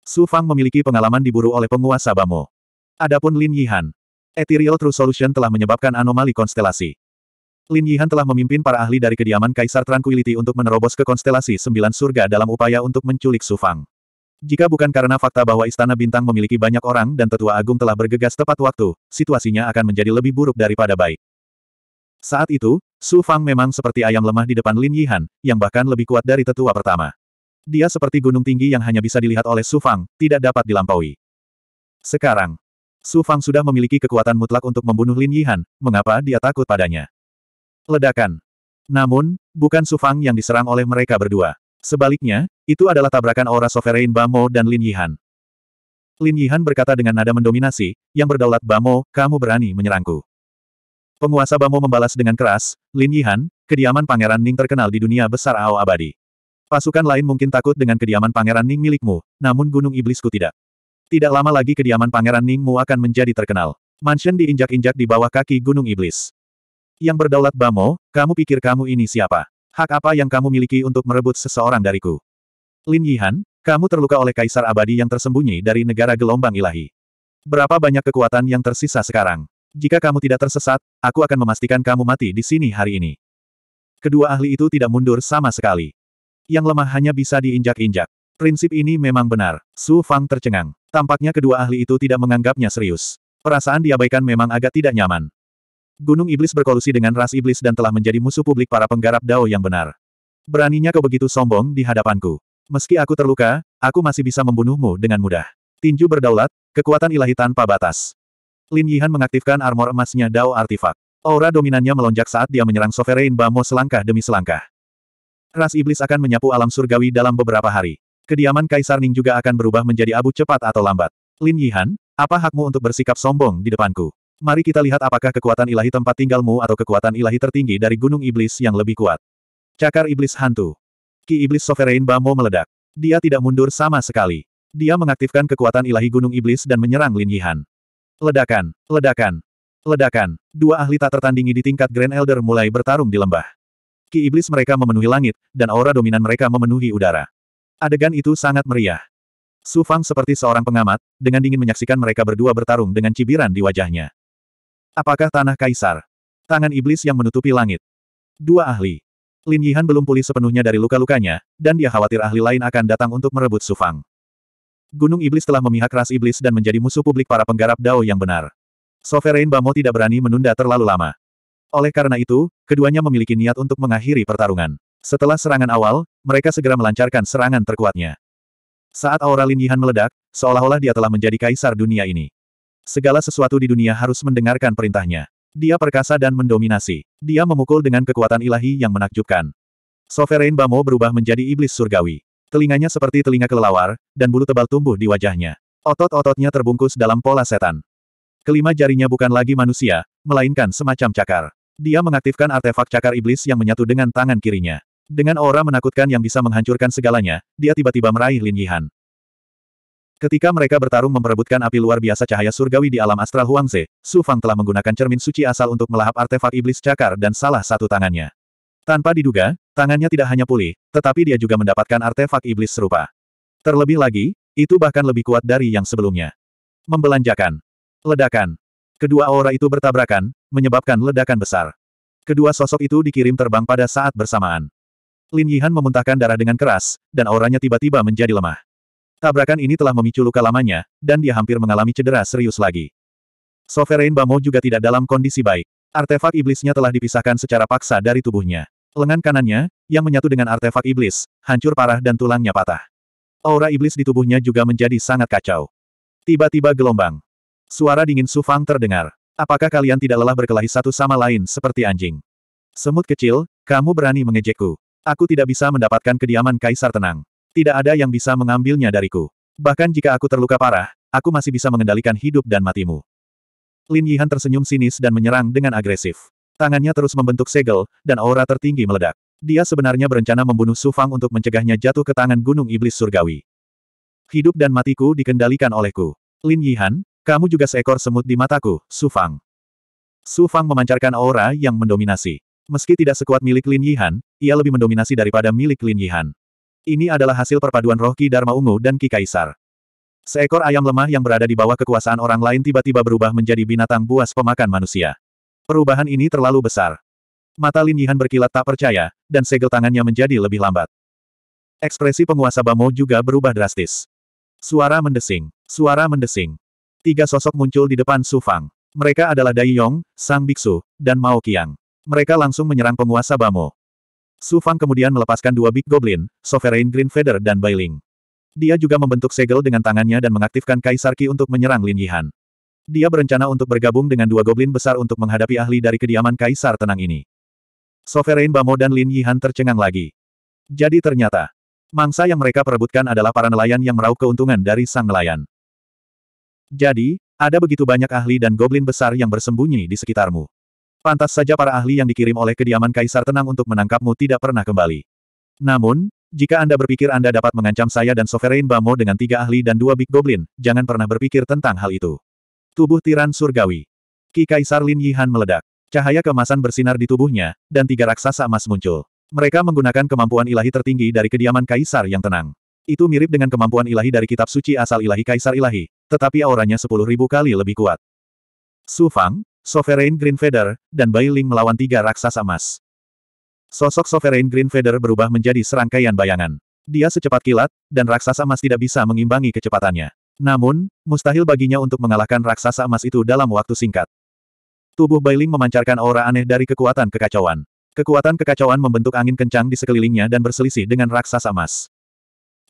Sufang memiliki pengalaman diburu oleh penguasa Bamo. Adapun Lin Yihan, Ethereal True Solution telah menyebabkan anomali konstelasi. Lin Yihan telah memimpin para ahli dari kediaman Kaisar Tranquility untuk menerobos ke konstelasi Sembilan Surga dalam upaya untuk menculik Su Fang. Jika bukan karena fakta bahwa Istana Bintang memiliki banyak orang dan Tetua Agung telah bergegas tepat waktu, situasinya akan menjadi lebih buruk daripada baik. Saat itu, Su Fang memang seperti ayam lemah di depan Lin Yihan, yang bahkan lebih kuat dari tetua pertama. Dia seperti gunung tinggi yang hanya bisa dilihat oleh Su Fang, tidak dapat dilampaui. Sekarang, Su Fang sudah memiliki kekuatan mutlak untuk membunuh Lin Yihan, mengapa dia takut padanya? Ledakan. Namun, bukan Su Fang yang diserang oleh mereka berdua. Sebaliknya, itu adalah tabrakan aura Sovereign Bamo dan Lin Yihan. Lin Yihan berkata dengan nada mendominasi, yang berdaulat Bamo, kamu berani menyerangku. Penguasa Bamo membalas dengan keras, Lin Yihan, kediaman Pangeran Ning terkenal di dunia besar Ao Abadi. Pasukan lain mungkin takut dengan kediaman Pangeran Ning milikmu, namun Gunung Iblisku tidak. Tidak lama lagi kediaman Pangeran Ning Mu akan menjadi terkenal. Mansion diinjak-injak di bawah kaki Gunung Iblis. Yang berdaulat Bamo, kamu pikir kamu ini siapa? Hak apa yang kamu miliki untuk merebut seseorang dariku? Lin Yihan, kamu terluka oleh Kaisar Abadi yang tersembunyi dari negara gelombang ilahi. Berapa banyak kekuatan yang tersisa sekarang? Jika kamu tidak tersesat, aku akan memastikan kamu mati di sini hari ini. Kedua ahli itu tidak mundur sama sekali. Yang lemah hanya bisa diinjak-injak. Prinsip ini memang benar. Su Fang tercengang. Tampaknya kedua ahli itu tidak menganggapnya serius. Perasaan diabaikan memang agak tidak nyaman. Gunung Iblis berkolusi dengan ras Iblis dan telah menjadi musuh publik para penggarap Dao yang benar. Beraninya kau begitu sombong di hadapanku. Meski aku terluka, aku masih bisa membunuhmu dengan mudah. Tinju berdaulat, kekuatan ilahi tanpa batas. Lin Yihan mengaktifkan armor emasnya Dao Artifak. Aura dominannya melonjak saat dia menyerang Sovereign Bamo selangkah demi selangkah. Ras iblis akan menyapu alam surgawi dalam beberapa hari. Kediaman Kaisar Ning juga akan berubah menjadi abu cepat atau lambat. Lin Yihan, apa hakmu untuk bersikap sombong di depanku? Mari kita lihat apakah kekuatan ilahi tempat tinggalmu atau kekuatan ilahi tertinggi dari Gunung Iblis yang lebih kuat. Cakar Iblis Hantu. Ki Iblis Sovereign Bamo meledak. Dia tidak mundur sama sekali. Dia mengaktifkan kekuatan ilahi Gunung Iblis dan menyerang Lin Yihan. Ledakan, ledakan, ledakan. Dua ahli tak tertandingi di tingkat Grand Elder mulai bertarung di lembah. Ki Iblis mereka memenuhi langit, dan aura dominan mereka memenuhi udara. Adegan itu sangat meriah. Su Fang seperti seorang pengamat, dengan dingin menyaksikan mereka berdua bertarung dengan cibiran di wajahnya. Apakah tanah kaisar? Tangan iblis yang menutupi langit. Dua ahli. Lin Yihan belum pulih sepenuhnya dari luka-lukanya, dan dia khawatir ahli lain akan datang untuk merebut Su Fang. Gunung Iblis telah memihak ras iblis dan menjadi musuh publik para penggarap Dao yang benar. Sovereign Bamo tidak berani menunda terlalu lama. Oleh karena itu, keduanya memiliki niat untuk mengakhiri pertarungan. Setelah serangan awal, mereka segera melancarkan serangan terkuatnya. Saat aura Lin Yihan meledak, seolah-olah dia telah menjadi kaisar dunia ini. Segala sesuatu di dunia harus mendengarkan perintahnya. Dia perkasa dan mendominasi. Dia memukul dengan kekuatan ilahi yang menakjubkan. Sovereign Bamo berubah menjadi iblis surgawi. Telinganya seperti telinga kelelawar, dan bulu tebal tumbuh di wajahnya. Otot-ototnya terbungkus dalam pola setan. Kelima jarinya bukan lagi manusia, melainkan semacam cakar. Dia mengaktifkan artefak cakar iblis yang menyatu dengan tangan kirinya. Dengan aura menakutkan yang bisa menghancurkan segalanya, dia tiba-tiba meraih Lin Yihan. Ketika mereka bertarung memperebutkan api luar biasa cahaya surgawi di alam astral Huangze, Su Fang telah menggunakan cermin suci asal untuk melahap artefak iblis cakar dan salah satu tangannya. Tanpa diduga, tangannya tidak hanya pulih, tetapi dia juga mendapatkan artefak iblis serupa. Terlebih lagi, itu bahkan lebih kuat dari yang sebelumnya. Membelanjakan. Ledakan. Kedua aura itu bertabrakan, menyebabkan ledakan besar. Kedua sosok itu dikirim terbang pada saat bersamaan. Lin Yihan memuntahkan darah dengan keras, dan auranya tiba-tiba menjadi lemah. Tabrakan ini telah memicu luka lamanya, dan dia hampir mengalami cedera serius lagi. Sovereign Bamo juga tidak dalam kondisi baik. Artefak iblisnya telah dipisahkan secara paksa dari tubuhnya. Lengan kanannya, yang menyatu dengan artefak iblis, hancur parah dan tulangnya patah. Aura iblis di tubuhnya juga menjadi sangat kacau. Tiba-tiba gelombang. Suara dingin Sufang terdengar. Apakah kalian tidak lelah berkelahi satu sama lain seperti anjing? Semut kecil, kamu berani mengejekku. Aku tidak bisa mendapatkan kediaman Kaisar tenang. Tidak ada yang bisa mengambilnya dariku. Bahkan jika aku terluka parah, aku masih bisa mengendalikan hidup dan matimu. Lin Yihan tersenyum sinis dan menyerang dengan agresif. Tangannya terus membentuk segel, dan aura tertinggi meledak. Dia sebenarnya berencana membunuh Su Fang untuk mencegahnya jatuh ke tangan Gunung Iblis Surgawi. Hidup dan matiku dikendalikan olehku. Lin Yihan, kamu juga seekor semut di mataku, Su Fang. Su Fang memancarkan aura yang mendominasi. Meski tidak sekuat milik Lin Yihan, ia lebih mendominasi daripada milik Lin Yihan. Ini adalah hasil perpaduan roh Ki Dharma Ungu dan Ki Kaisar. Seekor ayam lemah yang berada di bawah kekuasaan orang lain tiba-tiba berubah menjadi binatang buas pemakan manusia. Perubahan ini terlalu besar. Mata Lin Yihan berkilat tak percaya, dan segel tangannya menjadi lebih lambat. Ekspresi penguasa Bamo juga berubah drastis. Suara mendesing. Suara mendesing. Tiga sosok muncul di depan Su Fang. Mereka adalah Dai Yong, Sang Biksu, dan Mao Qiang. Mereka langsung menyerang penguasa Bamo. Su Fang kemudian melepaskan dua Big Goblin, Sovereign Green Feather dan Bailing. Dia juga membentuk segel dengan tangannya dan mengaktifkan Kaisar Qi untuk menyerang Lin Yihan. Dia berencana untuk bergabung dengan dua goblin besar untuk menghadapi ahli dari kediaman Kaisar Tenang ini. Sovereign Bamo dan Lin Yihan tercengang lagi. Jadi ternyata, mangsa yang mereka perebutkan adalah para nelayan yang meraup keuntungan dari sang nelayan. Jadi, ada begitu banyak ahli dan goblin besar yang bersembunyi di sekitarmu. Pantas saja para ahli yang dikirim oleh kediaman Kaisar tenang untuk menangkapmu tidak pernah kembali. Namun, jika Anda berpikir Anda dapat mengancam saya dan Sovereign Bamo dengan tiga ahli dan dua Big Goblin, jangan pernah berpikir tentang hal itu. Tubuh tiran surgawi. Ki Kaisar Lin Yihan meledak. Cahaya kemasan bersinar di tubuhnya, dan tiga raksasa emas muncul. Mereka menggunakan kemampuan ilahi tertinggi dari kediaman Kaisar yang tenang. Itu mirip dengan kemampuan ilahi dari kitab suci asal ilahi Kaisar Ilahi, tetapi auranya sepuluh ribu kali lebih kuat. Su Fang, Sovereign Green Feather, dan Bai Ling melawan tiga raksasa emas. Sosok Sovereign Green Feather berubah menjadi serangkaian bayangan. Dia secepat kilat, dan raksasa emas tidak bisa mengimbangi kecepatannya. Namun, mustahil baginya untuk mengalahkan raksasa emas itu dalam waktu singkat. Tubuh Ling memancarkan aura aneh dari kekuatan kekacauan. Kekuatan kekacauan membentuk angin kencang di sekelilingnya dan berselisih dengan raksasa emas.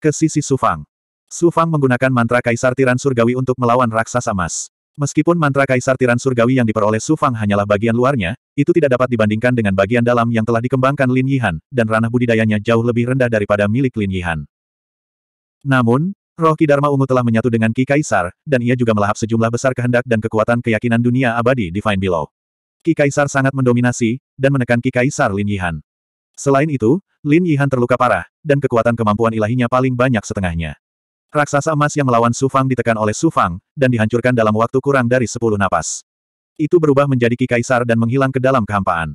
Ke sisi Sufang. Sufang menggunakan mantra Kaisar Tiran Surgawi untuk melawan raksasa emas. Meskipun mantra Kaisar Tiran Surgawi yang diperoleh Su Fang hanyalah bagian luarnya, itu tidak dapat dibandingkan dengan bagian dalam yang telah dikembangkan Lin Yihan, dan ranah budidayanya jauh lebih rendah daripada milik Lin Yihan. Namun, roh Ki Dharma Ungu telah menyatu dengan Ki Kaisar, dan ia juga melahap sejumlah besar kehendak dan kekuatan keyakinan dunia abadi Divine Below. Ki Kaisar sangat mendominasi, dan menekan Ki Kaisar Lin Yihan. Selain itu, Lin Yihan terluka parah, dan kekuatan kemampuan ilahinya paling banyak setengahnya. Raksasa emas yang melawan Sufang ditekan oleh Sufang, dan dihancurkan dalam waktu kurang dari sepuluh napas. Itu berubah menjadi Ki Kaisar dan menghilang ke dalam kehampaan.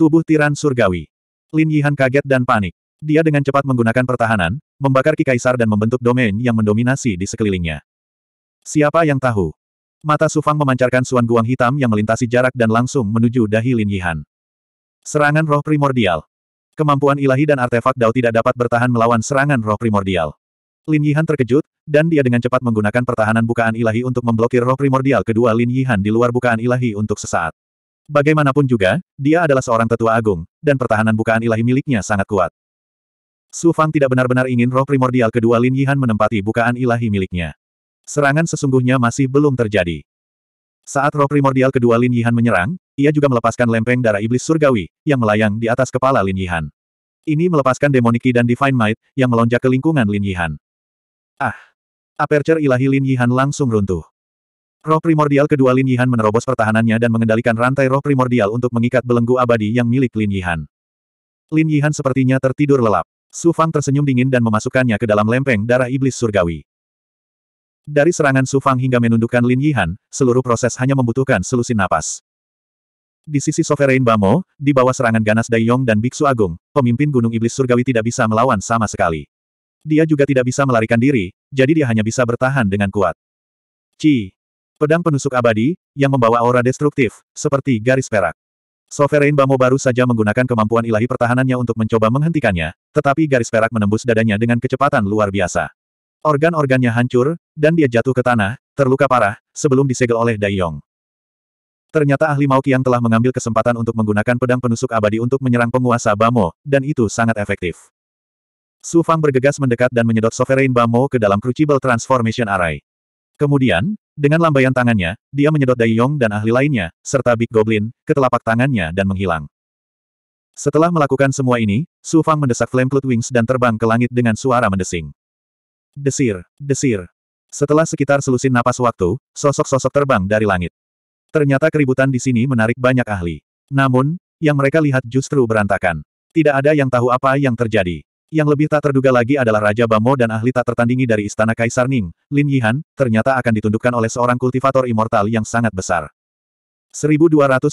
Tubuh tiran surgawi. Lin Yihan kaget dan panik. Dia dengan cepat menggunakan pertahanan, membakar Ki Kaisar dan membentuk domain yang mendominasi di sekelilingnya. Siapa yang tahu? Mata Sufang memancarkan suan guang hitam yang melintasi jarak dan langsung menuju dahi Lin Yihan. Serangan roh primordial. Kemampuan ilahi dan artefak Dao tidak dapat bertahan melawan serangan roh primordial. Lin Yihan terkejut, dan dia dengan cepat menggunakan pertahanan bukaan ilahi untuk memblokir roh primordial kedua Lin Yihan di luar bukaan ilahi untuk sesaat. Bagaimanapun juga, dia adalah seorang tetua agung, dan pertahanan bukaan ilahi miliknya sangat kuat. Su Fang tidak benar-benar ingin roh primordial kedua Lin Yihan menempati bukaan ilahi miliknya. Serangan sesungguhnya masih belum terjadi. Saat roh primordial kedua Lin Yihan menyerang, ia juga melepaskan lempeng darah iblis surgawi, yang melayang di atas kepala Lin Yihan. Ini melepaskan demoniki dan divine might, yang melonjak ke lingkungan Lin Yihan. Ah! Aperture ilahi Lin Yihan langsung runtuh. Roh primordial kedua Lin Yihan menerobos pertahanannya dan mengendalikan rantai roh primordial untuk mengikat belenggu abadi yang milik Lin Yihan. Lin Yihan sepertinya tertidur lelap. Su Fang tersenyum dingin dan memasukkannya ke dalam lempeng darah iblis surgawi. Dari serangan Su Fang hingga menundukkan Lin Yihan, seluruh proses hanya membutuhkan selusin napas. Di sisi Sovereign Bamo, di bawah serangan ganas Yong dan Biksu Agung, pemimpin Gunung Iblis Surgawi tidak bisa melawan sama sekali. Dia juga tidak bisa melarikan diri, jadi dia hanya bisa bertahan dengan kuat. Ci. Pedang penusuk abadi, yang membawa aura destruktif, seperti garis perak. Sovereign Bamo baru saja menggunakan kemampuan ilahi pertahanannya untuk mencoba menghentikannya, tetapi garis perak menembus dadanya dengan kecepatan luar biasa. Organ-organnya hancur, dan dia jatuh ke tanah, terluka parah, sebelum disegel oleh Yong. Ternyata ahli Mao yang telah mengambil kesempatan untuk menggunakan pedang penusuk abadi untuk menyerang penguasa Bamo, dan itu sangat efektif. Su Fang bergegas mendekat dan menyedot Sovereign Bamo ke dalam Crucible Transformation Array. Kemudian, dengan lambaian tangannya, dia menyedot Dai Yong dan ahli lainnya, serta Big Goblin, ke telapak tangannya dan menghilang. Setelah melakukan semua ini, Su Fang mendesak Flame Cloud Wings dan terbang ke langit dengan suara mendesing. Desir, desir. Setelah sekitar selusin napas waktu, sosok-sosok terbang dari langit. Ternyata keributan di sini menarik banyak ahli. Namun, yang mereka lihat justru berantakan. Tidak ada yang tahu apa yang terjadi. Yang lebih tak terduga lagi adalah Raja Bamo dan ahli tak tertandingi dari Istana Kaisar Ning, Lin Yihan, ternyata akan ditundukkan oleh seorang kultivator immortal yang sangat besar. 1218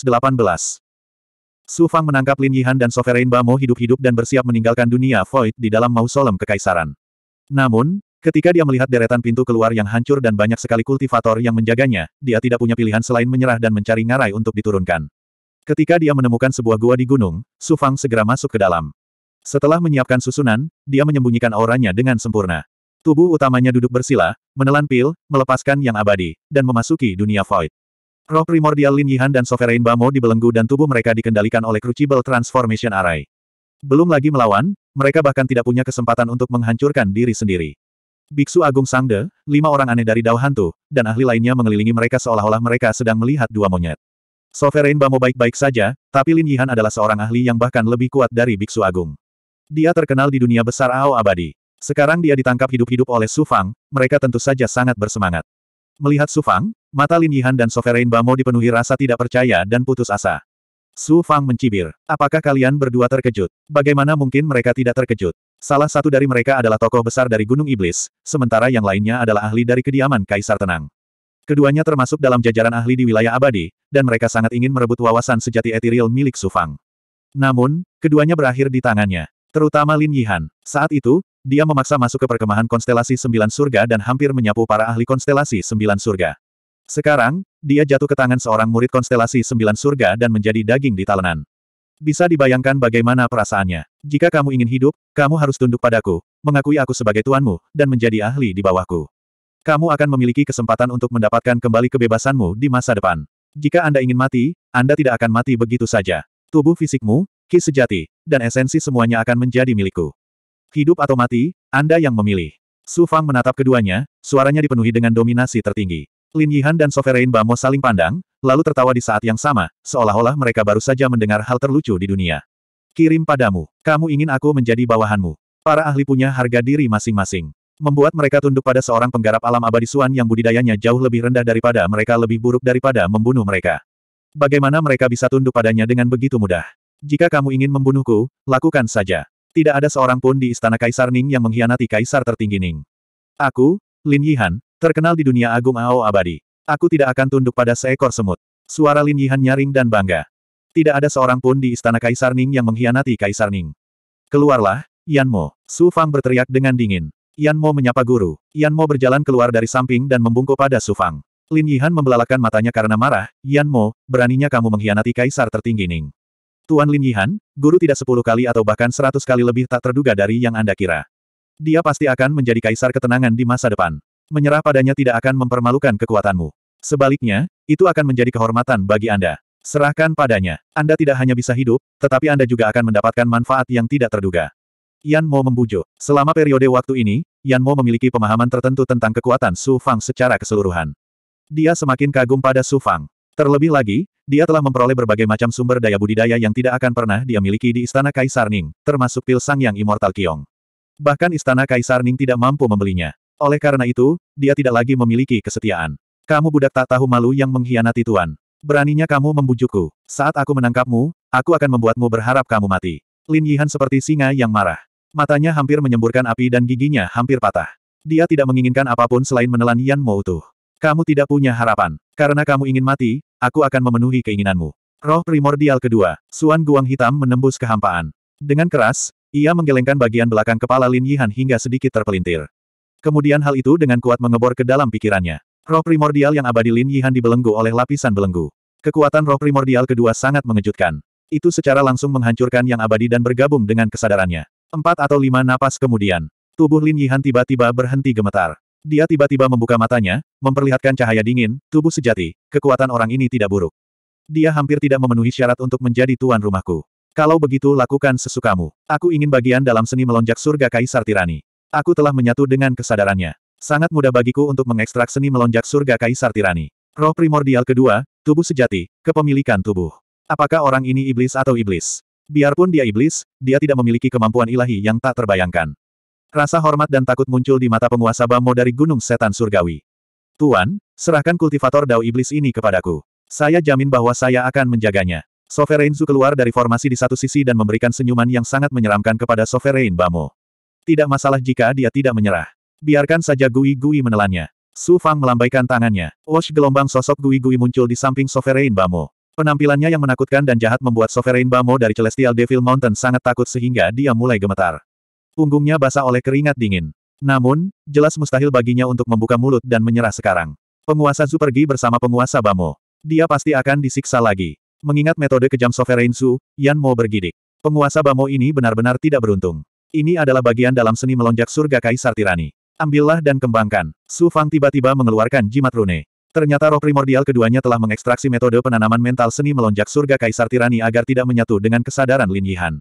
Su Fang menangkap Lin Yihan dan Sovereign Bamo hidup-hidup dan bersiap meninggalkan dunia Void di dalam mausolem kekaisaran. Namun, ketika dia melihat deretan pintu keluar yang hancur dan banyak sekali kultivator yang menjaganya, dia tidak punya pilihan selain menyerah dan mencari ngarai untuk diturunkan. Ketika dia menemukan sebuah gua di gunung, Su Fang segera masuk ke dalam. Setelah menyiapkan susunan, dia menyembunyikan auranya dengan sempurna. Tubuh utamanya duduk bersila, menelan pil, melepaskan yang abadi, dan memasuki dunia void. Roh primordial Lin Yihan dan Sovereign Bamo dibelenggu dan tubuh mereka dikendalikan oleh Crucible Transformation Array. Belum lagi melawan, mereka bahkan tidak punya kesempatan untuk menghancurkan diri sendiri. Biksu Agung Sangde, lima orang aneh dari Dao Hantu, dan ahli lainnya mengelilingi mereka seolah-olah mereka sedang melihat dua monyet. Sovereign Bamo baik-baik saja, tapi Lin Yihan adalah seorang ahli yang bahkan lebih kuat dari Biksu Agung. Dia terkenal di dunia besar Ao abadi. Sekarang dia ditangkap hidup-hidup oleh Su Fang, mereka tentu saja sangat bersemangat. Melihat Su Fang, mata Lin Yihan dan Sovereign Bamo dipenuhi rasa tidak percaya dan putus asa. Su Fang mencibir. Apakah kalian berdua terkejut? Bagaimana mungkin mereka tidak terkejut? Salah satu dari mereka adalah tokoh besar dari Gunung Iblis, sementara yang lainnya adalah ahli dari kediaman Kaisar Tenang. Keduanya termasuk dalam jajaran ahli di wilayah abadi, dan mereka sangat ingin merebut wawasan sejati etiril milik Su Fang. Namun, keduanya berakhir di tangannya. Terutama Lin Yihan. Saat itu, dia memaksa masuk ke perkemahan konstelasi sembilan surga dan hampir menyapu para ahli konstelasi sembilan surga. Sekarang, dia jatuh ke tangan seorang murid konstelasi sembilan surga dan menjadi daging di talenan. Bisa dibayangkan bagaimana perasaannya. Jika kamu ingin hidup, kamu harus tunduk padaku, mengakui aku sebagai tuanmu, dan menjadi ahli di bawahku. Kamu akan memiliki kesempatan untuk mendapatkan kembali kebebasanmu di masa depan. Jika Anda ingin mati, Anda tidak akan mati begitu saja. Tubuh fisikmu, ki sejati, dan esensi semuanya akan menjadi milikku. Hidup atau mati, Anda yang memilih. Su Fang menatap keduanya, suaranya dipenuhi dengan dominasi tertinggi. Lin Yihan dan Sovereign Bamo saling pandang, lalu tertawa di saat yang sama, seolah-olah mereka baru saja mendengar hal terlucu di dunia. Kirim padamu, kamu ingin aku menjadi bawahanmu. Para ahli punya harga diri masing-masing. Membuat mereka tunduk pada seorang penggarap alam abadi Suan yang budidayanya jauh lebih rendah daripada mereka lebih buruk daripada membunuh mereka. Bagaimana mereka bisa tunduk padanya dengan begitu mudah? Jika kamu ingin membunuhku, lakukan saja. Tidak ada seorang pun di istana Kaisar Ning yang mengkhianati Kaisar tertinggi Ning. Aku, Lin Yihan, terkenal di dunia agung Ao abadi. Aku tidak akan tunduk pada seekor semut. Suara Lin Yihan nyaring dan bangga. Tidak ada seorang pun di istana Kaisar Ning yang mengkhianati Kaisar Ning. Keluarlah, Yan Mo. Su Fang berteriak dengan dingin. Yan Mo menyapa guru. Yan Mo berjalan keluar dari samping dan membungkuk pada Su Fang. Lin Yihan membelalakan matanya karena marah, Yan Mo, beraninya kamu mengkhianati Kaisar tertinggi Ning. Tuan Lin Yihan, guru tidak sepuluh kali atau bahkan seratus kali lebih tak terduga dari yang Anda kira. Dia pasti akan menjadi kaisar ketenangan di masa depan. Menyerah padanya tidak akan mempermalukan kekuatanmu. Sebaliknya, itu akan menjadi kehormatan bagi Anda. Serahkan padanya. Anda tidak hanya bisa hidup, tetapi Anda juga akan mendapatkan manfaat yang tidak terduga. Yan Mo membujuk. Selama periode waktu ini, Yan Mo memiliki pemahaman tertentu tentang kekuatan Su Fang secara keseluruhan. Dia semakin kagum pada Su Fang. Terlebih lagi, dia telah memperoleh berbagai macam sumber daya budidaya yang tidak akan pernah dia miliki di Istana Kaisar Ning, termasuk pil sang yang Immortal Kiong. Bahkan Istana Kaisar Ning tidak mampu membelinya. Oleh karena itu, dia tidak lagi memiliki kesetiaan. Kamu budak tak tahu malu yang mengkhianati Tuan. Beraninya kamu membujukku. Saat aku menangkapmu, aku akan membuatmu berharap kamu mati. Lin Yihan seperti singa yang marah. Matanya hampir menyemburkan api dan giginya hampir patah. Dia tidak menginginkan apapun selain menelan Yan Mo utuh. Kamu tidak punya harapan. Karena kamu ingin mati, Aku akan memenuhi keinginanmu. Roh primordial kedua, Suan Guang Hitam menembus kehampaan. Dengan keras, ia menggelengkan bagian belakang kepala Lin Yihan hingga sedikit terpelintir. Kemudian hal itu dengan kuat mengebor ke dalam pikirannya. Roh primordial yang abadi Lin Yihan dibelenggu oleh lapisan belenggu. Kekuatan roh primordial kedua sangat mengejutkan. Itu secara langsung menghancurkan yang abadi dan bergabung dengan kesadarannya. Empat atau lima napas kemudian, tubuh Lin Yihan tiba-tiba berhenti gemetar. Dia tiba-tiba membuka matanya, memperlihatkan cahaya dingin, tubuh sejati, kekuatan orang ini tidak buruk. Dia hampir tidak memenuhi syarat untuk menjadi tuan rumahku. Kalau begitu lakukan sesukamu. Aku ingin bagian dalam seni melonjak surga Kaisar Tirani. Aku telah menyatu dengan kesadarannya. Sangat mudah bagiku untuk mengekstrak seni melonjak surga Kaisar Tirani. Roh primordial kedua, tubuh sejati, kepemilikan tubuh. Apakah orang ini iblis atau iblis? Biarpun dia iblis, dia tidak memiliki kemampuan ilahi yang tak terbayangkan. Rasa hormat dan takut muncul di mata penguasa Bamo dari Gunung Setan Surgawi. Tuan, serahkan kultivator Dao Iblis ini kepadaku. Saya jamin bahwa saya akan menjaganya. Sovereign Zu keluar dari formasi di satu sisi dan memberikan senyuman yang sangat menyeramkan kepada Sovereign Bamo. Tidak masalah jika dia tidak menyerah. Biarkan saja Gui Gui menelannya. Su Fang melambaikan tangannya. Wash gelombang sosok Gui Gui muncul di samping Sovereign Bamo. Penampilannya yang menakutkan dan jahat membuat Sovereign Bamo dari Celestial Devil Mountain sangat takut sehingga dia mulai gemetar. Punggungnya basah oleh keringat dingin. Namun, jelas mustahil baginya untuk membuka mulut dan menyerah sekarang. Penguasa Zu pergi bersama penguasa Bamo. Dia pasti akan disiksa lagi. Mengingat metode kejam Sovereign Su, Yan Mo bergidik. Penguasa Bamo ini benar-benar tidak beruntung. Ini adalah bagian dalam seni melonjak surga Kaisar Tirani. Ambillah dan kembangkan. Su Fang tiba-tiba mengeluarkan jimat rune. Ternyata roh primordial keduanya telah mengekstraksi metode penanaman mental seni melonjak surga Kaisar Tirani agar tidak menyatu dengan kesadaran Lin Yihan.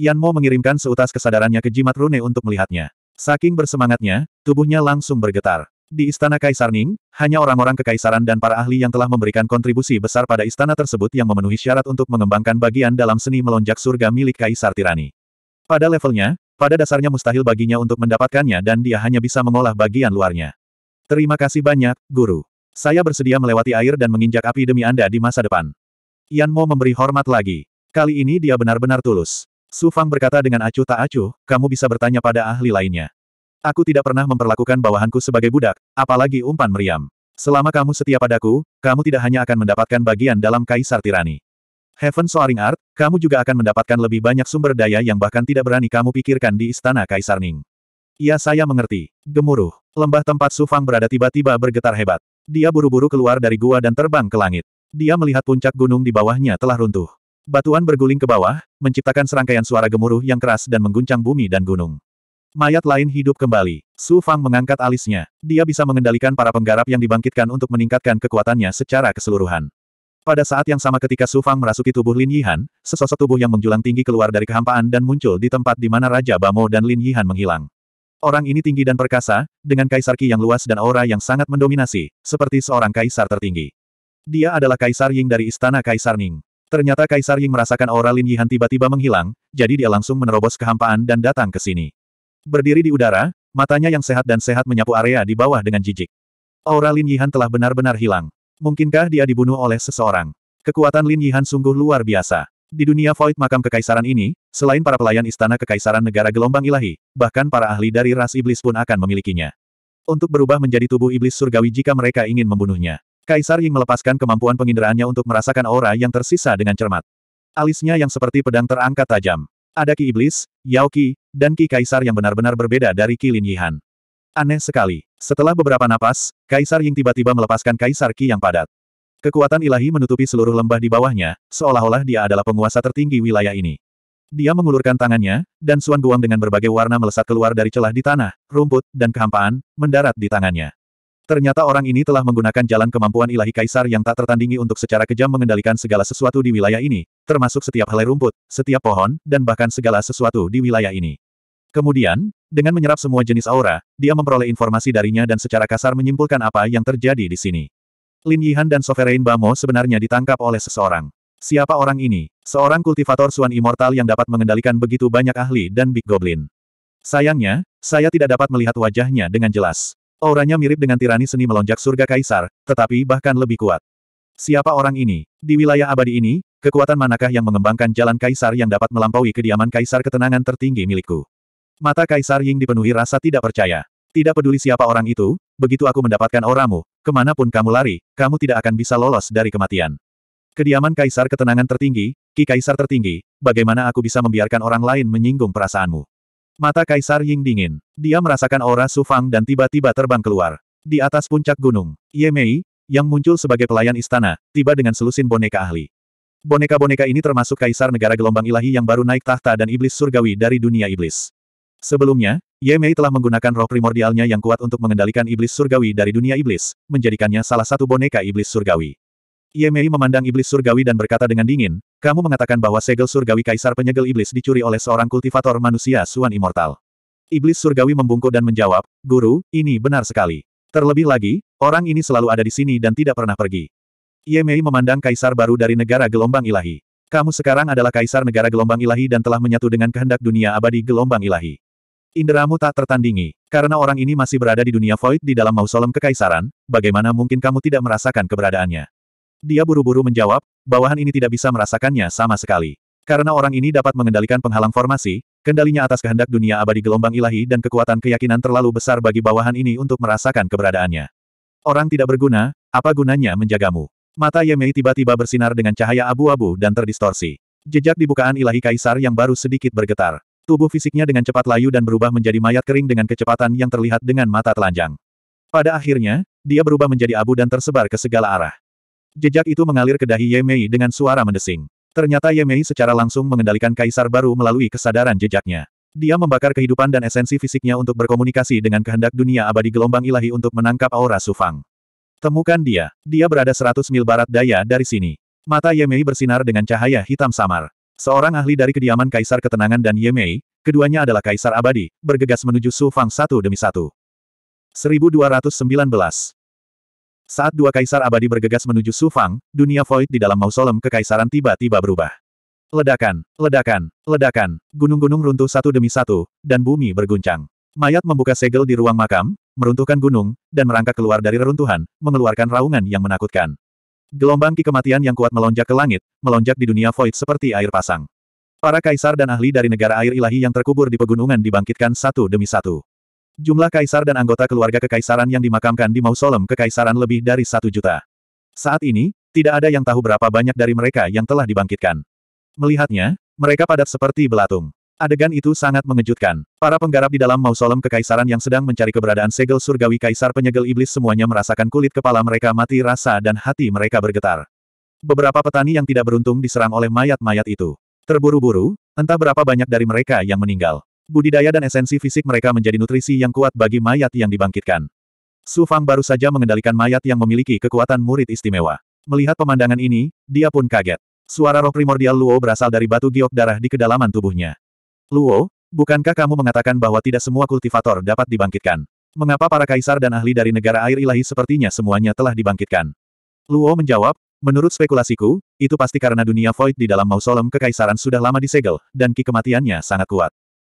Yan Mo mengirimkan seutas kesadarannya ke jimat rune untuk melihatnya. Saking bersemangatnya, tubuhnya langsung bergetar. Di Istana Kaisar Ning, hanya orang-orang kekaisaran dan para ahli yang telah memberikan kontribusi besar pada istana tersebut yang memenuhi syarat untuk mengembangkan bagian dalam seni melonjak surga milik Kaisar Tirani. Pada levelnya, pada dasarnya mustahil baginya untuk mendapatkannya dan dia hanya bisa mengolah bagian luarnya. Terima kasih banyak, Guru. Saya bersedia melewati air dan menginjak api demi Anda di masa depan. Yan Mo memberi hormat lagi. Kali ini dia benar-benar tulus. Su Fang berkata dengan acuh tak acuh, kamu bisa bertanya pada ahli lainnya. Aku tidak pernah memperlakukan bawahanku sebagai budak, apalagi umpan meriam. Selama kamu setia padaku, kamu tidak hanya akan mendapatkan bagian dalam kaisar tirani. Heaven Soaring Art, kamu juga akan mendapatkan lebih banyak sumber daya yang bahkan tidak berani kamu pikirkan di istana kaisar Ning. Ya saya mengerti. Gemuruh. Lembah tempat Sufang berada tiba-tiba bergetar hebat. Dia buru-buru keluar dari gua dan terbang ke langit. Dia melihat puncak gunung di bawahnya telah runtuh. Batuan berguling ke bawah, menciptakan serangkaian suara gemuruh yang keras dan mengguncang bumi dan gunung. Mayat lain hidup kembali. Su Fang mengangkat alisnya. Dia bisa mengendalikan para penggarap yang dibangkitkan untuk meningkatkan kekuatannya secara keseluruhan. Pada saat yang sama ketika Su Fang merasuki tubuh Lin Yihan, sesosok tubuh yang menjulang tinggi keluar dari kehampaan dan muncul di tempat di mana Raja Bamo dan Lin Yihan menghilang. Orang ini tinggi dan perkasa, dengan kaisar Qi yang luas dan aura yang sangat mendominasi, seperti seorang kaisar tertinggi. Dia adalah kaisar Ying dari istana Kaisar Ning. Ternyata Kaisar Ying merasakan aura Lin Yihan tiba-tiba menghilang, jadi dia langsung menerobos kehampaan dan datang ke sini. Berdiri di udara, matanya yang sehat dan sehat menyapu area di bawah dengan jijik. Aura Lin Yihan telah benar-benar hilang. Mungkinkah dia dibunuh oleh seseorang? Kekuatan Lin Yihan sungguh luar biasa. Di dunia void makam kekaisaran ini, selain para pelayan istana kekaisaran negara gelombang ilahi, bahkan para ahli dari ras iblis pun akan memilikinya. Untuk berubah menjadi tubuh iblis surgawi jika mereka ingin membunuhnya. Kaisar Ying melepaskan kemampuan penginderaannya untuk merasakan aura yang tersisa dengan cermat. Alisnya yang seperti pedang terangkat tajam. Ada Ki Iblis, Yao Qi, dan Ki Kaisar yang benar-benar berbeda dari Ki Lin Yihan. Aneh sekali. Setelah beberapa napas, Kaisar Ying tiba-tiba melepaskan Kaisar Ki yang padat. Kekuatan ilahi menutupi seluruh lembah di bawahnya, seolah-olah dia adalah penguasa tertinggi wilayah ini. Dia mengulurkan tangannya, dan Suan Guang dengan berbagai warna melesat keluar dari celah di tanah, rumput, dan kehampaan, mendarat di tangannya. Ternyata orang ini telah menggunakan jalan kemampuan ilahi kaisar yang tak tertandingi untuk secara kejam mengendalikan segala sesuatu di wilayah ini, termasuk setiap helai rumput, setiap pohon, dan bahkan segala sesuatu di wilayah ini. Kemudian, dengan menyerap semua jenis aura, dia memperoleh informasi darinya dan secara kasar menyimpulkan apa yang terjadi di sini. Lin Yihan dan Sovereign Bamo sebenarnya ditangkap oleh seseorang. Siapa orang ini? Seorang kultivator Suan Immortal yang dapat mengendalikan begitu banyak ahli dan Big Goblin. Sayangnya, saya tidak dapat melihat wajahnya dengan jelas. Auranya mirip dengan tirani seni melonjak surga kaisar, tetapi bahkan lebih kuat. Siapa orang ini? Di wilayah abadi ini, kekuatan manakah yang mengembangkan jalan kaisar yang dapat melampaui kediaman kaisar ketenangan tertinggi milikku? Mata kaisar Ying dipenuhi rasa tidak percaya. Tidak peduli siapa orang itu, begitu aku mendapatkan auramu, kemanapun kamu lari, kamu tidak akan bisa lolos dari kematian. Kediaman kaisar ketenangan tertinggi, Ki Kaisar tertinggi, bagaimana aku bisa membiarkan orang lain menyinggung perasaanmu? Mata Kaisar Ying dingin. Dia merasakan aura Sufang dan tiba-tiba terbang keluar. Di atas puncak gunung, Ye Mei, yang muncul sebagai pelayan istana, tiba dengan selusin boneka ahli. Boneka-boneka ini termasuk kaisar negara gelombang ilahi yang baru naik tahta dan iblis surgawi dari dunia iblis. Sebelumnya, Ye Mei telah menggunakan roh primordialnya yang kuat untuk mengendalikan iblis surgawi dari dunia iblis, menjadikannya salah satu boneka iblis surgawi. Yemei memandang iblis surgawi dan berkata dengan dingin, kamu mengatakan bahwa segel surgawi kaisar penyegel iblis dicuri oleh seorang kultivator manusia Suan Immortal. Iblis surgawi membungkuk dan menjawab, Guru, ini benar sekali. Terlebih lagi, orang ini selalu ada di sini dan tidak pernah pergi. Yemei memandang kaisar baru dari negara gelombang ilahi. Kamu sekarang adalah kaisar negara gelombang ilahi dan telah menyatu dengan kehendak dunia abadi gelombang ilahi. Inderamu tak tertandingi. Karena orang ini masih berada di dunia void di dalam mausolem kekaisaran, bagaimana mungkin kamu tidak merasakan keberadaannya? Dia buru-buru menjawab, bawahan ini tidak bisa merasakannya sama sekali. Karena orang ini dapat mengendalikan penghalang formasi, kendalinya atas kehendak dunia abadi gelombang ilahi dan kekuatan keyakinan terlalu besar bagi bawahan ini untuk merasakan keberadaannya. Orang tidak berguna, apa gunanya menjagamu? Mata Yemei tiba-tiba bersinar dengan cahaya abu-abu dan terdistorsi. Jejak di bukaan ilahi kaisar yang baru sedikit bergetar. Tubuh fisiknya dengan cepat layu dan berubah menjadi mayat kering dengan kecepatan yang terlihat dengan mata telanjang. Pada akhirnya, dia berubah menjadi abu dan tersebar ke segala arah. Jejak itu mengalir ke dahi Yemei dengan suara mendesing. Ternyata Yemei secara langsung mengendalikan kaisar baru melalui kesadaran jejaknya. Dia membakar kehidupan dan esensi fisiknya untuk berkomunikasi dengan kehendak dunia abadi gelombang ilahi untuk menangkap aura Sufang. Temukan dia. Dia berada 100 mil barat daya dari sini. Mata Yemei bersinar dengan cahaya hitam samar. Seorang ahli dari kediaman Kaisar Ketenangan dan Yemei, keduanya adalah Kaisar Abadi, bergegas menuju Sufang satu demi satu. 1219 saat dua kaisar abadi bergegas menuju Sufang, dunia void di dalam mausolem kekaisaran tiba-tiba berubah. Ledakan, ledakan, ledakan, gunung-gunung runtuh satu demi satu, dan bumi berguncang. Mayat membuka segel di ruang makam, meruntuhkan gunung, dan merangkak keluar dari reruntuhan, mengeluarkan raungan yang menakutkan. Gelombang ki kematian yang kuat melonjak ke langit, melonjak di dunia void seperti air pasang. Para kaisar dan ahli dari negara air ilahi yang terkubur di pegunungan dibangkitkan satu demi satu. Jumlah kaisar dan anggota keluarga kekaisaran yang dimakamkan di mausolem kekaisaran lebih dari satu juta. Saat ini, tidak ada yang tahu berapa banyak dari mereka yang telah dibangkitkan. Melihatnya, mereka padat seperti belatung. Adegan itu sangat mengejutkan. Para penggarap di dalam mausolem kekaisaran yang sedang mencari keberadaan segel surgawi kaisar penyegel iblis semuanya merasakan kulit kepala mereka mati rasa dan hati mereka bergetar. Beberapa petani yang tidak beruntung diserang oleh mayat-mayat itu. Terburu-buru, entah berapa banyak dari mereka yang meninggal. Budidaya dan esensi fisik mereka menjadi nutrisi yang kuat bagi mayat yang dibangkitkan. Su Fang baru saja mengendalikan mayat yang memiliki kekuatan murid istimewa. Melihat pemandangan ini, dia pun kaget. Suara roh primordial Luo berasal dari batu giok darah di kedalaman tubuhnya. Luo, bukankah kamu mengatakan bahwa tidak semua kultivator dapat dibangkitkan? Mengapa para kaisar dan ahli dari negara air ilahi sepertinya semuanya telah dibangkitkan? Luo menjawab, menurut spekulasiku, itu pasti karena dunia void di dalam mausolem kekaisaran sudah lama disegel, dan ki kematiannya sangat kuat.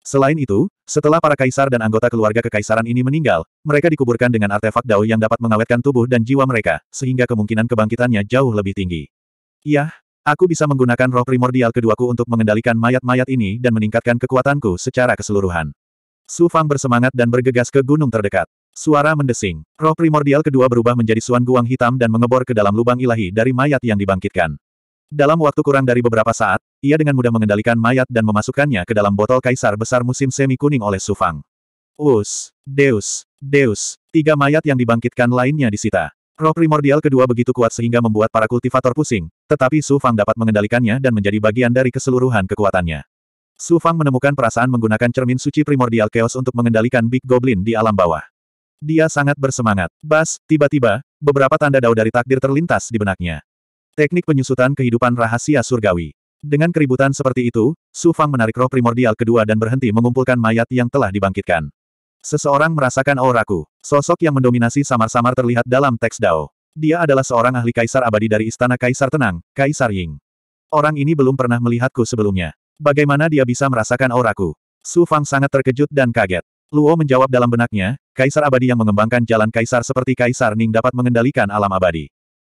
Selain itu, setelah para kaisar dan anggota keluarga kekaisaran ini meninggal, mereka dikuburkan dengan artefak dao yang dapat mengawetkan tubuh dan jiwa mereka, sehingga kemungkinan kebangkitannya jauh lebih tinggi. Yah, aku bisa menggunakan roh primordial keduaku untuk mengendalikan mayat-mayat ini dan meningkatkan kekuatanku secara keseluruhan. Su Fang bersemangat dan bergegas ke gunung terdekat. Suara mendesing. Roh primordial kedua berubah menjadi suan guang hitam dan mengebor ke dalam lubang ilahi dari mayat yang dibangkitkan. Dalam waktu kurang dari beberapa saat, ia dengan mudah mengendalikan mayat dan memasukkannya ke dalam botol kaisar besar musim semi kuning oleh Sufang. Us, Deus, Deus, tiga mayat yang dibangkitkan lainnya disita. Roh primordial kedua begitu kuat sehingga membuat para kultivator pusing, tetapi Su Fang dapat mengendalikannya dan menjadi bagian dari keseluruhan kekuatannya. Su Fang menemukan perasaan menggunakan cermin suci primordial chaos untuk mengendalikan Big Goblin di alam bawah. Dia sangat bersemangat. Bas, tiba-tiba, beberapa tanda dao dari takdir terlintas di benaknya. Teknik penyusutan kehidupan rahasia surgawi. Dengan keributan seperti itu, Su Fang menarik roh primordial kedua dan berhenti mengumpulkan mayat yang telah dibangkitkan. Seseorang merasakan auraku. Sosok yang mendominasi samar-samar terlihat dalam teks Dao. Dia adalah seorang ahli kaisar abadi dari Istana Kaisar Tenang, Kaisar Ying. Orang ini belum pernah melihatku sebelumnya. Bagaimana dia bisa merasakan auraku? Su Fang sangat terkejut dan kaget. Luo menjawab dalam benaknya, Kaisar abadi yang mengembangkan jalan kaisar seperti Kaisar Ning dapat mengendalikan alam abadi.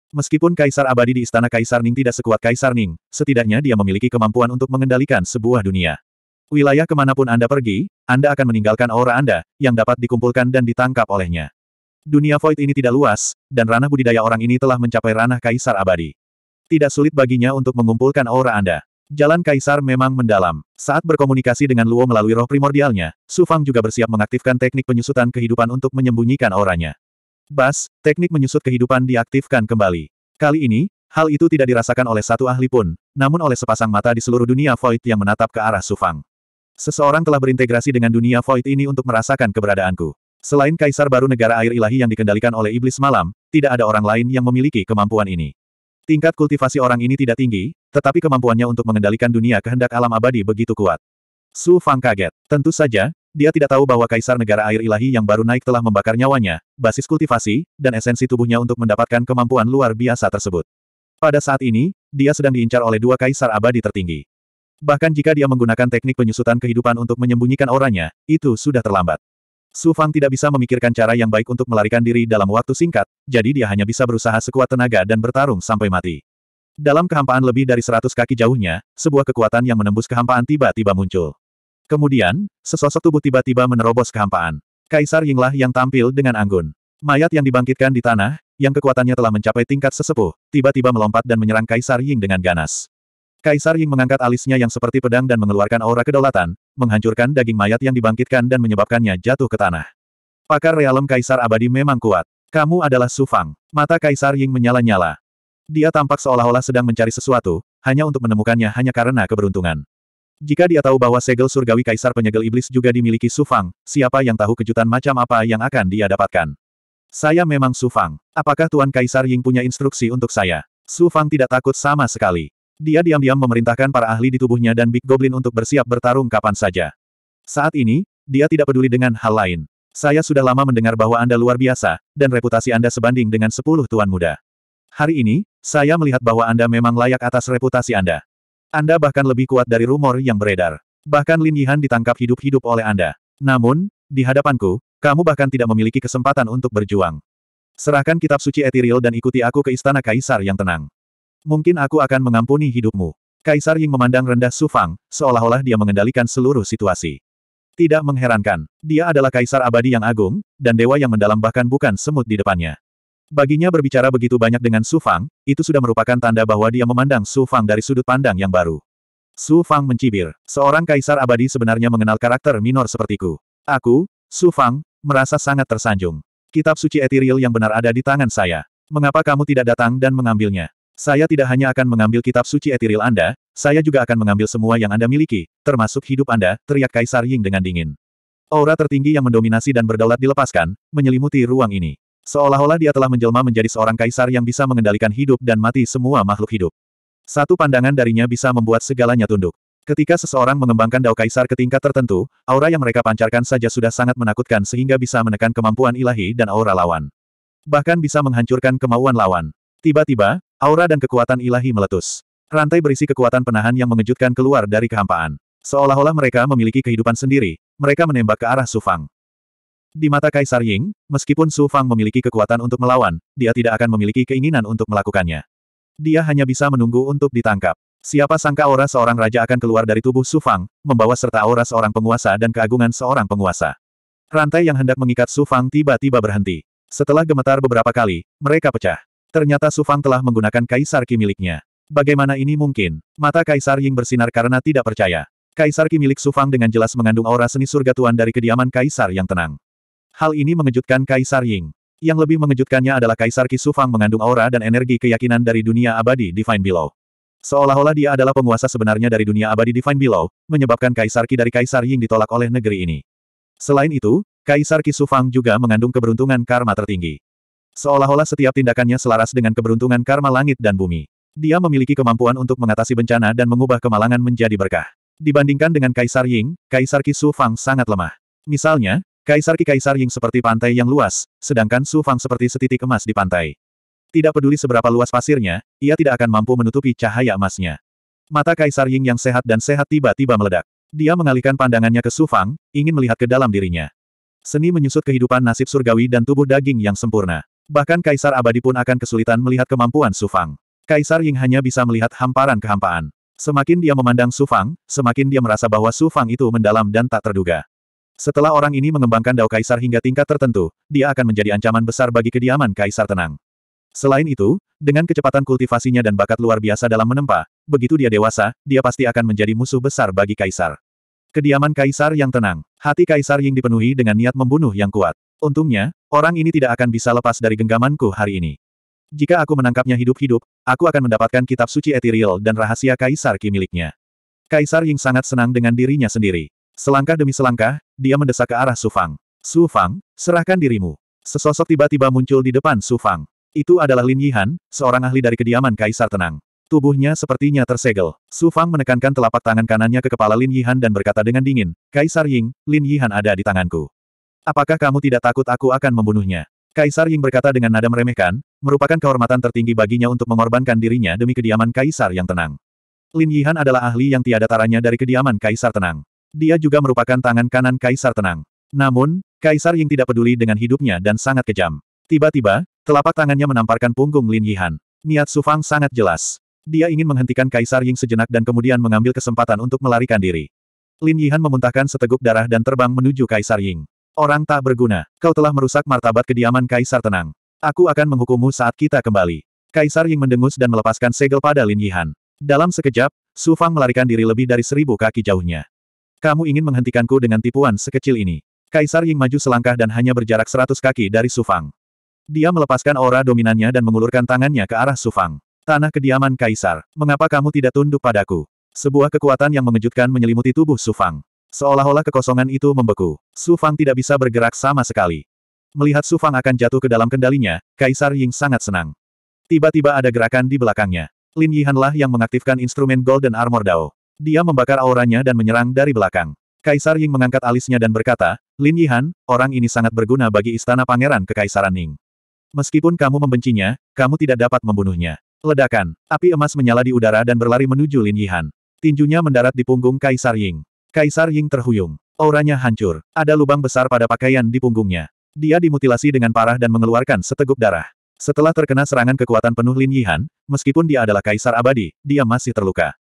Meskipun Kaisar Abadi di Istana Kaisar Ning tidak sekuat Kaisar Ning, setidaknya dia memiliki kemampuan untuk mengendalikan sebuah dunia. Wilayah kemanapun Anda pergi, Anda akan meninggalkan aura Anda, yang dapat dikumpulkan dan ditangkap olehnya. Dunia void ini tidak luas, dan ranah budidaya orang ini telah mencapai ranah Kaisar Abadi. Tidak sulit baginya untuk mengumpulkan aura Anda. Jalan Kaisar memang mendalam. Saat berkomunikasi dengan Luo melalui roh primordialnya, Su Fang juga bersiap mengaktifkan teknik penyusutan kehidupan untuk menyembunyikan auranya. Bas, teknik menyusut kehidupan diaktifkan kembali. Kali ini, hal itu tidak dirasakan oleh satu ahli pun, namun oleh sepasang mata di seluruh dunia Void yang menatap ke arah Sufang. Seseorang telah berintegrasi dengan dunia Void ini untuk merasakan keberadaanku. Selain kaisar baru negara air ilahi yang dikendalikan oleh iblis malam, tidak ada orang lain yang memiliki kemampuan ini. Tingkat kultivasi orang ini tidak tinggi, tetapi kemampuannya untuk mengendalikan dunia kehendak alam abadi begitu kuat. Su Fang kaget. Tentu saja, dia tidak tahu bahwa kaisar negara air ilahi yang baru naik telah membakar nyawanya, basis kultivasi, dan esensi tubuhnya untuk mendapatkan kemampuan luar biasa tersebut. Pada saat ini, dia sedang diincar oleh dua kaisar abadi tertinggi. Bahkan jika dia menggunakan teknik penyusutan kehidupan untuk menyembunyikan orangnya, itu sudah terlambat. Su Fang tidak bisa memikirkan cara yang baik untuk melarikan diri dalam waktu singkat, jadi dia hanya bisa berusaha sekuat tenaga dan bertarung sampai mati. Dalam kehampaan lebih dari seratus kaki jauhnya, sebuah kekuatan yang menembus kehampaan tiba-tiba muncul. Kemudian, sesosok tubuh tiba-tiba menerobos kehampaan. Kaisar Yinglah yang tampil dengan anggun. Mayat yang dibangkitkan di tanah, yang kekuatannya telah mencapai tingkat sesepuh, tiba-tiba melompat dan menyerang Kaisar Ying dengan ganas. Kaisar Ying mengangkat alisnya yang seperti pedang dan mengeluarkan aura kedaulatan, menghancurkan daging mayat yang dibangkitkan dan menyebabkannya jatuh ke tanah. Pakar realem Kaisar Abadi memang kuat. Kamu adalah Sufang. Mata Kaisar Ying menyala-nyala. Dia tampak seolah-olah sedang mencari sesuatu, hanya untuk menemukannya hanya karena keberuntungan. Jika dia tahu bahwa segel surgawi kaisar penyegel iblis juga dimiliki Sufang, siapa yang tahu kejutan macam apa yang akan dia dapatkan. Saya memang Sufang. Apakah Tuan Kaisar Ying punya instruksi untuk saya? Sufang tidak takut sama sekali. Dia diam-diam memerintahkan para ahli di tubuhnya dan Big Goblin untuk bersiap bertarung kapan saja. Saat ini, dia tidak peduli dengan hal lain. Saya sudah lama mendengar bahwa Anda luar biasa, dan reputasi Anda sebanding dengan sepuluh tuan muda. Hari ini, saya melihat bahwa Anda memang layak atas reputasi Anda. Anda bahkan lebih kuat dari rumor yang beredar. Bahkan Lin Yihan ditangkap hidup-hidup oleh Anda. Namun, di hadapanku, kamu bahkan tidak memiliki kesempatan untuk berjuang. Serahkan kitab suci Etiril dan ikuti aku ke istana Kaisar yang tenang. Mungkin aku akan mengampuni hidupmu. Kaisar Ying memandang rendah Su Fang, seolah-olah dia mengendalikan seluruh situasi. Tidak mengherankan, dia adalah kaisar abadi yang agung, dan dewa yang mendalam bahkan bukan semut di depannya. Baginya berbicara begitu banyak dengan Su Fang, itu sudah merupakan tanda bahwa dia memandang Su Fang dari sudut pandang yang baru. Su Fang mencibir. Seorang kaisar abadi sebenarnya mengenal karakter minor sepertiku. Aku, Su Fang, merasa sangat tersanjung. Kitab suci etiril yang benar ada di tangan saya. Mengapa kamu tidak datang dan mengambilnya? Saya tidak hanya akan mengambil kitab suci etiril Anda, saya juga akan mengambil semua yang Anda miliki, termasuk hidup Anda, teriak Kaisar Ying dengan dingin. Aura tertinggi yang mendominasi dan berdaulat dilepaskan, menyelimuti ruang ini. Seolah-olah dia telah menjelma menjadi seorang kaisar yang bisa mengendalikan hidup dan mati semua makhluk hidup. Satu pandangan darinya bisa membuat segalanya tunduk. Ketika seseorang mengembangkan dao kaisar ke tingkat tertentu, aura yang mereka pancarkan saja sudah sangat menakutkan sehingga bisa menekan kemampuan ilahi dan aura lawan. Bahkan bisa menghancurkan kemauan lawan. Tiba-tiba, aura dan kekuatan ilahi meletus. Rantai berisi kekuatan penahan yang mengejutkan keluar dari kehampaan. Seolah-olah mereka memiliki kehidupan sendiri, mereka menembak ke arah Sufang. Di mata Kaisar Ying, meskipun Su Fang memiliki kekuatan untuk melawan, dia tidak akan memiliki keinginan untuk melakukannya. Dia hanya bisa menunggu untuk ditangkap. Siapa sangka aura seorang raja akan keluar dari tubuh Su Fang, membawa serta aura seorang penguasa dan keagungan seorang penguasa. Rantai yang hendak mengikat Su Fang tiba-tiba berhenti. Setelah gemetar beberapa kali, mereka pecah. Ternyata Su Fang telah menggunakan Kaisar Ki miliknya. Bagaimana ini mungkin? Mata Kaisar Ying bersinar karena tidak percaya. Kaisar Ki milik Su Fang dengan jelas mengandung aura seni surga tuan dari kediaman Kaisar yang tenang. Hal ini mengejutkan Kaisar Ying. Yang lebih mengejutkannya adalah Kaisar Kisufang mengandung aura dan energi keyakinan dari dunia abadi Divine Below. Seolah-olah dia adalah penguasa sebenarnya dari dunia abadi Divine Below, menyebabkan Kaisar Ki dari Kaisar Ying ditolak oleh negeri ini. Selain itu, Kaisar Kisufang juga mengandung keberuntungan karma tertinggi. Seolah-olah setiap tindakannya selaras dengan keberuntungan karma langit dan bumi. Dia memiliki kemampuan untuk mengatasi bencana dan mengubah kemalangan menjadi berkah. Dibandingkan dengan Kaisar Ying, Kaisar Kisufang sangat lemah. Misalnya, Kaisar Ki Kaisar Ying seperti pantai yang luas, sedangkan Su Fang seperti setitik emas di pantai. Tidak peduli seberapa luas pasirnya, ia tidak akan mampu menutupi cahaya emasnya. Mata Kaisar Ying yang sehat dan sehat tiba-tiba meledak. Dia mengalihkan pandangannya ke Su Fang, ingin melihat ke dalam dirinya. Seni menyusut kehidupan nasib surgawi dan tubuh daging yang sempurna. Bahkan Kaisar Abadi pun akan kesulitan melihat kemampuan Su Fang. Kaisar Ying hanya bisa melihat hamparan-kehampaan. Semakin dia memandang Su Fang, semakin dia merasa bahwa Su Fang itu mendalam dan tak terduga. Setelah orang ini mengembangkan dao kaisar hingga tingkat tertentu, dia akan menjadi ancaman besar bagi kediaman kaisar tenang. Selain itu, dengan kecepatan kultivasinya dan bakat luar biasa dalam menempa, begitu dia dewasa, dia pasti akan menjadi musuh besar bagi kaisar. Kediaman kaisar yang tenang, hati kaisar Ying dipenuhi dengan niat membunuh yang kuat. Untungnya, orang ini tidak akan bisa lepas dari genggamanku hari ini. Jika aku menangkapnya hidup-hidup, aku akan mendapatkan kitab suci etiril dan rahasia kaisar Ki miliknya. Kaisar Ying sangat senang dengan dirinya sendiri. Selangkah demi selangkah, dia mendesak ke arah Sufang. Sufang, serahkan dirimu. Sesosok tiba-tiba muncul di depan Sufang. Itu adalah Lin Yihan, seorang ahli dari kediaman Kaisar Tenang. Tubuhnya sepertinya tersegel. Su Fang menekankan telapak tangan kanannya ke kepala Lin Yihan dan berkata dengan dingin, Kaisar Ying, Lin Yihan ada di tanganku. Apakah kamu tidak takut aku akan membunuhnya? Kaisar Ying berkata dengan nada meremehkan, merupakan kehormatan tertinggi baginya untuk mengorbankan dirinya demi kediaman Kaisar yang tenang. Lin Yihan adalah ahli yang tiada taranya dari kediaman Kaisar tenang. Dia juga merupakan tangan kanan Kaisar Tenang. Namun, Kaisar Ying tidak peduli dengan hidupnya dan sangat kejam. Tiba-tiba, telapak tangannya menamparkan punggung Lin Yihan. Niat Su Fang sangat jelas. Dia ingin menghentikan Kaisar Ying sejenak dan kemudian mengambil kesempatan untuk melarikan diri. Lin Yihan memuntahkan seteguk darah dan terbang menuju Kaisar Ying. Orang tak berguna, kau telah merusak martabat kediaman Kaisar Tenang. Aku akan menghukummu saat kita kembali. Kaisar Ying mendengus dan melepaskan segel pada Lin Yihan. Dalam sekejap, Su Fang melarikan diri lebih dari seribu kaki jauhnya. Kamu ingin menghentikanku dengan tipuan sekecil ini. Kaisar Ying maju selangkah dan hanya berjarak seratus kaki dari Sufang. Dia melepaskan aura dominannya dan mengulurkan tangannya ke arah Sufang. Tanah kediaman Kaisar, mengapa kamu tidak tunduk padaku? Sebuah kekuatan yang mengejutkan menyelimuti tubuh Sufang. Seolah-olah kekosongan itu membeku. Sufang tidak bisa bergerak sama sekali. Melihat Sufang akan jatuh ke dalam kendalinya, Kaisar Ying sangat senang. Tiba-tiba ada gerakan di belakangnya. Lin Yihanlah yang mengaktifkan instrumen Golden Armor Dao. Dia membakar auranya dan menyerang dari belakang. Kaisar Ying mengangkat alisnya dan berkata, Lin Yihan, orang ini sangat berguna bagi istana pangeran Kekaisaran Ning. Meskipun kamu membencinya, kamu tidak dapat membunuhnya. Ledakan, api emas menyala di udara dan berlari menuju Lin Yihan. Tinjunya mendarat di punggung Kaisar Ying. Kaisar Ying terhuyung. Auranya hancur. Ada lubang besar pada pakaian di punggungnya. Dia dimutilasi dengan parah dan mengeluarkan seteguk darah. Setelah terkena serangan kekuatan penuh Lin Yihan, meskipun dia adalah kaisar abadi, dia masih terluka.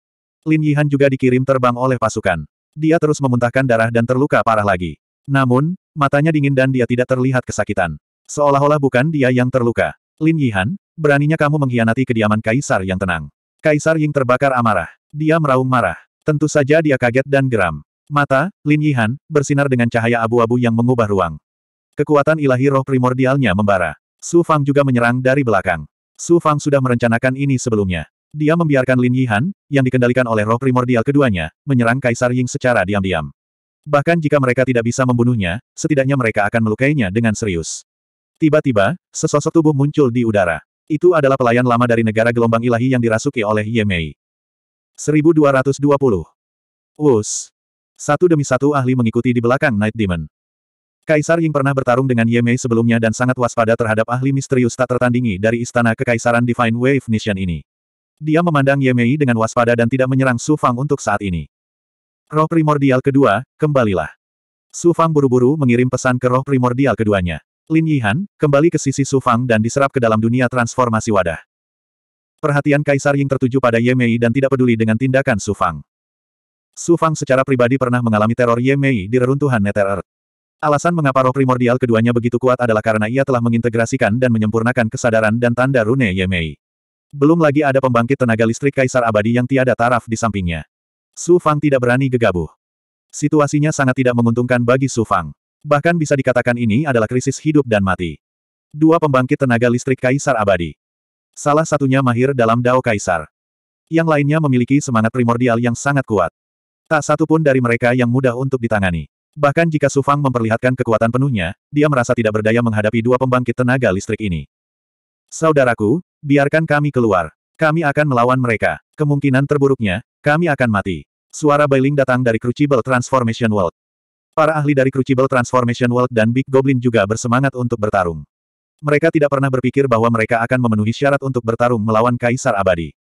Lin Yihan juga dikirim terbang oleh pasukan. Dia terus memuntahkan darah dan terluka parah lagi. Namun, matanya dingin dan dia tidak terlihat kesakitan. Seolah-olah bukan dia yang terluka. Lin Yihan, beraninya kamu mengkhianati kediaman Kaisar yang tenang. Kaisar Ying terbakar amarah. Dia meraung marah. Tentu saja dia kaget dan geram. Mata, Lin Yihan, bersinar dengan cahaya abu-abu yang mengubah ruang. Kekuatan ilahi roh primordialnya membara. Su Fang juga menyerang dari belakang. Su Fang sudah merencanakan ini sebelumnya. Dia membiarkan Lin Yihan, yang dikendalikan oleh roh primordial keduanya, menyerang Kaisar Ying secara diam-diam. Bahkan jika mereka tidak bisa membunuhnya, setidaknya mereka akan melukainya dengan serius. Tiba-tiba, sesosok tubuh muncul di udara. Itu adalah pelayan lama dari negara gelombang ilahi yang dirasuki oleh Ye Mei. 1220. Us. Satu demi satu ahli mengikuti di belakang Night Demon. Kaisar Ying pernah bertarung dengan Ye Mei sebelumnya dan sangat waspada terhadap ahli misterius tak tertandingi dari Istana Kekaisaran Divine Wave Nation ini. Dia memandang Yemei dengan waspada dan tidak menyerang Su Fang untuk saat ini. Roh primordial kedua, kembalilah. Su Fang buru-buru mengirim pesan ke roh primordial keduanya. Lin Yihan, kembali ke sisi Su Fang dan diserap ke dalam dunia transformasi wadah. Perhatian Kaisar Ying tertuju pada Yemei dan tidak peduli dengan tindakan Su Fang. Su Fang secara pribadi pernah mengalami teror Yemei di reruntuhan Nether Earth. Alasan mengapa roh primordial keduanya begitu kuat adalah karena ia telah mengintegrasikan dan menyempurnakan kesadaran dan tanda rune Yemei. Belum lagi ada pembangkit tenaga listrik Kaisar Abadi yang tiada taraf di sampingnya. Su Fang tidak berani gegabah. Situasinya sangat tidak menguntungkan bagi Su Fang. Bahkan bisa dikatakan ini adalah krisis hidup dan mati. Dua pembangkit tenaga listrik Kaisar Abadi. Salah satunya mahir dalam Dao Kaisar. Yang lainnya memiliki semangat primordial yang sangat kuat. Tak satu pun dari mereka yang mudah untuk ditangani. Bahkan jika Su Fang memperlihatkan kekuatan penuhnya, dia merasa tidak berdaya menghadapi dua pembangkit tenaga listrik ini. Saudaraku, Biarkan kami keluar. Kami akan melawan mereka. Kemungkinan terburuknya, kami akan mati. Suara Bailing datang dari Crucible Transformation World. Para ahli dari Crucible Transformation World dan Big Goblin juga bersemangat untuk bertarung. Mereka tidak pernah berpikir bahwa mereka akan memenuhi syarat untuk bertarung melawan Kaisar Abadi.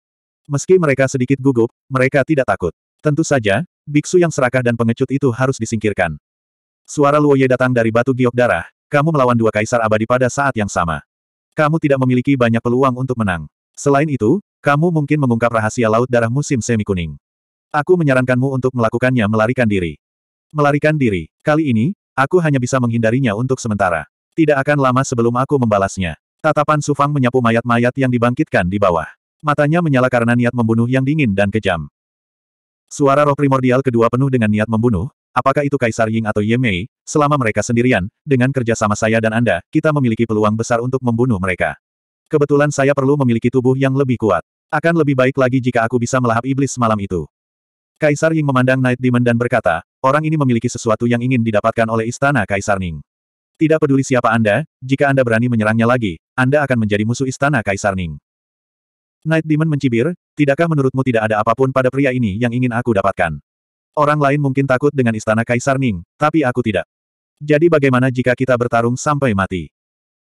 Meski mereka sedikit gugup, mereka tidak takut. Tentu saja, biksu yang serakah dan pengecut itu harus disingkirkan. Suara Luoye datang dari batu giok darah, kamu melawan dua kaisar abadi pada saat yang sama kamu tidak memiliki banyak peluang untuk menang. Selain itu, kamu mungkin mengungkap rahasia Laut Darah musim semi kuning. Aku menyarankanmu untuk melakukannya melarikan diri. Melarikan diri. Kali ini, aku hanya bisa menghindarinya untuk sementara. Tidak akan lama sebelum aku membalasnya. Tatapan Sufang menyapu mayat-mayat yang dibangkitkan di bawah. Matanya menyala karena niat membunuh yang dingin dan kejam. Suara roh primordial kedua penuh dengan niat membunuh, apakah itu Kaisar Ying atau Ye Mei, selama mereka sendirian, dengan kerjasama saya dan Anda, kita memiliki peluang besar untuk membunuh mereka. Kebetulan saya perlu memiliki tubuh yang lebih kuat. Akan lebih baik lagi jika aku bisa melahap iblis malam itu. Kaisar Ying memandang Night Demon dan berkata, orang ini memiliki sesuatu yang ingin didapatkan oleh istana Kaisar Ning. Tidak peduli siapa Anda, jika Anda berani menyerangnya lagi, Anda akan menjadi musuh istana Kaisar Ning. Night Demon mencibir, tidakkah menurutmu tidak ada apapun pada pria ini yang ingin aku dapatkan? Orang lain mungkin takut dengan istana Kaisar Ning, tapi aku tidak. Jadi bagaimana jika kita bertarung sampai mati?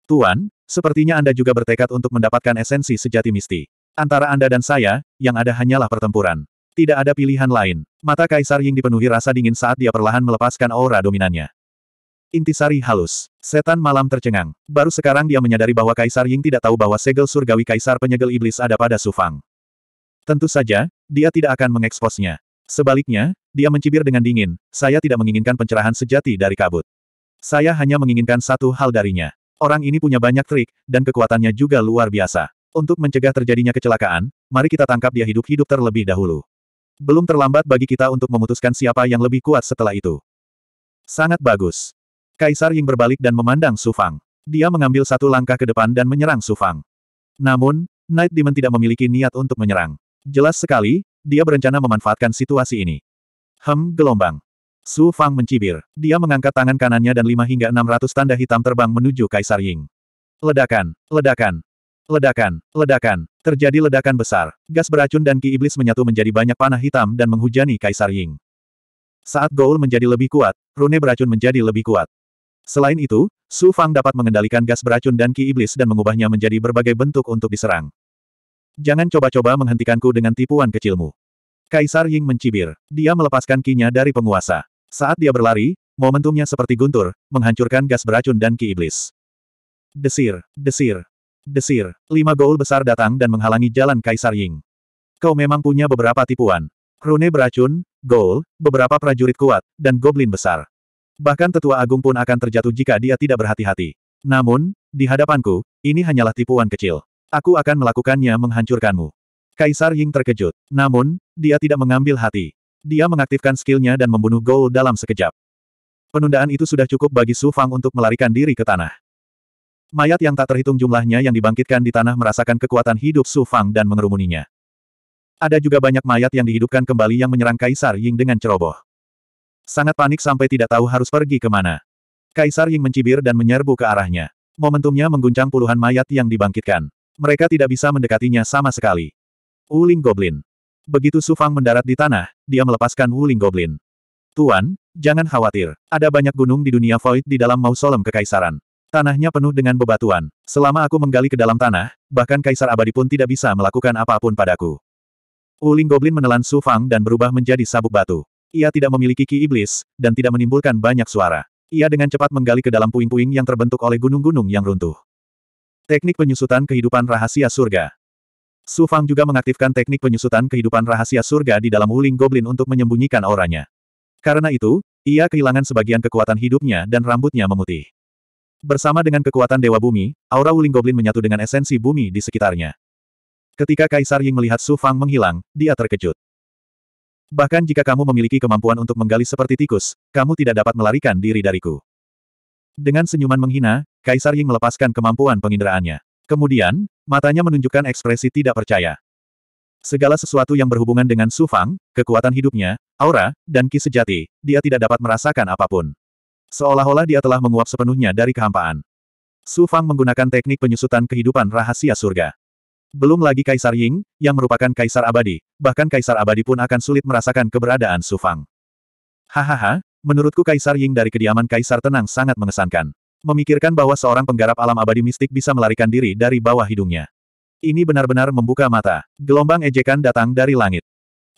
Tuan, sepertinya Anda juga bertekad untuk mendapatkan esensi sejati misti. Antara Anda dan saya, yang ada hanyalah pertempuran. Tidak ada pilihan lain. Mata Kaisar Ying dipenuhi rasa dingin saat dia perlahan melepaskan aura dominannya. Intisari halus. Setan malam tercengang. Baru sekarang dia menyadari bahwa Kaisar Ying tidak tahu bahwa segel surgawi Kaisar penyegel iblis ada pada Sufang. Tentu saja, dia tidak akan mengeksposnya. Sebaliknya, dia mencibir dengan dingin, saya tidak menginginkan pencerahan sejati dari kabut. Saya hanya menginginkan satu hal darinya. Orang ini punya banyak trik, dan kekuatannya juga luar biasa. Untuk mencegah terjadinya kecelakaan, mari kita tangkap dia hidup-hidup terlebih dahulu. Belum terlambat bagi kita untuk memutuskan siapa yang lebih kuat setelah itu. Sangat bagus. Kaisar Ying berbalik dan memandang Sufang. Dia mengambil satu langkah ke depan dan menyerang Sufang. Namun, Night Demon tidak memiliki niat untuk menyerang. Jelas sekali, dia berencana memanfaatkan situasi ini. Hem, gelombang. Su Fang mencibir. Dia mengangkat tangan kanannya dan lima hingga enam ratus tanda hitam terbang menuju Kaisar Ying. Ledakan, ledakan, ledakan, ledakan. Terjadi ledakan besar. Gas beracun dan ki iblis menyatu menjadi banyak panah hitam dan menghujani Kaisar Ying. Saat Goul menjadi lebih kuat, rune beracun menjadi lebih kuat. Selain itu, Su Fang dapat mengendalikan gas beracun dan ki iblis dan mengubahnya menjadi berbagai bentuk untuk diserang. Jangan coba-coba menghentikanku dengan tipuan kecilmu. Kaisar Ying mencibir. Dia melepaskan kinya dari penguasa. Saat dia berlari, momentumnya seperti guntur, menghancurkan gas beracun dan ki iblis. Desir, desir, desir. Lima gol besar datang dan menghalangi jalan Kaisar Ying. Kau memang punya beberapa tipuan. Rune beracun, gol, beberapa prajurit kuat, dan goblin besar. Bahkan tetua agung pun akan terjatuh jika dia tidak berhati-hati. Namun, di hadapanku, ini hanyalah tipuan kecil. Aku akan melakukannya menghancurkanmu. Kaisar Ying terkejut. Namun, dia tidak mengambil hati. Dia mengaktifkan skillnya dan membunuh Gou dalam sekejap. Penundaan itu sudah cukup bagi Su Fang untuk melarikan diri ke tanah. Mayat yang tak terhitung jumlahnya yang dibangkitkan di tanah merasakan kekuatan hidup Su Fang dan mengerumuninya. Ada juga banyak mayat yang dihidupkan kembali yang menyerang Kaisar Ying dengan ceroboh. Sangat panik sampai tidak tahu harus pergi kemana. Kaisar Ying mencibir dan menyerbu ke arahnya. Momentumnya mengguncang puluhan mayat yang dibangkitkan. Mereka tidak bisa mendekatinya sama sekali. Wuling Goblin. Begitu Sufang mendarat di tanah, dia melepaskan Wuling Goblin. Tuan, jangan khawatir. Ada banyak gunung di dunia void di dalam mausolem kekaisaran. Tanahnya penuh dengan bebatuan. Selama aku menggali ke dalam tanah, bahkan kaisar abadi pun tidak bisa melakukan apapun padaku. Wuling Goblin menelan Sufang dan berubah menjadi sabuk batu. Ia tidak memiliki ki iblis, dan tidak menimbulkan banyak suara. Ia dengan cepat menggali ke dalam puing-puing yang terbentuk oleh gunung-gunung yang runtuh. Teknik penyusutan kehidupan rahasia surga. Su Fang juga mengaktifkan teknik penyusutan kehidupan rahasia surga di dalam Wuling Goblin untuk menyembunyikan auranya. Karena itu, ia kehilangan sebagian kekuatan hidupnya dan rambutnya memutih. Bersama dengan kekuatan Dewa Bumi, aura Wuling Goblin menyatu dengan esensi bumi di sekitarnya. Ketika Kaisar Ying melihat Su Fang menghilang, dia terkejut. Bahkan jika kamu memiliki kemampuan untuk menggali seperti tikus, kamu tidak dapat melarikan diri dariku. Dengan senyuman menghina, Kaisar Ying melepaskan kemampuan penginderaannya. Kemudian, matanya menunjukkan ekspresi tidak percaya. Segala sesuatu yang berhubungan dengan Su Fang, kekuatan hidupnya, aura, dan ki sejati, dia tidak dapat merasakan apapun. Seolah-olah dia telah menguap sepenuhnya dari kehampaan. Su Fang menggunakan teknik penyusutan kehidupan rahasia surga. Belum lagi Kaisar Ying, yang merupakan Kaisar Abadi, bahkan Kaisar Abadi pun akan sulit merasakan keberadaan Su Fang. Hahaha, Menurutku Kaisar Ying dari kediaman Kaisar Tenang sangat mengesankan. Memikirkan bahwa seorang penggarap alam abadi mistik bisa melarikan diri dari bawah hidungnya. Ini benar-benar membuka mata. Gelombang ejekan datang dari langit.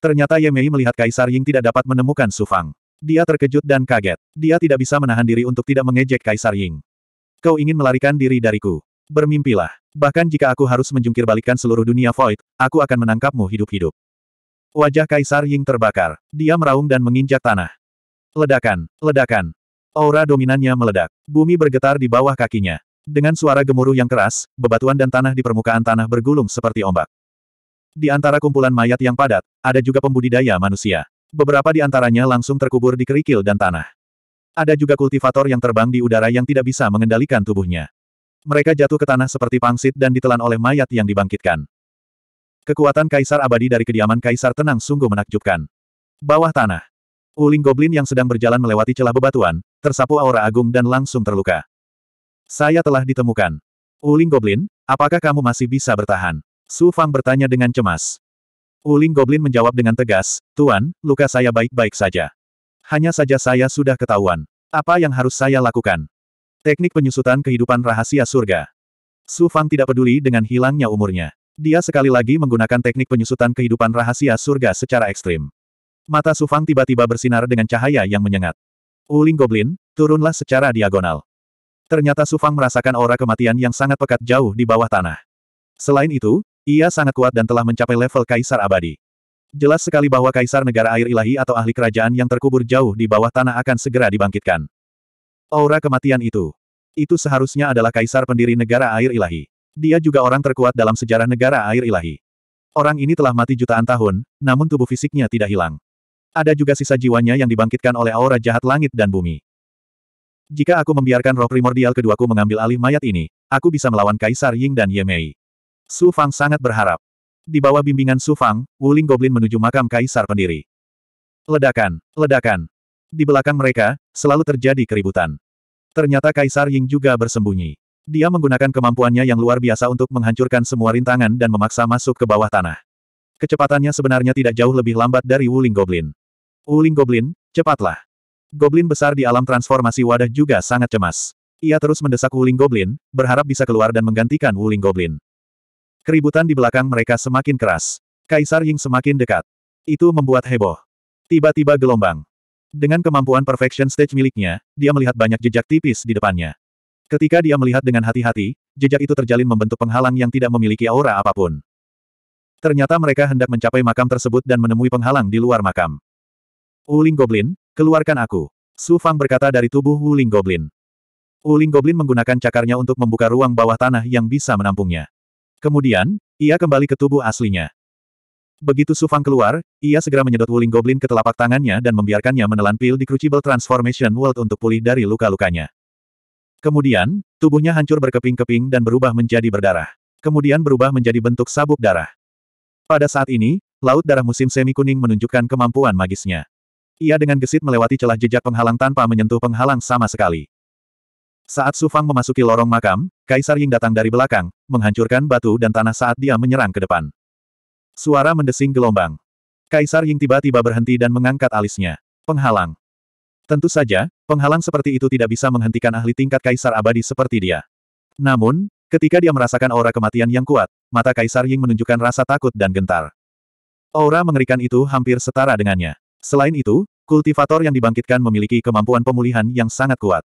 Ternyata Ye Mei melihat Kaisar Ying tidak dapat menemukan Su Fang. Dia terkejut dan kaget. Dia tidak bisa menahan diri untuk tidak mengejek Kaisar Ying. Kau ingin melarikan diri dariku. Bermimpilah. Bahkan jika aku harus menjungkir balikan seluruh dunia Void, aku akan menangkapmu hidup-hidup. Wajah Kaisar Ying terbakar. Dia meraung dan menginjak tanah. Ledakan, ledakan. Aura dominannya meledak. Bumi bergetar di bawah kakinya. Dengan suara gemuruh yang keras, bebatuan dan tanah di permukaan tanah bergulung seperti ombak. Di antara kumpulan mayat yang padat, ada juga pembudidaya manusia. Beberapa di antaranya langsung terkubur di kerikil dan tanah. Ada juga kultivator yang terbang di udara yang tidak bisa mengendalikan tubuhnya. Mereka jatuh ke tanah seperti pangsit dan ditelan oleh mayat yang dibangkitkan. Kekuatan Kaisar Abadi dari kediaman Kaisar Tenang sungguh menakjubkan. Bawah tanah, Uling Goblin yang sedang berjalan melewati celah bebatuan, tersapu aura agung dan langsung terluka. Saya telah ditemukan. Uling Goblin, apakah kamu masih bisa bertahan? Su Fang bertanya dengan cemas. Uling Goblin menjawab dengan tegas, Tuan, luka saya baik-baik saja. Hanya saja saya sudah ketahuan. Apa yang harus saya lakukan? Teknik penyusutan kehidupan rahasia surga. Su Fang tidak peduli dengan hilangnya umurnya. Dia sekali lagi menggunakan teknik penyusutan kehidupan rahasia surga secara ekstrim. Mata Sufang tiba-tiba bersinar dengan cahaya yang menyengat. Uling Goblin, turunlah secara diagonal. Ternyata Sufang merasakan aura kematian yang sangat pekat jauh di bawah tanah. Selain itu, ia sangat kuat dan telah mencapai level Kaisar Abadi. Jelas sekali bahwa Kaisar Negara Air Ilahi atau ahli kerajaan yang terkubur jauh di bawah tanah akan segera dibangkitkan. Aura kematian itu. Itu seharusnya adalah Kaisar pendiri Negara Air Ilahi. Dia juga orang terkuat dalam sejarah Negara Air Ilahi. Orang ini telah mati jutaan tahun, namun tubuh fisiknya tidak hilang. Ada juga sisa jiwanya yang dibangkitkan oleh aura jahat langit dan bumi. Jika aku membiarkan roh primordial keduaku mengambil alih mayat ini, aku bisa melawan Kaisar Ying dan Ye Mei. Su Fang sangat berharap. Di bawah bimbingan Su Fang, Wuling Goblin menuju makam Kaisar pendiri. Ledakan, ledakan. Di belakang mereka, selalu terjadi keributan. Ternyata Kaisar Ying juga bersembunyi. Dia menggunakan kemampuannya yang luar biasa untuk menghancurkan semua rintangan dan memaksa masuk ke bawah tanah. Kecepatannya sebenarnya tidak jauh lebih lambat dari Wuling Goblin. Uling Goblin, cepatlah. Goblin besar di alam transformasi wadah juga sangat cemas. Ia terus mendesak Wuling Goblin, berharap bisa keluar dan menggantikan Wuling Goblin. Keributan di belakang mereka semakin keras. Kaisar Ying semakin dekat. Itu membuat heboh. Tiba-tiba gelombang. Dengan kemampuan perfection stage miliknya, dia melihat banyak jejak tipis di depannya. Ketika dia melihat dengan hati-hati, jejak itu terjalin membentuk penghalang yang tidak memiliki aura apapun. Ternyata mereka hendak mencapai makam tersebut dan menemui penghalang di luar makam. Wuling Goblin, keluarkan aku. Su Fang berkata dari tubuh Wuling Goblin. Wuling Goblin menggunakan cakarnya untuk membuka ruang bawah tanah yang bisa menampungnya. Kemudian, ia kembali ke tubuh aslinya. Begitu Su Fang keluar, ia segera menyedot Wuling Goblin ke telapak tangannya dan membiarkannya menelan pil di Crucible Transformation World untuk pulih dari luka-lukanya. Kemudian, tubuhnya hancur berkeping-keping dan berubah menjadi berdarah. Kemudian berubah menjadi bentuk sabuk darah. Pada saat ini, Laut Darah Musim Semi Kuning menunjukkan kemampuan magisnya. Ia dengan gesit melewati celah jejak penghalang tanpa menyentuh penghalang sama sekali. Saat Su Fang memasuki lorong makam, Kaisar Ying datang dari belakang, menghancurkan batu dan tanah saat dia menyerang ke depan. Suara mendesing gelombang. Kaisar Ying tiba-tiba berhenti dan mengangkat alisnya. Penghalang. Tentu saja, penghalang seperti itu tidak bisa menghentikan ahli tingkat Kaisar abadi seperti dia. Namun, ketika dia merasakan aura kematian yang kuat, mata Kaisar Ying menunjukkan rasa takut dan gentar. Aura mengerikan itu hampir setara dengannya. Selain itu, kultivator yang dibangkitkan memiliki kemampuan pemulihan yang sangat kuat.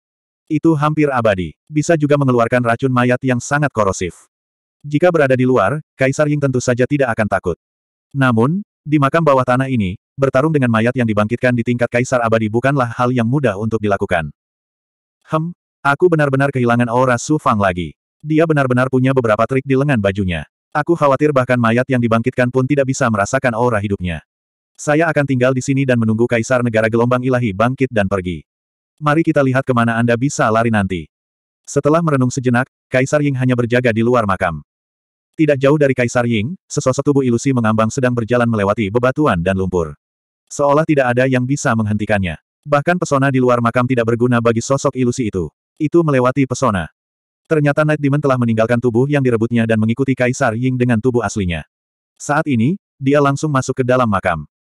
Itu hampir abadi. Bisa juga mengeluarkan racun mayat yang sangat korosif. Jika berada di luar, Kaisar Ying tentu saja tidak akan takut. Namun, di makam bawah tanah ini, bertarung dengan mayat yang dibangkitkan di tingkat Kaisar abadi bukanlah hal yang mudah untuk dilakukan. Hem, aku benar-benar kehilangan aura Su Fang lagi. Dia benar-benar punya beberapa trik di lengan bajunya. Aku khawatir bahkan mayat yang dibangkitkan pun tidak bisa merasakan aura hidupnya. Saya akan tinggal di sini dan menunggu kaisar negara gelombang ilahi bangkit dan pergi. Mari kita lihat kemana Anda bisa lari nanti. Setelah merenung sejenak, Kaisar Ying hanya berjaga di luar makam. Tidak jauh dari Kaisar Ying, sesosok tubuh ilusi mengambang sedang berjalan melewati bebatuan dan lumpur. Seolah tidak ada yang bisa menghentikannya. Bahkan pesona di luar makam tidak berguna bagi sosok ilusi itu. Itu melewati pesona. Ternyata Night Demon telah meninggalkan tubuh yang direbutnya dan mengikuti Kaisar Ying dengan tubuh aslinya. Saat ini, dia langsung masuk ke dalam makam.